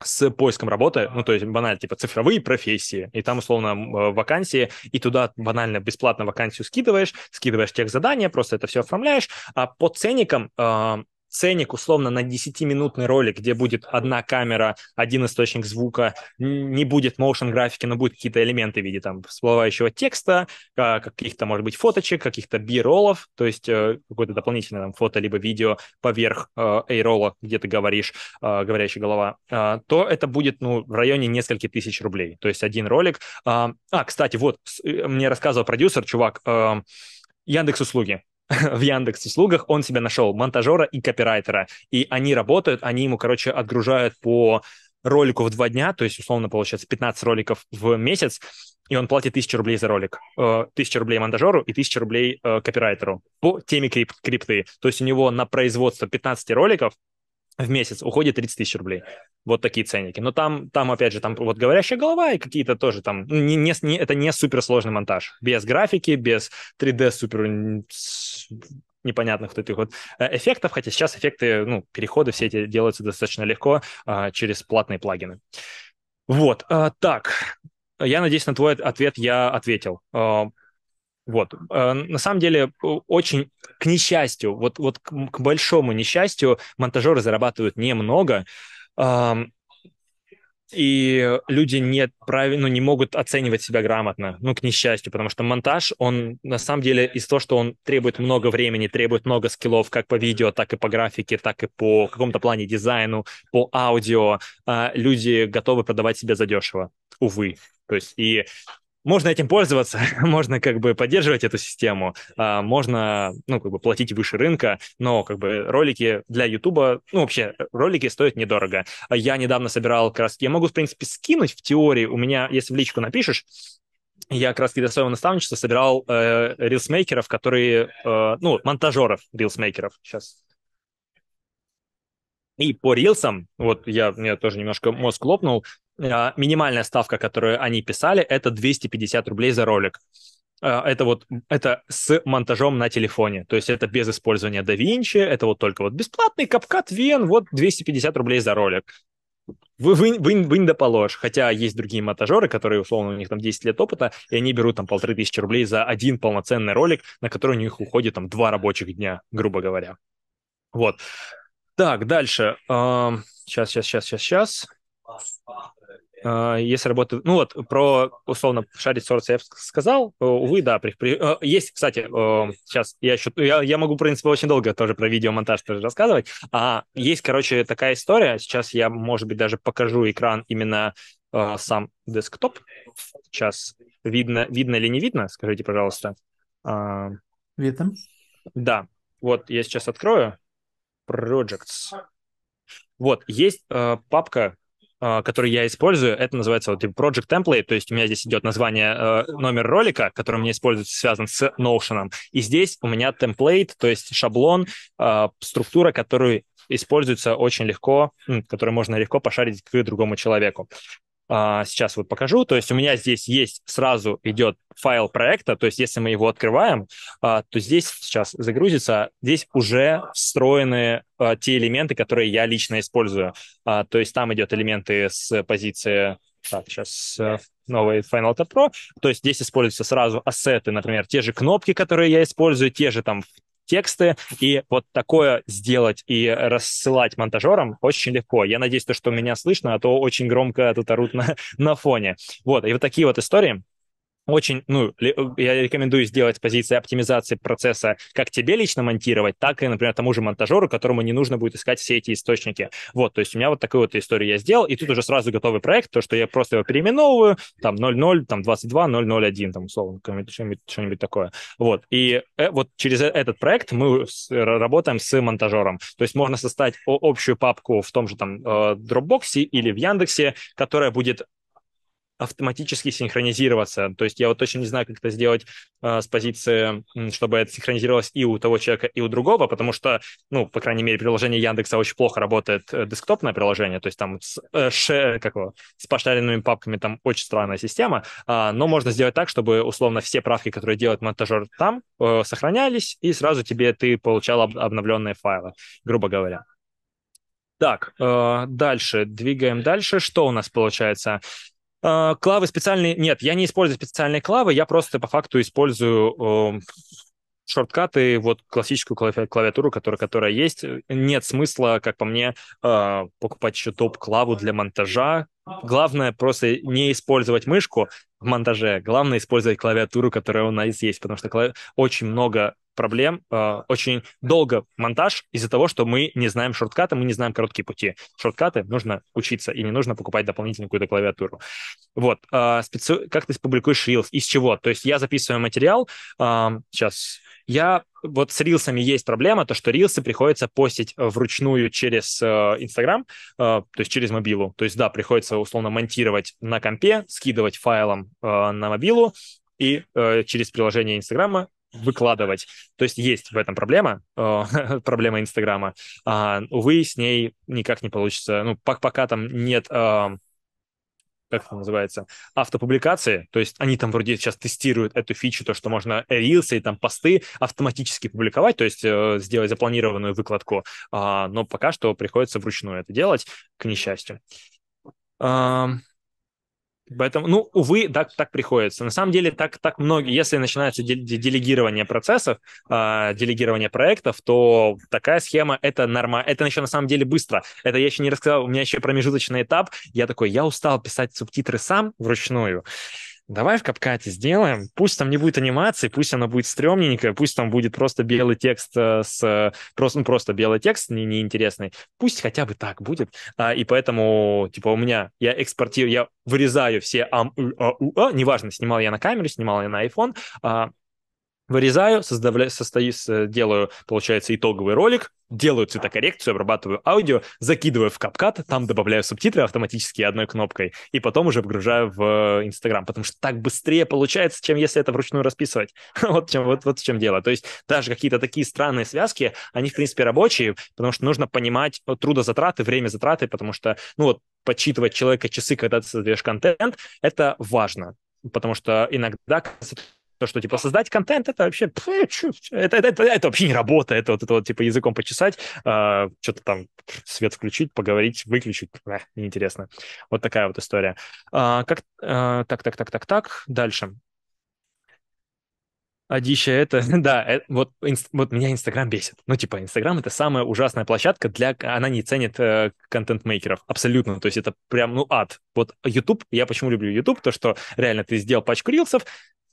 с поиском работы, ну, то есть банально, типа, цифровые профессии, и там, условно, э, вакансии, и туда банально бесплатно вакансию скидываешь, скидываешь тех задания, просто это все оформляешь, а по ценникам э, ценник условно на 10-минутный ролик, где будет одна камера, один источник звука, не будет motion графики, но будут какие-то элементы в виде там всплывающего текста, а, каких-то, может быть, фоточек, каких-то B-роллов, то есть э, какое-то дополнительное там фото либо видео поверх э, A-ролла, где ты говоришь, э, говорящая голова, то это будет, ну, в районе нескольких тысяч рублей. То есть один ролик. А, а кстати, вот, мне рассказывал продюсер, чувак, Яндекс услуги. в Яндекс услугах он себя нашел, монтажера и копирайтера. И они работают, они ему, короче, отгружают по ролику в два дня, то есть, условно, получается 15 роликов в месяц, и он платит 1000 рублей за ролик. 1000 э, рублей монтажеру и 1000 рублей э, копирайтеру по теме крип- крипты. То есть у него на производство 15 роликов в месяц уходит 30 тысяч рублей. Вот такие ценники. Но там, там опять же, там вот говорящая голова и какие-то тоже там... Ну, не, не, не, это не суперсложный монтаж. Без графики, без 3D супер непонятных вот этих вот э, эффектов, хотя сейчас эффекты, ну, переходы все эти делаются достаточно легко а, через платные плагины. Вот, а, так, я надеюсь, на твой ответ я ответил. А, вот. Э, на самом деле, очень к несчастью, вот, вот к большому несчастью, монтажеры зарабатывают немного, и люди не, правильно, ну, не могут оценивать себя грамотно, ну, к несчастью, потому что монтаж, он на самом деле из за того, что он требует много времени, требует много скиллов как по видео, так и по графике, так и по какому-то плане дизайну, по аудио, а, люди готовы продавать себя задешево, увы. То есть и можно этим пользоваться, можно как бы поддерживать эту систему, а, можно, ну, как бы платить выше рынка, но как бы ролики для Ютуба, ну, вообще, ролики стоят недорого. Я недавно собирал краски, я могу, в принципе, скинуть в теории, у меня, если в личку напишешь, я как раз для своего наставничества собирал э, рилсмейкеров, которые, э, ну, монтажеров рилсмейкеров, сейчас и по рилсам, вот я, мне тоже немножко мозг лопнул, а, минимальная ставка, которую они писали, это 250 рублей за ролик. А, это вот это с монтажом на телефоне, то есть это без использования DaVinci, это вот только вот бесплатный капкат Вен, вот 250 рублей за ролик. Вы, вы, вы, вы не доположь, хотя есть другие монтажеры, которые, условно, у них там 10 лет опыта, и они берут там полторы тысячи рублей за один полноценный ролик, на который у них уходит там два рабочих дня, грубо говоря. Вот. Так, дальше. Сейчас, сейчас, сейчас, сейчас, сейчас. А, если работа, Ну вот, про, условно, шарить сорс я сказал. Э, увы, да. При, при, э, есть, кстати, сейчас э, я еще... Я, я могу, в принципе, очень долго тоже про видеомонтаж тоже рассказывать. А, есть, короче, такая история. Сейчас я, может быть, даже покажу экран именно сам десктоп. Сейчас видно, видно или не видно, скажите, пожалуйста. А, видно. Да. Вот я сейчас открою. Projects. Вот, есть папка а, который я использую, это называется вот Project Template, то есть у меня здесь идет название, э, номер ролика, который мне используется, связан с Notion, и здесь у меня темплейт, то есть шаблон, а, структура, которую используется очень легко, который можно легко пошарить к другому человеку. А, сейчас вот покажу. То есть у меня здесь есть сразу идет файл проекта. То есть если мы его открываем, а, то здесь сейчас загрузится, здесь уже встроены а, те элементы, которые я лично использую. То есть там идет элементы с позиции так, сейчас э, новый Final Cut Pro. То есть здесь используются сразу ассеты, например, те же кнопки, которые я использую, те же там тексты, и вот такое сделать и рассылать монтажерам очень легко. Я надеюсь, то, что меня слышно, а то очень громко тут орут на, на фоне. Вот, и вот такие вот истории очень, ну, я рекомендую сделать с позиции оптимизации процесса как тебе лично монтировать, так и, например, тому же монтажеру, которому не нужно будет искать все эти источники. Вот, то есть у меня вот такую вот историю я сделал, и тут уже сразу готовый проект, то, что я просто его переименовываю, там 00, там 22, 001, там условно, что-нибудь, что-нибудь такое. Вот, и э, вот через э, этот проект мы с, работаем с монтажером. То есть можно составить общую папку в том же там э, Dropbox или в Яндексе, которая будет автоматически синхронизироваться. То есть я вот точно не знаю, как это сделать э, с позиции, чтобы это синхронизировалось и у того человека, и у другого, потому что, ну, по крайней мере, приложение Яндекса очень плохо работает э, десктопное приложение, то есть там с, э, ше, как его, с поштаренными папками там очень странная система, э, но можно сделать так, чтобы условно все правки, которые делает монтажер там, э, сохранялись, и сразу тебе ты получал об, обновленные файлы, грубо говоря. Так, э, дальше, двигаем дальше. Что у нас получается? А, клавы специальные... Нет, я не использую специальные клавы, я просто по факту использую эм, шорткаты, вот классическую клавиатуру, которая, которая есть. Нет смысла, как по мне, э, покупать еще топ-клаву для монтажа. Главное просто не использовать мышку в монтаже. Главное использовать клавиатуру, которая у нас есть, потому что клави... очень много проблем. А, очень долго монтаж из-за того, что мы не знаем шорткаты, мы не знаем короткие пути. Шорткаты нужно учиться, и не нужно покупать дополнительную какую-то клавиатуру. Вот. А, специ... Как ты публикуешь Reels? Из чего? То есть я записываю материал. Сейчас. Я вот с рилсами есть проблема, то что рилсы приходится постить вручную через а, Инстаграм, э, э, то есть через мобилу. То есть да, приходится условно монтировать на компе, скидывать файлом э, на мобилу и э, через приложение Инстаграма выкладывать. То есть есть в этом проблема, э, проблема Инстаграма. А, увы, с ней никак не получится. Ну, пока там нет э, как это называется, автопубликации, то есть они там вроде сейчас тестируют эту фичу, то, что можно рилсы и там посты автоматически публиковать, то есть э, сделать запланированную выкладку, а, но пока что приходится вручную это делать, к несчастью. А, Поэтому, ну, увы, так, так приходится. На самом деле, так, так многие, если начинается делегирование процессов, э, делегирование проектов, то такая схема, это норма, это еще на самом деле быстро. Это я еще не рассказал, у меня еще промежуточный этап. Я такой, я устал писать субтитры сам вручную давай в капкате сделаем, пусть там не будет анимации, пусть она будет стрёмненькая, пусть там будет просто белый текст э, с... Просто, ну, просто белый текст не, неинтересный, пусть хотя бы так будет. А, и поэтому, типа, у меня, я экспортирую, я вырезаю все ам, у, а, у, а, неважно, снимал я на камеру, снимал я на iPhone, а, вырезаю, создаю, делаю, получается, итоговый ролик, делаю цветокоррекцию, обрабатываю аудио, закидываю в капкат, там добавляю субтитры автоматически одной кнопкой, и потом уже погружаю в э, Инстаграм, потому что так быстрее получается, чем если это вручную расписывать. вот, чем, вот, вот в чем дело. То есть даже какие-то такие странные связки, они, в принципе, рабочие, потому что нужно понимать э, трудозатраты, время затраты, потому что, ну вот, подсчитывать человека часы, когда ты создаешь контент, это важно потому что иногда то, что, типа, создать контент, это вообще... Э, это, это, это, это вообще не работа. Это вот это вот, типа, языком почесать, э, а, что-то там свет включить, поговорить, выключить. Э, неинтересно. Вот такая вот история. Э, как... Э, так, так, так, так, так. Дальше. Одище это, да, это, вот, инст, вот меня Инстаграм бесит. Ну, типа, Инстаграм это самая ужасная площадка для... Она не ценит э, контент-мейкеров, абсолютно. То есть это прям, ну, ад. Вот YouTube, я почему люблю YouTube, то, что реально ты сделал пачку рилсов,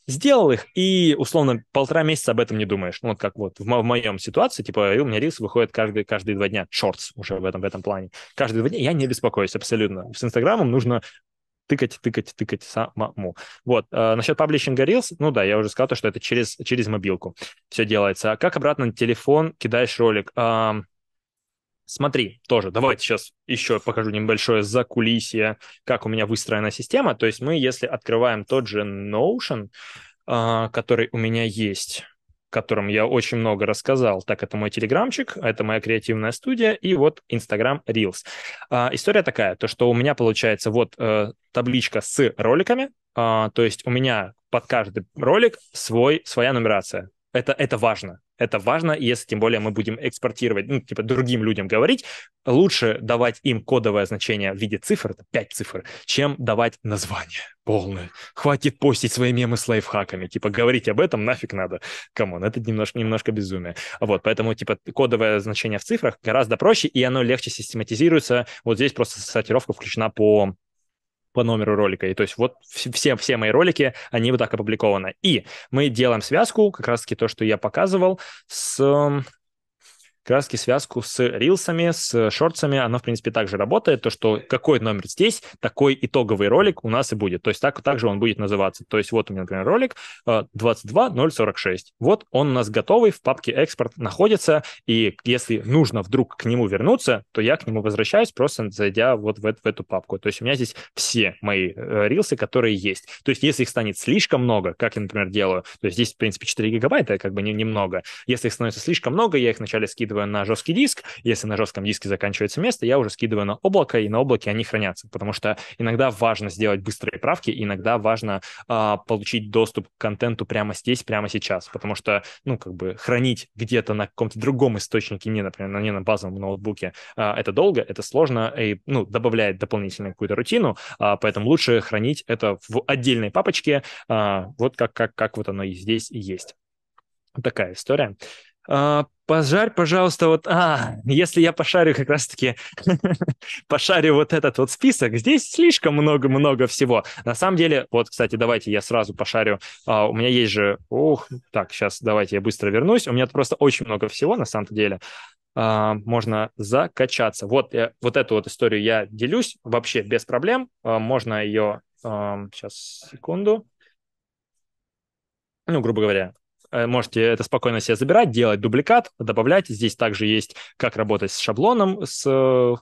сделал их, и, условно, полтора месяца об этом не думаешь. Ну, вот как вот в, мо- в моем ситуации, типа, у меня рилс выходит каждый, каждые два дня, шортс уже в этом, в этом плане. Каждые два дня я не беспокоюсь абсолютно. С Инстаграмом нужно тыкать, тыкать, тыкать самому. Вот. А, э, насчет паблишинга Reels, ну да, я уже сказал то, что это через, через мобилку все делается. А как обратно на телефон кидаешь ролик? А, Смотри, тоже, давайте сейчас еще покажу небольшое закулисье, как у меня выстроена система. То есть мы, если открываем тот же Notion, а, который у меня есть, которым я очень много рассказал. Так, это мой телеграмчик, это моя креативная студия и вот Instagram Reels. А, история такая, то что у меня получается вот э, табличка с роликами, а, то есть у меня под каждый ролик свой, своя нумерация. Это, это важно. Это важно, если тем более мы будем экспортировать, ну, типа, другим людям говорить. Лучше давать им кодовое значение в виде цифр, это 5 цифр, чем давать название полное. Хватит постить свои мемы с лайфхаками. Типа, говорить об этом нафиг надо. Камон, это немножко, немножко безумие. Вот, поэтому, типа, кодовое значение в цифрах гораздо проще, и оно легче систематизируется. Вот здесь просто сортировка включена по по номеру ролика. И то есть вот все, все мои ролики, они вот так опубликованы. И мы делаем связку, как раз-таки то, что я показывал, с краски связку с рилсами, с шортсами, она, в принципе, также работает, то, что какой номер здесь, такой итоговый ролик у нас и будет. То есть так, так же он будет называться. То есть вот у меня, например, ролик 22046. Э, вот он у нас готовый, в папке экспорт находится, и если нужно вдруг к нему вернуться, то я к нему возвращаюсь, просто зайдя вот в, в эту папку. То есть у меня здесь все мои э, рилсы, которые есть. То есть если их станет слишком много, как я, например, делаю, то есть здесь, в принципе, 4 гигабайта как бы немного. Если их становится слишком много, я их вначале скидываю скидываю на жесткий диск. Если на жестком диске заканчивается место, я уже скидываю на облако, и на облаке они хранятся, потому что иногда важно сделать быстрые правки, иногда важно а, получить доступ к контенту прямо здесь, прямо сейчас, потому что, ну, как бы хранить где-то на каком-то другом источнике, не, например, на, не на базовом ноутбуке, а, это долго, это сложно, и, ну, добавляет дополнительную какую-то рутину, а, поэтому лучше хранить это в отдельной папочке, а, вот как, как, как вот оно и здесь и есть. Такая история. А, пожарь, пожалуйста, вот, а, если я пошарю как раз-таки, пошарю вот этот вот список, здесь слишком много-много всего. На самом деле, вот, кстати, давайте я сразу пошарю, а, у меня есть же, ух, так, сейчас давайте я быстро вернусь, у меня просто очень много всего на самом деле. А, можно закачаться. Вот, я, э, вот эту вот историю я делюсь вообще без проблем, а, можно ее, а, сейчас, секунду, ну, грубо говоря, Э, можете это спокойно себе забирать, делать дубликат, добавлять. Здесь также есть, как работать с шаблоном, с э,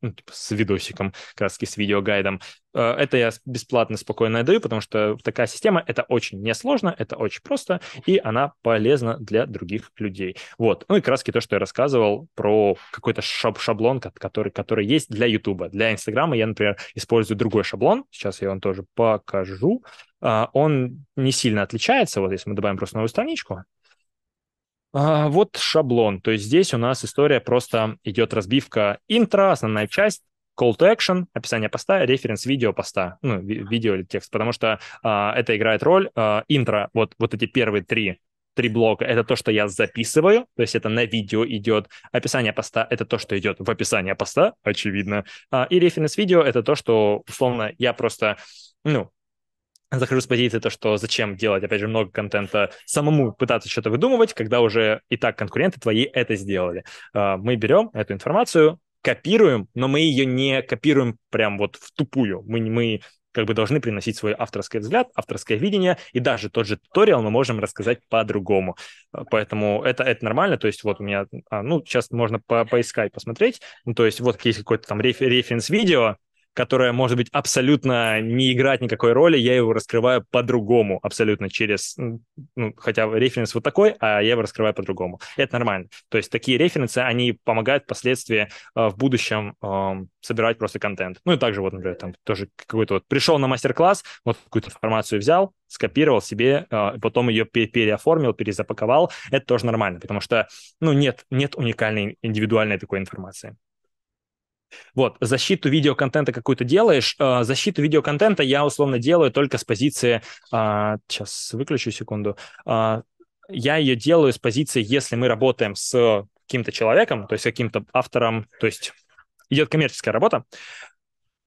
ну, типа, с видосиком, как раз таки с видеогайдом. Э, это я бесплатно спокойно даю, потому что такая система, это очень несложно, это очень просто, и она полезна для других людей. Вот. Ну и как то, что я рассказывал про какой-то шаб шаблон, который, который есть для YouTube. Для Инстаграма я, например, использую другой шаблон. Сейчас я вам тоже покажу. Э, он не сильно отличается. Вот если мы добавим просто новую страничку, а, вот шаблон. То есть здесь у нас история просто идет разбивка интро, основная часть, call to action, описание поста, референс видео поста, ну, ви- видео или текст, потому что а, это играет роль. А, интро, вот, вот эти первые три три блока — это то, что я записываю, то есть это на видео идет. Описание поста — это то, что идет в описание поста, очевидно. А, и референс-видео — это то, что, условно, я просто, ну, захожу с позиции то, что зачем делать, опять же, много контента, самому пытаться что-то выдумывать, когда уже и так конкуренты твои это сделали. А, мы берем эту информацию, копируем, но мы ее не копируем прям вот в тупую. Мы, мы как бы должны приносить свой авторский взгляд, авторское видение, и даже тот же туториал мы можем рассказать по-другому. А, поэтому это, это нормально, то есть вот у меня, а, ну, сейчас можно по поискать, посмотреть, ну, то есть вот есть какой-то там референс-видео, которая может быть абсолютно не играть никакой роли, я его раскрываю по-другому абсолютно через, ну, хотя референс вот такой, а я его раскрываю по-другому. Это нормально. То есть такие референсы, они помогают впоследствии э, в будущем э, собирать просто контент. Ну и также вот, например, там тоже какой-то вот пришел на мастер-класс, вот какую-то информацию взял, скопировал себе, э, потом ее пере- переоформил, перезапаковал. Это тоже нормально, потому что, ну, нет, нет уникальной индивидуальной такой информации. Вот, защиту видеоконтента какую-то делаешь. Э, защиту видеоконтента я условно делаю только с позиции... А, сейчас выключу секунду. А, я ее делаю с позиции, если мы работаем с каким-то человеком, то есть каким-то автором, то есть идет коммерческая работа,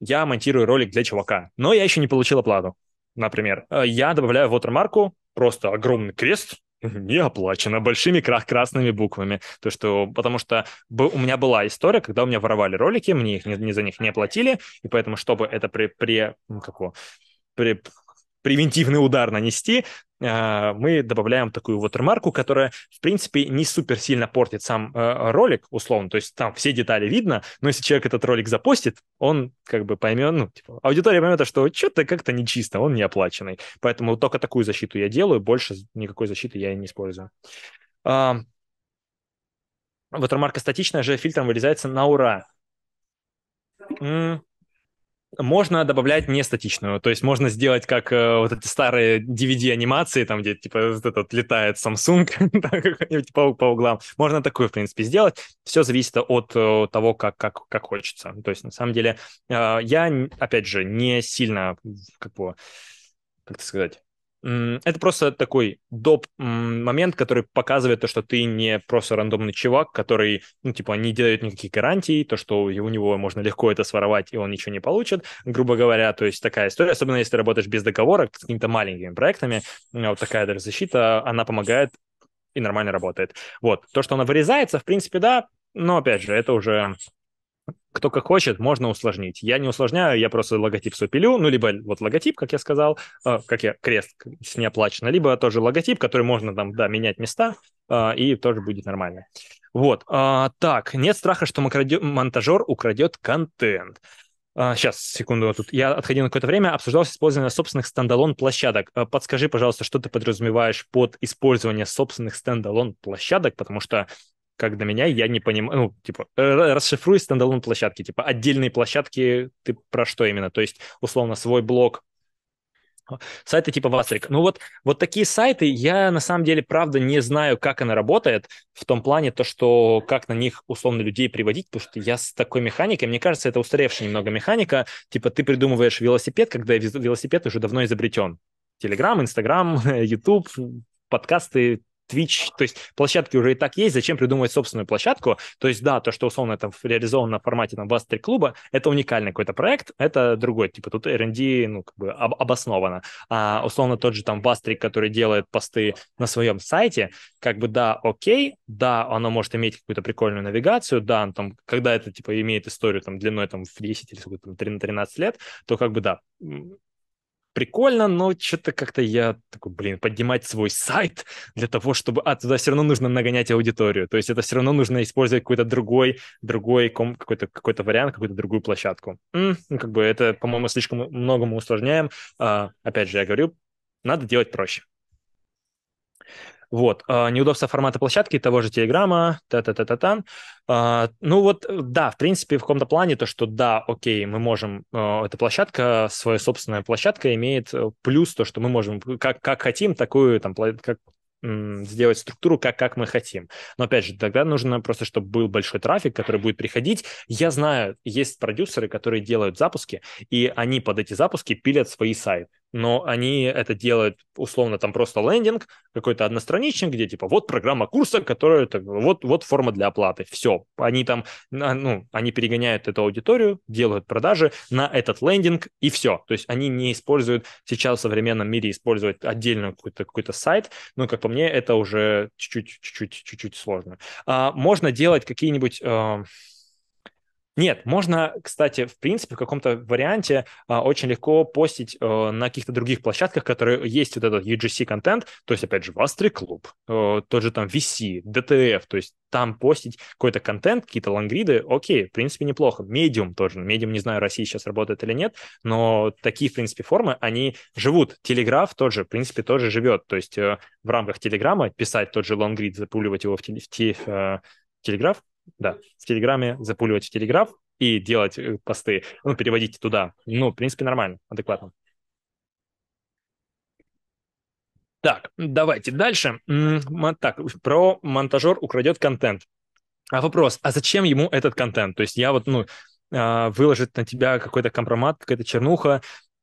я монтирую ролик для чувака, но я еще не получил оплату, например. Э, я добавляю в watermark просто огромный крест, не оплачено большими красными буквами. То, что, потому что у меня была история, когда у меня воровали ролики, мне их не, не за них не платили, и поэтому, чтобы это при, при, ну, как при, превентивный удар нанести, а, мы добавляем такую watermark, которая, в принципе, не супер сильно портит сам а, ролик, условно, то есть там все детали видно, но если человек этот ролик запостит, он как бы поймет, ну, типа, аудитория поймет, что что-то как-то нечисто, он не оплаченный. Поэтому только такую защиту я делаю, больше никакой защиты я не использую. А, watermark статичная же фильтром вырезается на ура можно добавлять не статичную, то есть можно сделать как э, вот эти старые DVD-анимации, там где типа вот этот летает Samsung по, по углам, можно такую, в принципе, сделать, все зависит от э, того, как, как, как хочется, то есть на самом деле э, я, опять же, не сильно, как бы, как это сказать, это просто такой доп. момент, который показывает то, что ты не просто рандомный чувак, который, ну, типа, не делает никаких гарантий, то, что у него можно легко это своровать, и он ничего не получит, грубо говоря. То есть такая история, особенно если ты работаешь без договора, с какими-то маленькими проектами, э, вот такая даже защита, она помогает и нормально работает. Вот. То, что она вырезается, в принципе, да, но, опять же, это уже кто как хочет, можно усложнить. Я не усложняю, я просто логотип супилю, ну, либо вот логотип, как я сказал, э, как я, крест с неоплачено, либо тоже логотип, который можно там, да, менять места, э, и тоже будет нормально. Вот, э, так, нет страха, что монтажер украдет контент. Сейчас, секунду, тут я отходил на какое-то время, обсуждалось использование собственных стендалон-площадок. Подскажи, пожалуйста, что ты подразумеваешь под использование собственных стендалон-площадок, потому что как на меня, я не понимаю, ну, типа, э, расшифруй стендалон площадки, типа, отдельные площадки, ты про что именно? То есть, условно, свой блог, сайты типа Вастрик. Ну вот, вот такие сайты, я на самом деле, правда, не знаю, как она работает, в том плане то, что как на них, условно, людей приводить, потому что я с такой механикой, мне кажется, это устаревшая немного механика, типа ты придумываешь велосипед, когда велосипед уже давно изобретен. Телеграм, Инстаграм, Ютуб, подкасты, Twitch, то есть площадки уже и так есть, зачем придумывать собственную площадку? То есть да, то, что условно там реализовано в формате там Бастер клуба, это уникальный какой-то проект, это другой, типа тут R&D, ну, как бы об- обосновано. А условно тот же там 23, который делает посты на своем сайте, как бы да, окей, да, оно может иметь какую-то прикольную навигацию, да, там, когда это, типа, имеет историю там длиной там в 10 или сколько там, 13 лет, то как бы да, прикольно, но что-то как-то я такой, блин, поднимать свой сайт для того, чтобы... А, туда все равно нужно нагонять аудиторию. То есть это все равно нужно использовать какой-то другой, другой ком, какой-то какой вариант, какую-то другую площадку. М, ну, как бы это, по-моему, слишком много мы усложняем. А, опять же, я говорю, надо делать проще. Вот. А, Неудобство формата площадки, того же Телеграма, та-та-та-та-та. А, ну вот, э, да, в принципе, в каком-то плане то, что да, окей, мы можем, э, эта площадка, своя собственная площадка имеет э, плюс то, что мы можем как, как хотим, такую там, как, сделать структуру, как, как мы хотим. Но опять же, тогда нужно просто, чтобы был большой трафик, который будет приходить. Я знаю, есть продюсеры, которые делают запуски, и они под эти запуски пилят свои сайты но они это делают условно там просто лендинг, какой-то одностраничник, где типа вот программа курса, которая вот, вот форма для оплаты, все. Они там, ну, они перегоняют эту аудиторию, делают продажи на этот лендинг и все. То есть они не используют сейчас в современном мире использовать отдельно какой-то какой сайт, но, как по мне, это уже чуть-чуть, чуть-чуть, чуть-чуть сложно. А, можно делать какие-нибудь... Э, нет, можно, кстати, в принципе, в каком-то варианте а, очень легко постить а, на каких-то других площадках, которые есть вот этот UGC-контент, то есть, опять же, Вастрый клуб, а, тот же там VC, DTF, то есть там постить какой-то контент, какие-то лонгриды, окей, в принципе, неплохо. Medium тоже. Medium, не знаю, России сейчас работает или нет, но такие, в принципе, формы, они живут. Телеграф тоже, в принципе, тоже живет. То есть э, в рамках Телеграма писать тот же лонгрид, запуливать его в, те, в те, э, Телеграф, да, в Телеграме, запуливать Телеграф и делать э, посты, ну, переводить туда. Ну, в принципе, нормально, адекватно. Так, давайте дальше. Так, про монтажер украдет контент. А вопрос, а зачем ему этот контент? То есть я вот, ну, а, выложит на тебя какой-то компромат, какая-то чернуха,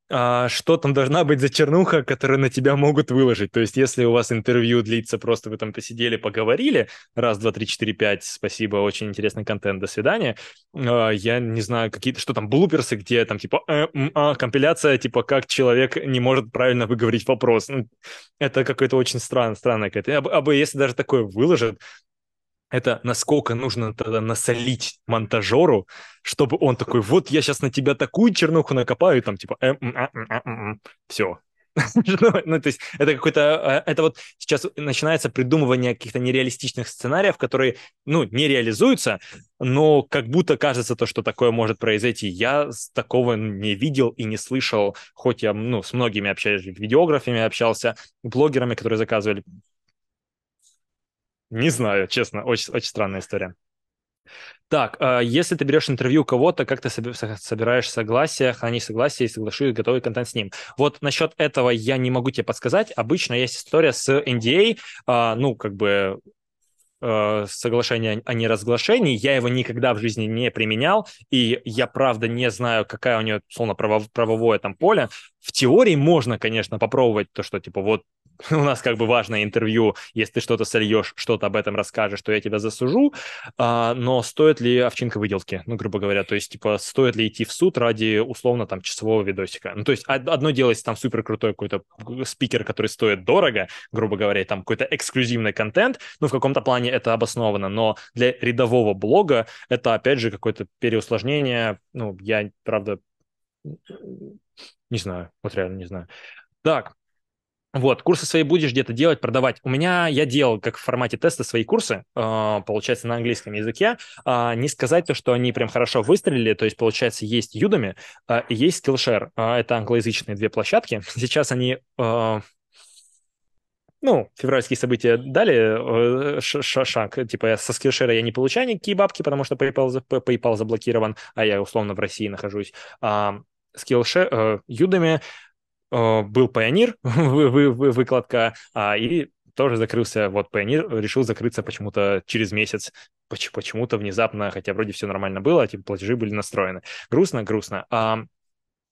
а, что там должна быть за чернуха, которую на тебя могут выложить. То есть, если у вас интервью длится, просто вы там посидели, поговорили, раз, два, три, четыре, пять, спасибо, очень интересный контент, до свидания. А, я не знаю, какие-то, что там, блуперсы, где там, типа, э, м, а, компиляция, типа, как человек не может правильно выговорить вопрос. Ну, это какое-то очень странное, странное какое-то. А бы, если даже такое выложат, это насколько нужно тогда насолить монтажеру, чтобы он такой, вот я сейчас на тебя такую чернуху накопаю, там типа, эм, а, а, все. Ну, ну, то есть это какой-то, э, это вот сейчас начинается придумывание каких-то нереалистичных сценариев, которые, ну, не реализуются, но как будто кажется то, что такое может произойти. Я такого не видел и не слышал, хоть я, ну, с многими общаюсь, видеографами общался, блогерами, которые заказывали не знаю, честно, очень, очень странная история. Так, а, если ты берешь интервью кого-то, как ты собираешь согласие, хранишь согласие и соглашуешь готовый контент с ним? Вот насчет этого я не могу тебе подсказать. Обычно есть история с NDA, а, а, ну, как бы соглашение о неразглашении. Я его никогда в жизни не применял, и я, правда, не знаю, какая у нее, словно, правовое там поле. В теории можно, конечно, попробовать то, что, типа, вот у нас как бы важное интервью, если ты что-то сольешь, что-то об этом расскажешь, то я тебя засужу, а, но стоит ли овчинка выделки, ну, грубо говоря, то есть, типа, стоит ли идти в суд ради, условно, там, часового видосика? Ну, то есть, одно дело, если там супер крутой какой-то спикер, который стоит дорого, грубо говоря, и там какой-то эксклюзивный контент, ну, в каком-то плане это обосновано, но для рядового блога это, опять же, какое-то переусложнение, ну, я, правда, не знаю, вот реально не знаю. Так, вот, курсы свои будешь где-то делать, продавать. У меня, я делал как в формате теста свои курсы, а, получается, на английском языке. А, не сказать то, что они прям хорошо выстрелили, то есть, получается, есть Юдами, а, есть Skillshare. Это англоязычные две площадки. Сейчас они ну, февральские события дали э, шаг, типа со Skillshare я не получаю никакие бабки, потому что PayPal, PayPal заблокирован, а я условно в России нахожусь. Skillshare, э, Юдами, Э, был Пайонир, выкладка, а, и тоже закрылся, вот Пайонир решил закрыться почему-то через месяц, почему-то внезапно, хотя вроде все нормально было, эти а типа платежи были настроены. Грустно, грустно. А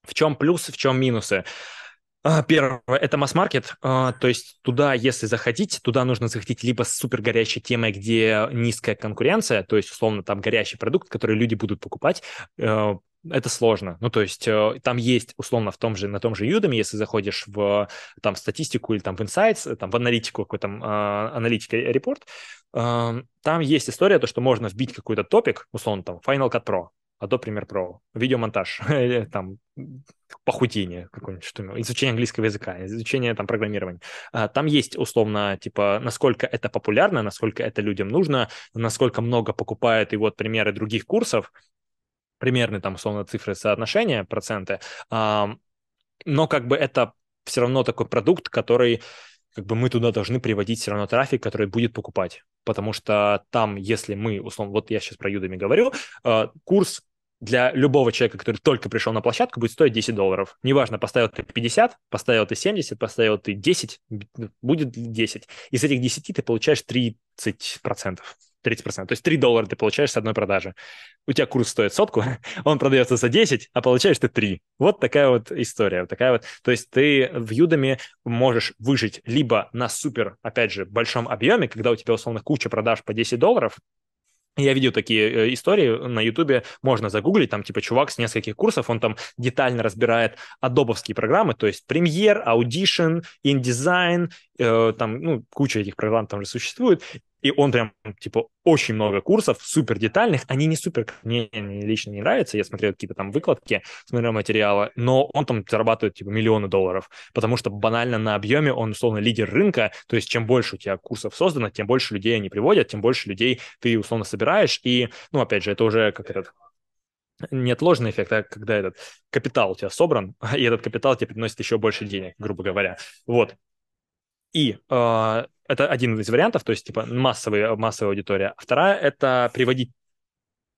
в чем плюс, в чем минусы? А, первое – это масс-маркет, то есть туда, если заходить, туда нужно заходить либо с супер горячей темой, где низкая конкуренция, то есть, условно, там горячий продукт, который люди будут покупать, э, это сложно. Ну, то есть э, там есть, условно, в том же, на том же Udemy, если заходишь в там статистику или там в Insights, э, там в аналитику, какой там а, аналитика репорт, э, там есть история, то, что можно вбить какой-то топик, условно, там Final Cut Pro, Adobe Premiere Pro, видеомонтаж, там похудение какое-нибудь, что изучение английского языка, изучение там программирования. А, там есть условно, типа, насколько это популярно, насколько это людям нужно, насколько много покупают и вот примеры других курсов, примерные там условно цифры соотношения, проценты, но как бы это все равно такой продукт, который как бы мы туда должны приводить все равно трафик, который будет покупать. Потому что там, если мы, условно, вот я сейчас про Юдами говорю, а, курс для любого человека, который только пришел на площадку, будет стоить 10 долларов. Неважно, поставил ты 50, поставил ты 70, поставил ты 10, будет 10. Из этих 10 ты получаешь 30%. 30%. То есть 3 доллара ты получаешь с одной продажи. У тебя курс стоит сотку, он продается за 10, а получаешь ты 3. Вот такая вот история. Вот такая вот. То есть ты в юдами можешь выжить либо на супер, опять же, большом объеме, когда у тебя условно куча продаж по 10 долларов, я видел такие э, истории на Ютубе, можно загуглить, там типа чувак с нескольких курсов, он там детально разбирает адобовские программы, то есть Premiere, Audition, InDesign, э, там, ну, куча этих программ там же существует, и он прям, типа, очень много курсов, супер детальных, они не супер, мне, мне лично не нравятся, я смотрел какие-то там выкладки, смотрел материалы, но он там зарабатывает, типа, миллионы долларов, потому что банально на объеме он, условно, лидер рынка, то есть чем больше у тебя курсов создано, тем больше людей они приводят, тем больше людей ты, условно, собираешь, и, ну, опять же, это уже как этот не отложенный эффект, а когда этот капитал у тебя собран, и этот капитал тебе приносит еще больше денег, грубо говоря. Вот. И а, это один из вариантов, то есть типа массовая, массовая аудитория. А вторая – это приводить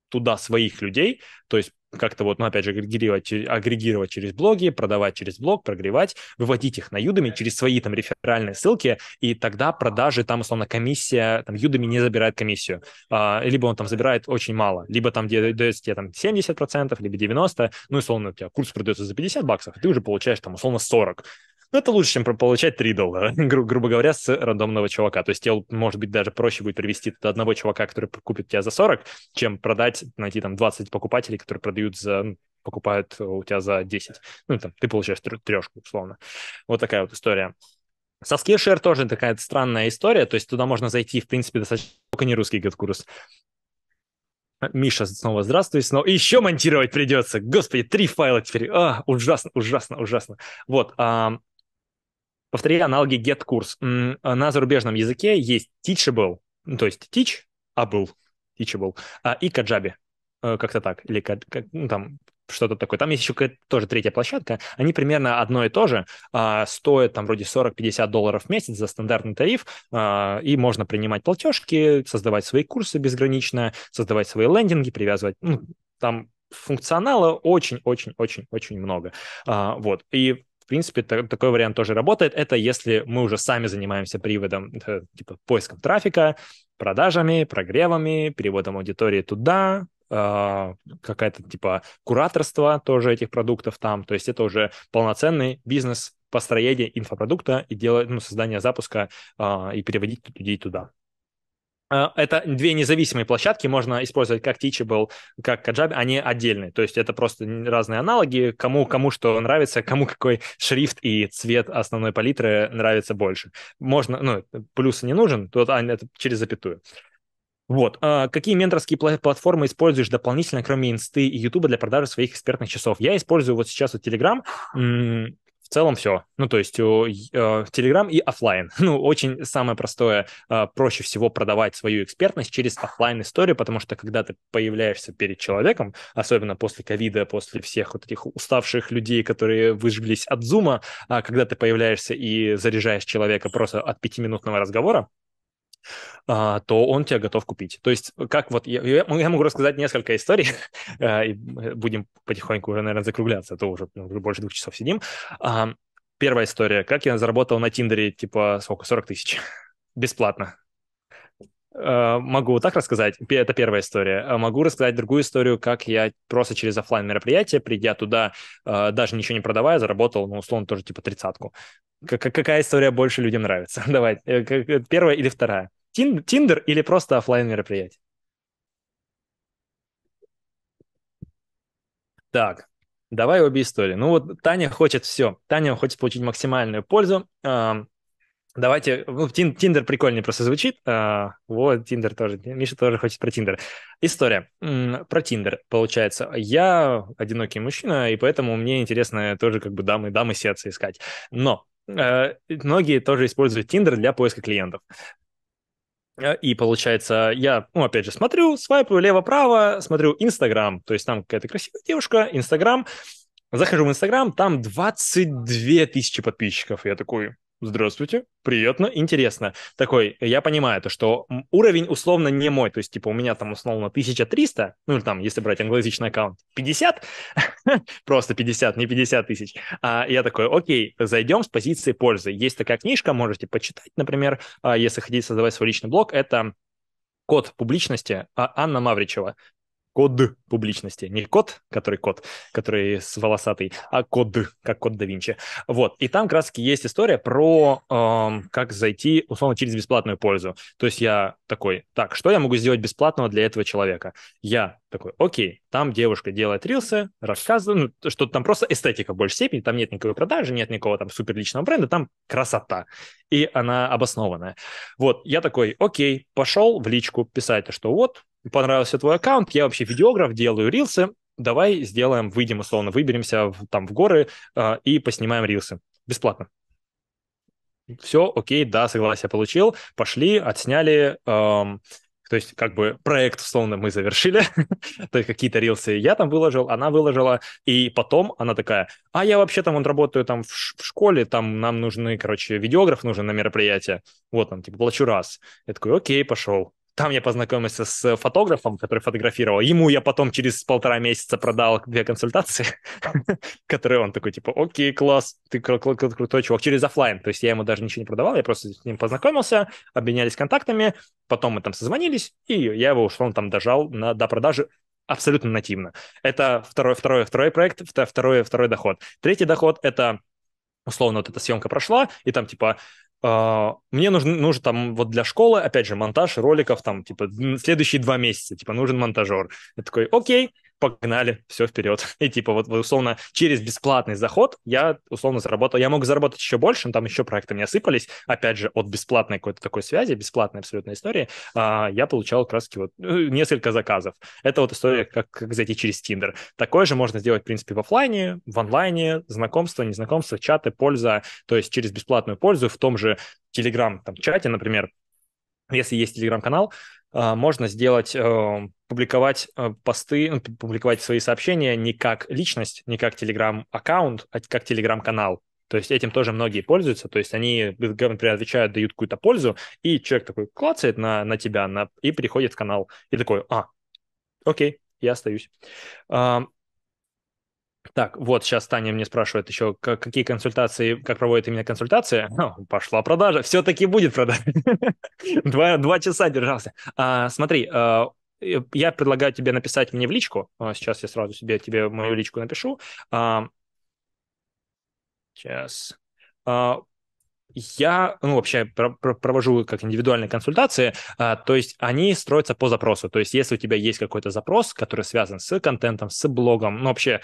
туда своих людей, то есть как-то вот, ну, опять же, агрегировать, агрегировать через блоги, продавать через блог, прогревать, выводить их на Юдами через свои там реферальные ссылки, и тогда продажи там, условно, комиссия, там Юдами не забирает комиссию. А, либо он там забирает очень мало, либо там дается тебе там 70%, либо 90%, ну, условно, у тебя курс продается за 50 баксов, и ты уже получаешь там, условно, 40. Ну это лучше, чем получать 3 доллара, гру- грубо говоря, с рандомного чувака. То есть тебе, может быть, даже проще будет привести одного чувака, который купит тебя за 40, чем продать, найти там 20 покупателей, которые продают за ну, покупают у тебя за 10. Ну, там, ты получаешь трешку, условно. Вот такая вот история. Со Skillshare тоже такая странная история, то есть туда можно зайти, в принципе, достаточно только не русский гид-курс. Миша, снова здравствуй, снова. И еще монтировать придется. Господи, три файла теперь. А, ужасно, ужасно, ужасно. Вот, а, Повтори аналоги get курс. А на зарубежном языке есть teachable, ну, то есть teach, а был, teachable, а и kajabi, э, как-то так, или ну, там что-то такое. Там есть еще тоже третья площадка. Они примерно одно и то же. А, стоят там вроде 40-50 долларов в месяц за стандартный тариф. А, и можно принимать платежки, создавать свои курсы безгранично, создавать свои лендинги, привязывать. Ну, там функционала очень-очень-очень-очень много. А, вот. И в принципе, так, такой вариант тоже работает. Это если мы уже сами занимаемся приводом, типа поиском трафика, продажами, прогревами, переводом аудитории туда, а, какая-то типа кураторство тоже этих продуктов там. То есть это уже полноценный бизнес построение инфопродукта и делать, ну, создание запуска а, и переводить людей туда. Э, это две независимые площадки, можно использовать как Teachable, как Kajabi, они отдельные, то есть это просто разные аналоги, кому, кому что нравится, кому какой шрифт и цвет основной палитры нравится больше. Можно, ну, плюс не нужен, то это через запятую. Вот. А какие менторские платформы используешь дополнительно, кроме Инсты и Ютуба, для продажи своих экспертных часов? Я использую вот сейчас вот Telegram, в целом все. Ну, то есть э, Telegram и офлайн. Ну, очень самое простое, э, проще всего продавать свою экспертность через офлайн историю, потому что когда ты появляешься перед человеком, особенно после ковида, после всех вот этих уставших людей, которые выжглись от зума, а когда ты появляешься и заряжаешь человека просто от пятиминутного разговора, а, то он тебя готов купить. То есть, как вот я, я могу рассказать несколько историй, а, и будем потихоньку уже, наверное, закругляться, а то уже, ну, уже больше двух часов сидим. А, первая история. Как я заработал на Тиндере, типа, сколько, 40 тысяч? Бесплатно. Могу так рассказать. Это первая история. Могу рассказать другую историю, как я просто через офлайн мероприятие, придя туда, даже ничего не продавая, заработал, ну, условно, тоже типа тридцатку. Какая история больше людям нравится? Давай, э, э, первая или вторая? Тиндер или просто офлайн мероприятие? Так, давай обе истории. Ну вот Таня хочет все. Таня хочет получить максимальную пользу. Давайте, ну, Тиндер прикольнее просто звучит. А, вот, Тиндер тоже. Миша тоже хочет про Тиндер. История про Тиндер, получается. Я одинокий мужчина, и поэтому мне интересно тоже как бы дамы, дамы сердца искать. Но э, многие тоже используют Тиндер для поиска клиентов. Э, и получается, я, ну, опять же, смотрю, свайпаю лево-право, смотрю Инстаграм, то есть там какая-то красивая девушка, Инстаграм, захожу в Инстаграм, там 22 тысячи подписчиков, я такой, здравствуйте, приятно, интересно. Такой, я понимаю то, что уровень условно не мой, то есть, типа, у меня там условно 1300, ну, или там, если брать англоязычный аккаунт, 50, просто 50, не 50 тысяч. А я такой, окей, зайдем с позиции пользы. Есть такая книжка, можете почитать, например, а, если хотите создавать свой личный блог, это код публичности а, Анна Мавричева код публичности. Не код, который код, который с волосатый, а код, как код да Винчи. Вот. И там как раз таки есть история про эм, как зайти, условно, через бесплатную пользу. То есть я такой, так, что я могу сделать бесплатного для этого человека? Я такой, окей, там девушка делает рилсы, рассказывает, ну, что там просто эстетика в большей степени, там нет никакой продажи, нет никакого там суперличного бренда, там красота, и она обоснованная. Вот, я такой, окей, пошел в личку писать, что вот, понравился твой аккаунт, я вообще видеограф, делаю рилсы, давай сделаем, выйдем условно, выберемся в, там в горы э, и поснимаем рилсы. Бесплатно. Все, окей, да, согласие получил, пошли, отсняли, эм, то есть как бы проект условно мы завершили, то есть какие-то рилсы я там выложил, она выложила, и потом она такая, а я вообще там вот работаю там в, в школе, там нам нужны, короче, видеограф нужен на мероприятие, вот там, типа, плачу раз. Я такой, окей, пошел. Там я познакомился с фотографом, который фотографировал. Ему я потом через полтора месяца продал две консультации, которые он такой, типа, окей, класс, ты крутой чувак, через офлайн. То есть я ему даже ничего не продавал, я просто с ним познакомился, обменялись контактами, потом мы там созвонились, и я его, что он там дожал на, до продажи абсолютно нативно. Это второй, второй, второй проект, второй, второй доход. Третий доход — это условно вот эта съемка прошла, и там типа а, мне нужен, нужен там вот для школы, опять же, монтаж роликов, там, типа, следующие два месяца, типа, нужен монтажер. Я такой, окей, погнали, все вперед. И типа вот условно через бесплатный заход я условно заработал, я мог заработать еще больше, но там еще проекты мне осыпались, опять же, от бесплатной какой-то такой связи, бесплатной абсолютной истории, а, я получал краски вот э, несколько заказов. Это вот история, как, как зайти через тиндер Такое же можно сделать, в принципе, в офлайне, в онлайне, знакомство, незнакомство, чаты, польза, то есть через бесплатную пользу в том же телеграм там, чате, например, если есть телеграм-канал, а, можно сделать, эм, публиковать э, посты, ну, публиковать свои сообщения не как личность, не как Telegram-аккаунт, а как Telegram-канал. То есть этим тоже многие пользуются. То есть они, например, отвечают, дают какую-то пользу, и человек такой клацает на, на тебя на, и приходит в канал. И такой, а, окей, я остаюсь. Так, вот сейчас Таня мне спрашивает еще, как, какие консультации, как проводит именно консультация. Ну, пошла продажа, все-таки будет продажа. Два, часа держался. А, смотри, э, я предлагаю тебе написать мне в личку. Э, сейчас я сразу себе тебе мою личку напишу. сейчас. А, а, я ну, вообще провожу как индивидуальные консультации, а, то есть они строятся по запросу. То есть если у тебя есть какой-то запрос, который связан с контентом, с блогом, ну вообще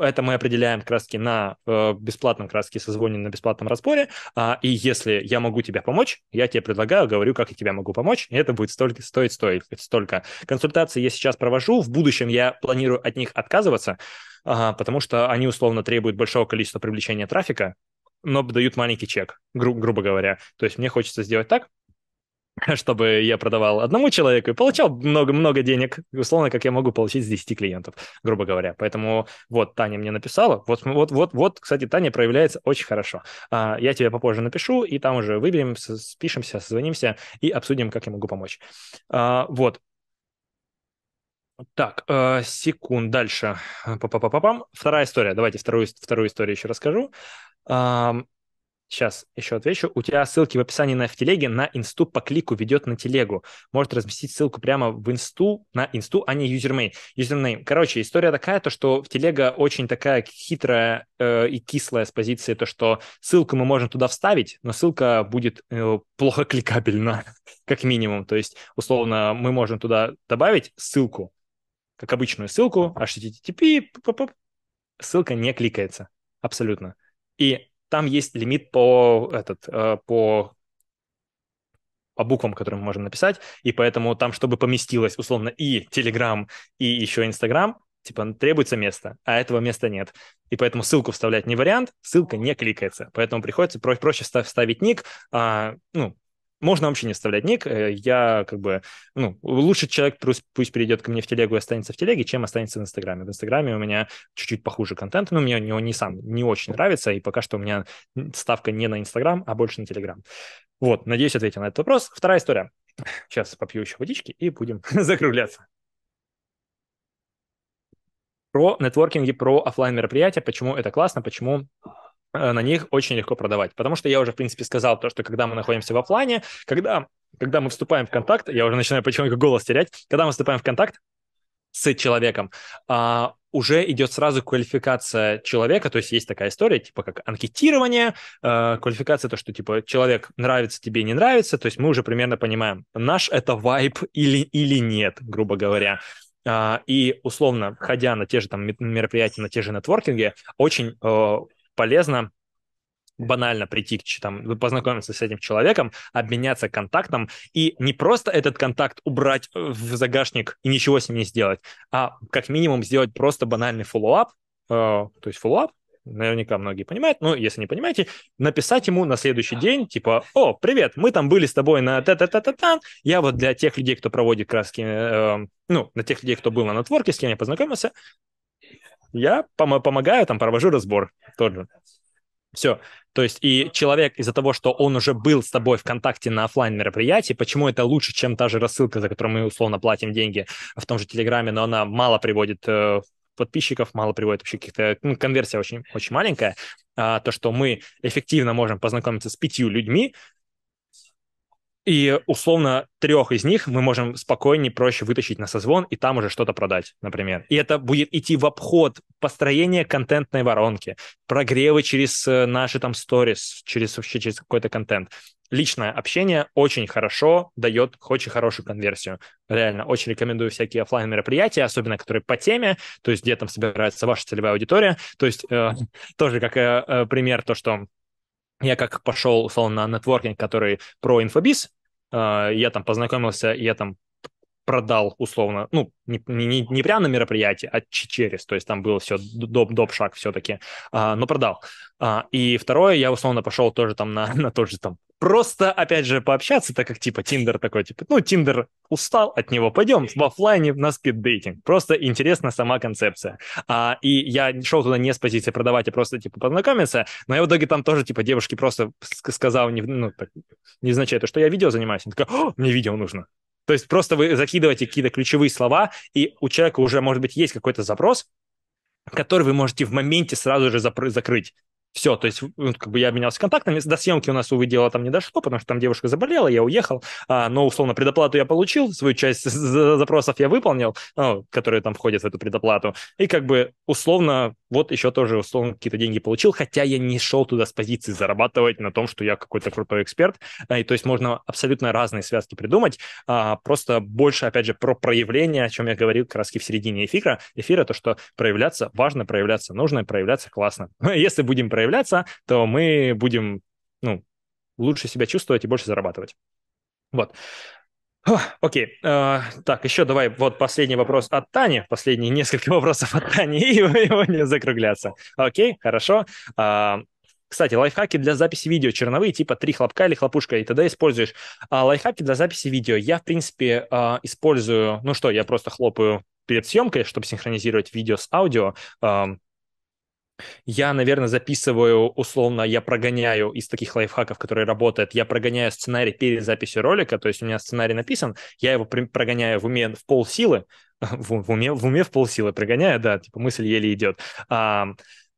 это мы определяем как на э, бесплатном как раз созвоне, на бесплатном распоре, а, И если я могу тебе помочь, я тебе предлагаю, говорю, как я тебе могу помочь, и это будет столько, стоить, стоить столько. Консультации я сейчас провожу, в будущем я планирую от них отказываться, а, потому что они условно требуют большого количества привлечения трафика, но дают маленький чек, гру- грубо говоря. То есть мне хочется сделать так, чтобы я продавал одному человеку и получал много-много денег, условно, как я могу получить с 10 клиентов, грубо говоря. Поэтому вот Таня мне написала. Вот, вот, вот, вот кстати, Таня проявляется очень хорошо. А, я тебе попозже напишу, и там уже выберем, спишемся, созвонимся и обсудим, как я могу помочь. А, вот. Так, а, секунд, дальше. Па-па-па-пам. Вторая история. Давайте вторую, вторую историю еще расскажу. Сейчас еще отвечу. У тебя ссылки в описании на в телеге на инсту по клику ведет на телегу. Может разместить ссылку прямо в инсту, на инсту, а не юзермей. Юзернейм. Короче, история такая, то что в телега очень такая хитрая э, и кислая с позиции, то что ссылку мы можем туда вставить, но ссылка будет э, плохо кликабельна, как минимум. То есть, условно, мы можем туда добавить ссылку, как обычную ссылку, HTTP, ссылка не кликается абсолютно. И там есть лимит по, этот, э, по по буквам, которые мы можем написать, и поэтому там, чтобы поместилось, условно, и Telegram, и еще Instagram, типа требуется место, а этого места нет. И поэтому ссылку вставлять не вариант, ссылка не кликается. Поэтому приходится про- проще вставить ник, а, ну, можно вообще не оставлять ник. Э, я как бы, ну, лучше человек пусть, пусть перейдет ко мне в телегу и останется в телеге, чем останется в Инстаграме. В Инстаграме у меня чуть-чуть похуже контент, но мне у него не сам не очень нравится, и пока что у меня ставка не на Инстаграм, а больше на Телеграм. Вот, надеюсь, ответил на этот вопрос. Вторая история. Сейчас попью еще водички и будем закругляться. Про нетворкинги, про офлайн мероприятия, почему это классно, почему Э, на них очень легко продавать. Потому что я уже, в принципе, сказал то, что когда мы находимся в офлайне, когда, когда мы вступаем в контакт, я уже начинаю почему-то голос терять, когда мы вступаем в контакт с человеком, а, уже идет сразу квалификация человека, то есть есть такая история, типа как анкетирование, э, квалификация, то, что типа человек нравится тебе, не нравится, то есть мы уже примерно понимаем, наш это вайб или, или нет, грубо говоря. А, и условно, ходя на те же там мероприятия, на те же нетворкинги, очень э, полезно банально прийти к там, познакомиться с этим человеком, обменяться контактом и не просто этот контакт убрать э, в загашник и ничего с ним не сделать, а как минимум сделать просто банальный фоллоуап, э, то есть фоллоуап, наверняка многие понимают, но ну, если не понимаете, написать ему на следующий день, типа, о, привет, мы там были с тобой на та та та та та я вот для тех людей, кто проводит краски, э, ну, на тех людей, кто был на нетворке, с кем я познакомился, я пом- помогаю, там, провожу разбор тоже. Все. То есть и человек из-за того, что он уже был с тобой в контакте на офлайн мероприятии, почему это лучше, чем та же рассылка, за которую мы условно платим деньги в том же Телеграме, но она мало приводит э, подписчиков, мало приводит вообще каких-то... Ну, конверсия очень, очень маленькая. А, то, что мы эффективно можем познакомиться с пятью людьми, и условно трех из них мы можем спокойнее, проще вытащить на созвон и там уже что-то продать, например. И это будет идти в обход построения контентной воронки, прогревы через э, наши там сторис, через вообще через какой-то контент. Личное общение очень хорошо дает очень хорошую конверсию. Реально, очень рекомендую всякие офлайн мероприятия особенно которые по теме, то есть где там собирается ваша целевая аудитория. То есть э, тоже как э, э, пример то, что я как пошел, условно, на нетворкинг, который про инфобиз, а, я там познакомился, я там продал условно, ну, не, не, не прямо на мероприятии, а через, то есть там было все доп, доп шаг все-таки, а, но продал. А, и второе, я условно пошел тоже там на, на тот же там просто, опять же, пообщаться, так как, типа, Тиндер такой, типа, ну, Тиндер устал от него, пойдем в офлайне на спиддейтинг. Просто интересна сама концепция. А, и я шел туда не с позиции продавать, а просто, типа, познакомиться, но я в итоге там тоже, типа, девушке просто сказал, не, ну, так, не означает, что я видео занимаюсь. Она такая, мне видео нужно. То есть просто вы закидываете какие-то ключевые слова, и у человека уже, может быть, есть какой-то запрос, который вы можете в моменте сразу же закрыть. Все, то есть ну, как бы я обменялся контактами. До съемки у нас, увы, дело там не дошло, потому что там девушка заболела, я уехал. А, но, условно, предоплату я получил, свою часть запросов я выполнил, ну, которые там входят в эту предоплату. И как бы, условно, вот еще тоже, условно, какие-то деньги получил, хотя я не шел туда с позиции зарабатывать на том, что я какой-то крутой эксперт. А, и то есть можно абсолютно разные связки придумать. А, просто больше, опять же, про проявление, о чем я говорил как раз в середине эфира. Эфира, то, что проявляться важно, проявляться нужно, проявляться классно. Если будем проявляться проявляться, то мы будем ну, лучше себя чувствовать и больше зарабатывать. Вот. Окей. Okay. Э, так, еще давай вот последний вопрос от Тани. Последние несколько вопросов от Тани, и его не закругляться. Окей, хорошо. Uh, кстати, лайфхаки для записи видео черновые, типа три хлопка или хлопушка, и тогда используешь. А лайфхаки для записи видео я, в принципе, э, использую... Ну что, я просто хлопаю перед съемкой, чтобы синхронизировать видео с аудио. Эм, я, наверное, записываю, условно, я прогоняю из таких лайфхаков, которые работают, я прогоняю сценарий перед записью ролика, то есть у меня сценарий написан, я его прогоняю в уме в полсилы, в, в, уме, в уме в полсилы прогоняю, да, типа мысль еле идет. А,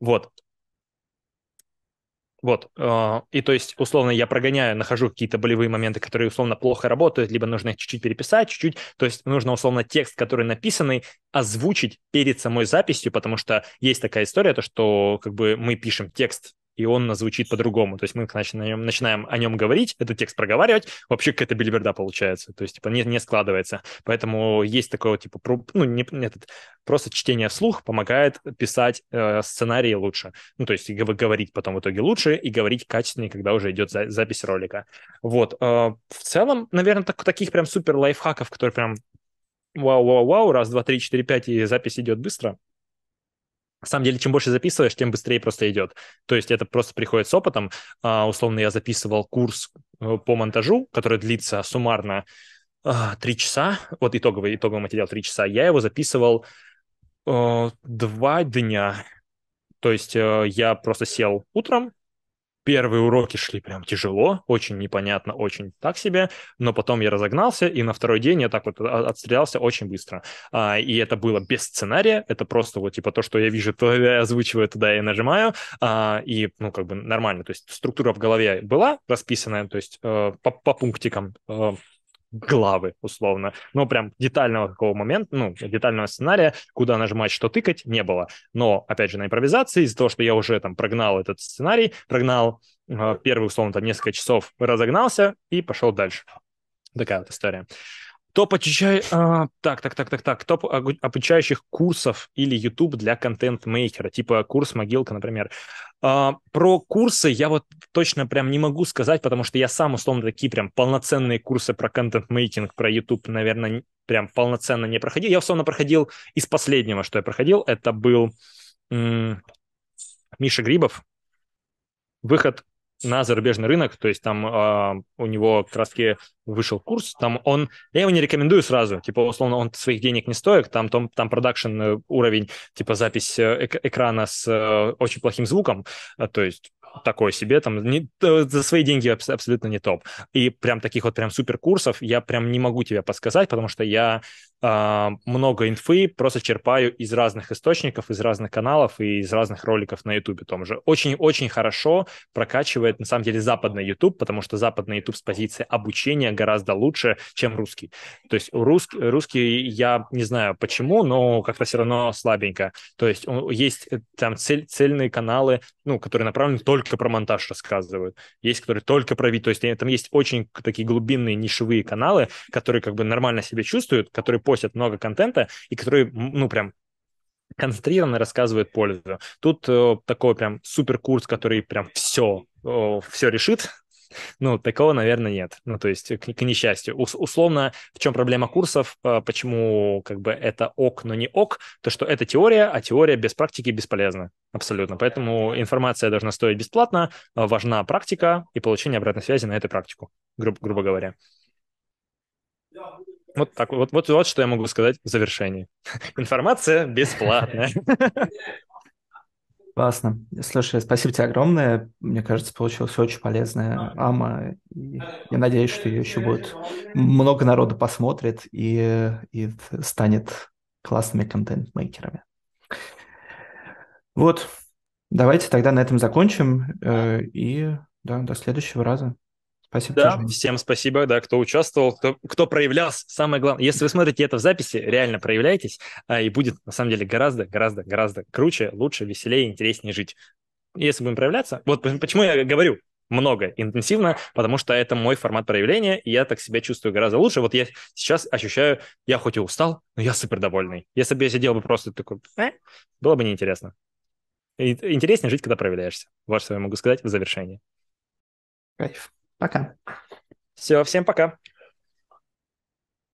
вот, вот. Э, и то есть, условно, я прогоняю, нахожу какие-то болевые моменты, которые, условно, плохо работают, либо нужно их чуть-чуть переписать, чуть-чуть. То есть нужно, условно, текст, который написанный, озвучить перед самой записью, потому что есть такая история, то, что как бы мы пишем текст и он звучит по-другому. То есть мы начинаем, начинаем о нем говорить, этот текст проговаривать, вообще какая-то бельберда получается. То есть типа не, не складывается. Поэтому есть такое типа, ну, не, этот, просто чтение вслух помогает писать э, сценарии лучше. Ну, то есть говорить потом в итоге лучше и говорить качественнее, когда уже идет за, запись ролика. Вот. Э, в целом, наверное, так, таких прям супер лайфхаков, которые прям вау-вау-вау, раз, два, три, четыре, пять, и запись идет быстро – на самом деле, чем больше записываешь, тем быстрее просто идет. То есть это просто приходит с опытом. А, условно, я записывал курс э, по монтажу, который длится суммарно 3 а, часа. Вот итоговый, итоговый материал три часа. Я его записывал э, два дня. То есть э, я просто сел утром, первые уроки шли прям тяжело, очень непонятно, очень так себе, но потом я разогнался, и на второй день я так вот отстрелялся очень быстро. А, и это было без сценария, это просто вот типа то, что я вижу, то я озвучиваю, туда я нажимаю, а, и, ну, как бы нормально. То есть структура в голове была расписанная, то есть э, по, по пунктикам, э, главы, условно. Но прям детального какого момента, ну, детального сценария, куда нажимать, что тыкать, не было. Но, опять же, на импровизации, из-за того, что я уже там прогнал этот сценарий, прогнал э, первые, условно, там несколько часов, разогнался и пошел дальше. Такая вот история. Топ отвечай... а, так, так, так, так, так. Топ обучающих курсов или YouTube для контент-мейкера, типа курс Могилка, например. А, про курсы я вот точно прям не могу сказать, потому что я сам, условно, такие прям полноценные курсы про контент-мейкинг, про YouTube, наверное, прям полноценно не проходил. Я, условно, проходил из последнего, что я проходил, это был м- Миша Грибов, выход на зарубежный рынок, то есть там э, у него как раз-таки вышел курс, там он, я его не рекомендую сразу, типа, условно, он своих денег не стоит, там, там, там продакшн э, уровень, типа, запись э, экрана с э, очень плохим звуком, э, то есть такой себе, там, не, за свои деньги абсолютно не топ. И прям таких вот прям супер курсов я прям не могу тебе подсказать, потому что я а, много инфы, просто черпаю из разных источников, из разных каналов и из разных роликов на YouTube том же. Очень-очень хорошо прокачивает, на самом деле, западный YouTube, потому что западный YouTube с позиции обучения гораздо лучше, чем русский. То есть русский, русский я не знаю почему, но как-то все равно слабенько. То есть есть э, там цель, цельные каналы, ну, которые направлены только про монтаж рассказывают. Есть, которые только про вид. То есть там есть очень такие глубинные нишевые каналы, которые как бы нормально себя чувствуют, которые постят много контента и которые, ну, прям концентрированно рассказывают пользу. Тут э, такой прям супер курс, который прям все, э, все решит. Ну, такого, наверное, нет. Ну, то есть, э, к, к несчастью. Ус- условно, в чем проблема курсов, э, почему как бы это ок, но не ок, то, что это теория, а теория без практики бесполезна. Абсолютно. Поэтому информация должна стоить бесплатно, э, важна практика и получение обратной связи на эту практику, гру- грубо говоря. Вот так вот, вот, вот что я могу сказать в завершении. Информация бесплатная. Классно. Слушай, спасибо тебе огромное. Мне кажется, получилась очень полезная АМА. И я надеюсь, что ее еще будет много народу посмотрит и, и станет классными контент-мейкерами. Вот. Давайте тогда на этом закончим. Э, и да, до следующего раза. Спасибо. Да, тоже. всем спасибо, да, кто участвовал, кто, кто проявлялся. Самое главное, если вы смотрите это в записи, реально проявляйтесь, а, и будет на самом деле гораздо, гораздо, гораздо круче, лучше, веселее, интереснее жить. Если будем проявляться, вот почему я говорю много, интенсивно, потому что это мой формат проявления, и я так себя чувствую гораздо лучше. Вот я сейчас ощущаю, я хоть и устал, но я супер довольный. Если бы я сидел бы просто такой, «Э», было бы неинтересно. И, интереснее жить, когда проявляешься. Вот что я могу сказать в завершении. Кайф. Пока. Все, всем пока.